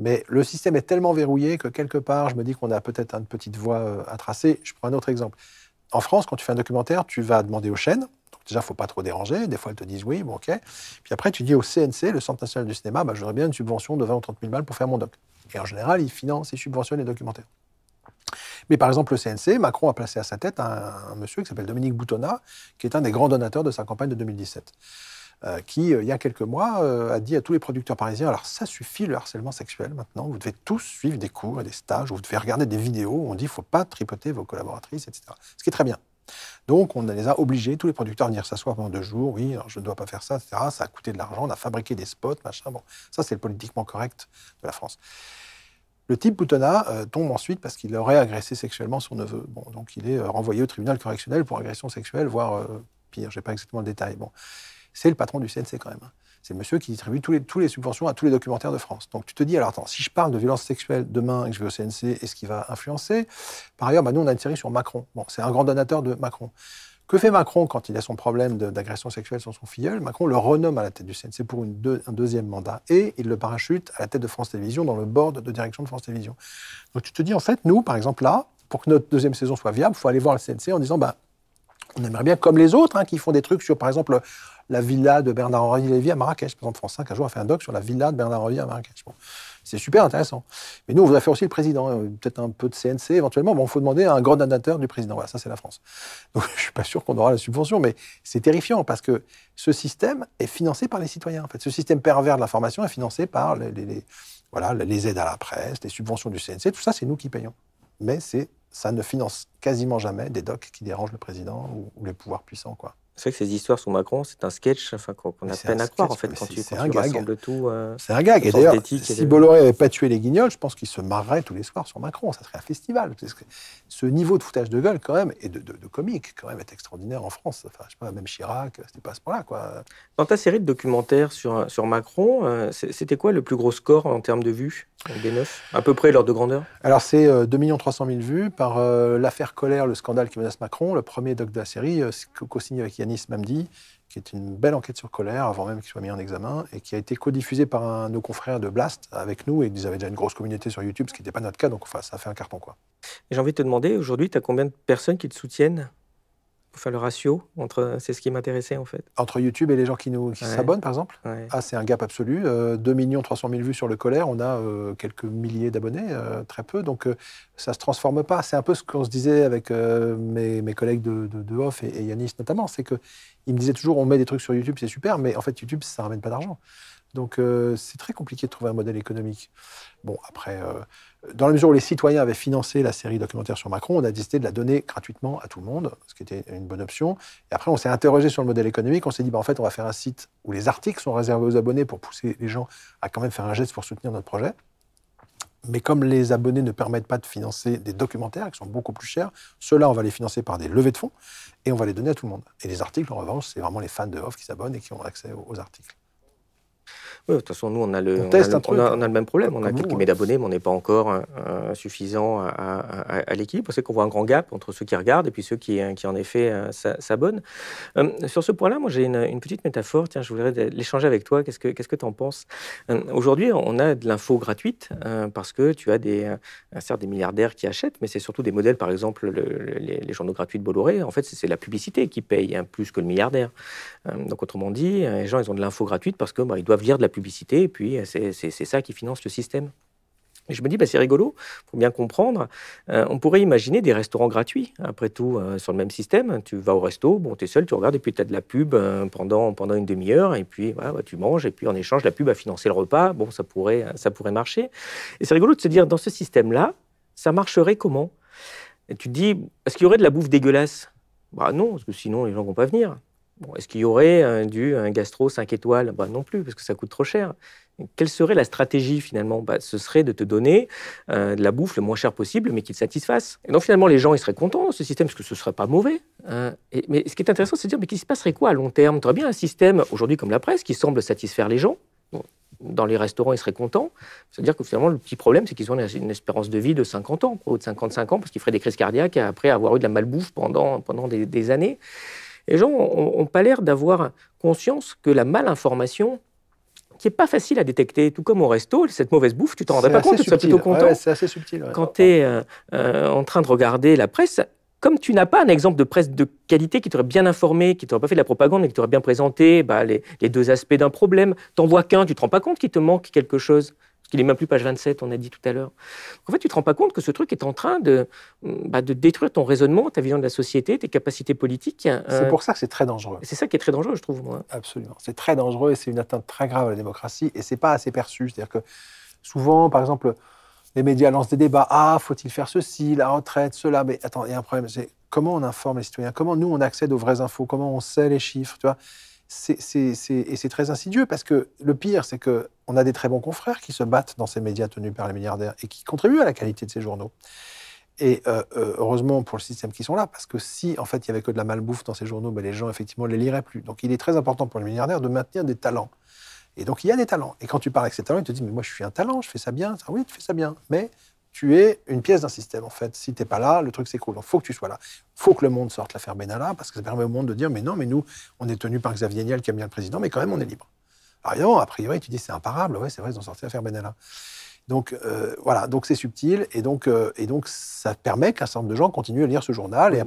Mais le système est tellement verrouillé que quelque part, je me dis qu'on a peut-être une petite voie à tracer. Je prends un autre exemple en France, quand tu fais un documentaire, tu vas demander aux chaînes. Donc déjà, faut pas trop déranger. Des fois, elles te disent oui, bon, ok. Puis après, tu dis au CNC, le Centre national du cinéma, bah, j'aurais bien une subvention de 20 ou 30 000 balles pour faire mon doc. Et en général, ils financent et subventionnent les documentaires. Mais par exemple, le CNC, Macron a placé à sa tête un, monsieur qui s'appelle Dominique Boutonna, qui est un des grands donateurs de sa campagne de 2017. Euh, qui, euh, il y a quelques mois, euh, a dit à tous les producteurs parisiens alors ça suffit le harcèlement sexuel maintenant, vous devez tous suivre des cours et des stages, vous devez regarder des vidéos où on dit il ne faut pas tripoter vos collaboratrices, etc. Ce qui est très bien. Donc, on les a obligés, tous les producteurs, à venir s'asseoir pendant deux jours. Oui, je ne dois pas faire ça, etc. Ça a coûté de l'argent, on a fabriqué des spots, machin. Bon, ça, c'est le politiquement correct de la France. Le type Boutonnat tombe ensuite parce qu'il aurait agressé sexuellement son neveu. Bon, donc, il est renvoyé au tribunal correctionnel pour agression sexuelle, voire pire. Je n'ai pas exactement le détail. Bon c'est le patron du CNC quand même. Hein. C'est monsieur qui distribue tous les, tous les subventions à tous les documentaires de France. Donc tu te dis, alors attends, si je parle de violence sexuelle demain et que je vais au CNC, est-ce qu'il va influencer Par ailleurs, bah, nous, on a une série sur Macron. Bon, c'est un grand donateur de Macron. Que fait Macron quand il a son problème d'agression sexuelle sur son filleul Macron le renomme à la tête du CNC pour un deuxième mandat et il le parachute à la tête de France Télévisions dans le board de direction de France Télévisions. Donc tu te dis, en fait, nous, par exemple, là, pour que notre deuxième saison soit viable, il faut aller voir le CNC en disant bah, on aimerait bien, comme les autres, hein, qui font des trucs sur, par exemple, la villa de Bernard-Henri Lévy à Marrakech. Par exemple, France 5 un jour a fait un doc sur la villa de Bernard-Henri à Marrakech. C'est super intéressant. Mais nous, on voudrait faire aussi le président, euh, peut-être un peu de CNC éventuellement. Bon, il faut demander à un grand donateur du président. Voilà, ça, c'est la France. Donc, je ne suis pas sûr qu'on aura la subvention, mais c'est terrifiant parce que ce système est financé par les citoyens. En fait, ce système pervers de l'information est financé par les, les aides à la presse, les subventions du CNC. Tout ça, c'est nous qui payons. Mais c'est ça ne finance quasiment jamais des docs qui dérangent le président ou, les pouvoirs puissants. Quoi. C'est vrai que ces histoires sur Macron, c'est un sketch enfin, qu'on a peine à croire, en fait, quand tu, un rassembles tout. Euh, c'est un gag. Et d'ailleurs, si Bolloré n'avait pas tué les guignols, je pense qu'il se marrerait tous les soirs sur Macron. Ça serait un festival. Ce niveau de foutage de gueule, quand même, et de, comique, quand même, est extraordinaire en France. Enfin, je pas, même Chirac, c'était pas à ce point-là, quoi. Dans ta série de documentaires sur, euh, sur Macron, euh, c'était quoi le plus gros score en termes de vues des neuf À peu près l'ordre de grandeur Alors, c'est 2 300 000 vues par l'affaire Colère, le scandale qui menace Macron, le premier doc de la série, co-signé avec Mamdi, qui est une belle enquête sur colère, avant même qu'il soit mis en examen, et qui a été codiffusée par un, nos confrères de Blast avec nous, et ils avaient déjà une grosse communauté sur YouTube, ce qui n'était pas notre cas, donc ça a fait un carton. quoi. J'ai envie de te demander, aujourd'hui, tu as combien de personnes qui te soutiennent faire le ratio, entre, c'est ce qui m'intéressait en fait. Entre YouTube et les gens qui nous qui s'abonnent, par exemple Ah, c'est un gap absolu. Euh, 2 300 000 vues sur le colère, on a euh, quelques milliers d'abonnés, euh, très peu, donc euh, ça ne se transforme pas. C'est un peu ce qu'on se disait avec mes, mes, collègues de, de, Off et, et, Yanis notamment, c'est qu'ils me disaient toujours on met des trucs sur YouTube, c'est super, mais en fait YouTube, ça ne ramène pas d'argent. Donc c'est très compliqué de trouver un modèle économique. Bon, après dans la mesure où les citoyens avaient financé la série documentaire sur Macron, on a décidé de la donner gratuitement à tout le monde, ce qui était une bonne option. Et après, on s'est interrogé sur le modèle économique. On s'est dit, bah, en fait, on va faire un site où les articles sont réservés aux abonnés pour pousser les gens à quand même faire un geste pour soutenir notre projet. Mais comme les abonnés ne permettent pas de financer des documentaires qui sont beaucoup plus chers, ceux-là, on va les financer par des levées de fonds et on va les donner à tout le monde. Et les articles, en revanche, c'est vraiment les fans de Off qui s'abonnent et qui ont accès aux articles. Oui, de toute façon, nous, on a le, on, a, même problème. Ah, on a quelques milliers d'abonnés, mais on n'est pas encore hein, euh, suffisant à, l'équipe à l'équilibre. C'est qu'on voit un grand gap entre ceux qui regardent et puis ceux qui, euh, qui en effet, euh, s'abonnent. sur ce point-là, moi, j'ai une, petite métaphore. Tiens, je voudrais l'échanger avec toi. Qu'est-ce que tu en penses Aujourd'hui, on a de l'info gratuite parce que tu as des, certes des milliardaires qui achètent, mais c'est surtout des modèles, par exemple, les, journaux gratuits de Bolloré. En fait, c'est la publicité qui paye hein, plus que le milliardaire. donc, autrement dit, les gens, ils ont de l'info gratuite parce qu'ils bah, doivent lire de la publicité, et puis euh, c'est ça qui finance le système. Et je me dis, bah, c'est rigolo, pour bien comprendre. Euh, on pourrait imaginer des restaurants gratuits, après tout, euh, sur le même système. Tu vas au resto, bon, tu es seul, tu regardes, et puis tu as de la pub pendant, pendant une demi-heure, et puis bah, tu manges, et puis en échange, la pub a financé le repas. Bon, ça pourrait, ça pourrait marcher. Et c'est rigolo de se dire, dans ce système-là, ça marcherait comment Tu te dis, est-ce qu'il y aurait de la bouffe dégueulasse Bah non, parce que sinon, les gens ne vont pas venir. Est-ce qu'il y aurait un, dû un gastro 5 étoiles bah, Non plus, parce que ça coûte trop cher. Quelle serait la stratégie finalement bah, Ce serait de te donner euh, de la bouffe le moins cher possible, mais qui te satisfasse. Et donc finalement, les gens ils seraient contents de ce système, parce que ce ne serait pas mauvais. Hein. mais ce qui est intéressant, c'est de dire, mais qu'il se passerait quoi à long terme Tu aurais bien un système, aujourd'hui comme la presse, qui semble satisfaire les gens. dans les restaurants, ils seraient contents. C'est-à-dire que finalement, le petit problème, c'est qu'ils ont une espérance de vie de 50 ans, ou de 55 ans, parce qu'ils feraient des crises cardiaques après avoir eu de la malbouffe pendant, pendant des années les gens n'ont pas l'air d'avoir conscience que la malinformation, qui est pas facile à détecter, tout comme au resto, cette mauvaise bouffe, tu t'en rendrais pas compte, tu serais plutôt content. c'est assez subtil. Quand tu es euh, euh, en train de regarder la presse, comme tu n'as pas un exemple de presse de qualité qui t'aurait bien informé, qui t'aurait pas fait de la propagande et qui t'aurait bien présenté bah, les, deux aspects d'un problème, t'en vois qu'un, tu te rends pas compte qu'il te manque quelque chose. Il n'est même plus page 27, on a dit tout à l'heure. En fait, tu ne te rends pas compte que ce truc est en train de, mm, bah, de détruire ton raisonnement, ta vision de la société, tes capacités politiques. C'est pour ça que c'est très dangereux. C'est ça qui est très dangereux, je trouve. Absolument. C'est très dangereux et c'est une atteinte très grave à la démocratie et c'est pas assez perçu. C'est-à-dire que souvent, par exemple, les médias lancent des débats. Ah, faut-il faire ceci, la retraite, cela. Mais attends, il y a un problème. C'est comment on informe les citoyens Comment nous, on accède aux vraies infos Comment on sait les chiffres tu vois et c'est très insidieux parce que le pire, c'est qu'on a des très bons confrères qui se battent dans ces médias tenus par les milliardaires et qui contribuent à la qualité de ces journaux. Et euh, euh, heureusement pour le système qui sont là, parce que si en fait il y avait que de la malbouffe dans ces journaux, ben, les gens effectivement les liraient plus. Donc il est très important pour les milliardaires de maintenir des talents. Et donc il y a des talents. Et quand tu parles avec ces talents, ils te disent mais moi je suis un talent, je fais ça bien. Ça, ah oui, tu fais ça bien. Mais tu es une pièce d'un système, en fait. Si tu n'es pas là, le truc s'écroule. Il faut que tu sois là. Il Faut que le monde sorte l'affaire Benalla, parce que ça permet au monde de dire, mais non, mais nous, on est tenu par Xavier Niel, qui aime bien le président, mais quand même, on est libre. Alors, évidemment, a priori, tu dis, c'est imparable. Oui, c'est vrai, ils ont sorti l'affaire Benalla. Donc euh, voilà, donc c'est subtil et donc, euh, et donc ça permet qu'un certain nombre de gens continuent à lire ce journal. Et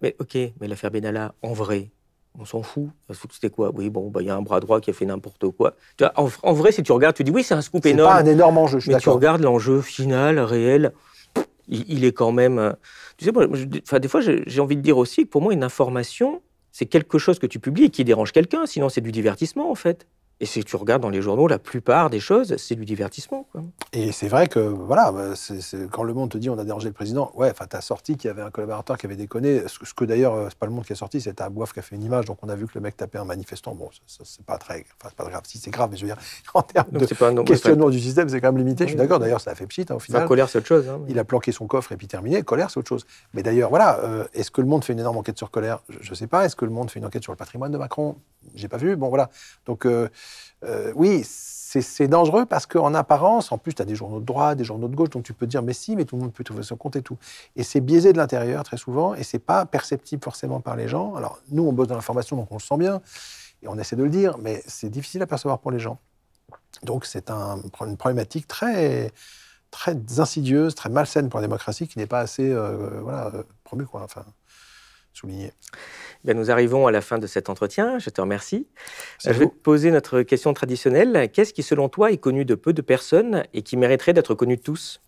mais, ok, mais l'affaire Benalla, en vrai, on s'en fout. C'était quoi Oui, bon, bah, il y a un bras droit qui a fait n'importe quoi. en, vrai, si tu regardes, tu dis oui, c'est un scoop énorme. C'est pas un énorme enjeu, je suis Mais tu regardes l'enjeu final, réel, il, est quand même. Euh, tu sais, moi, des fois, j'ai envie de dire aussi que pour moi, une information, c'est quelque chose que tu publies et qui dérange quelqu'un. Sinon, c'est du divertissement, en fait. Et si tu regardes dans les journaux, la plupart des choses, c'est du divertissement. Et c'est vrai que, voilà, bah, quand Le Monde te dit on a dérangé le président, ouais, enfin, t'as sorti qu'il y avait un collaborateur qui avait déconné. Ce, que d'ailleurs, euh, c'est pas Le Monde qui a sorti, c'est un boif qui a fait une image. Donc on a vu que le mec tapait un manifestant. Bon, c'est pas très enfin, c'est pas grave. Si c'est grave, mais je veux dire, en termes de questionnement du système, c'est quand même limité. je suis d'accord. D'ailleurs, ça a fait pchit, hein, au final. colère, c'est autre chose. Hein. Il a planqué son coffre et puis terminé. Colère, c'est autre chose. Mais d'ailleurs, voilà, euh, est-ce que Le Monde fait une énorme enquête sur colère je, sais pas. Est-ce que Le Monde fait une enquête sur le patrimoine de Macron J'ai pas vu. Bon, voilà. Donc. Euh, euh, oui, c'est dangereux parce qu'en apparence, en plus, tu as des journaux de droite, des journaux de gauche, donc tu peux dire, mais si, mais tout le monde peut trouver son compte et tout. Et c'est biaisé de l'intérieur très souvent, et c'est pas perceptible forcément par les gens. Alors, nous, on bosse dans l'information, donc on le sent bien, et on essaie de le dire, mais c'est difficile à percevoir pour les gens. Donc, c'est une problématique très, très insidieuse, très malsaine pour la démocratie, qui n'est pas assez, euh, euh, promue, quoi, enfin, soulignée. Ben, nous arrivons à la fin de cet entretien. Je te remercie. Je vais te poser notre question traditionnelle. Qu'est-ce qui, selon toi, est connu de peu de personnes et qui mériterait d'être connu de tous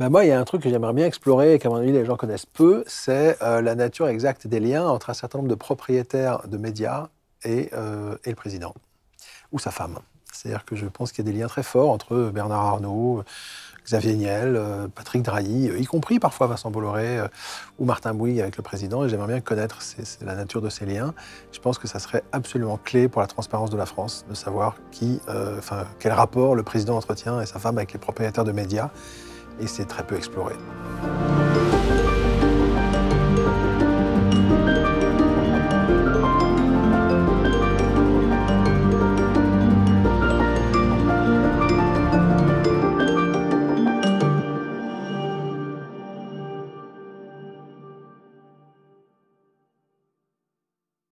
ben moi, il y a un truc que j'aimerais bien explorer et qu'à mon avis, les gens connaissent peu, c'est euh, la nature exacte des liens entre un certain nombre de propriétaires de médias et, euh, et le président ou sa femme. C'est-à-dire que je pense qu'il y a des liens très forts entre euh, Bernard Arnault, Xavier Niel, euh, Patrick Drahi, euh, y compris parfois Vincent Bolloré euh, ou Martin Bouygues avec le président. Et j'aimerais bien connaître la nature de ces liens. Je pense que ça serait absolument clé pour la transparence de la France de savoir qui, quel rapport le président entretient et sa femme avec les propriétaires de médias. Et c'est très peu exploré.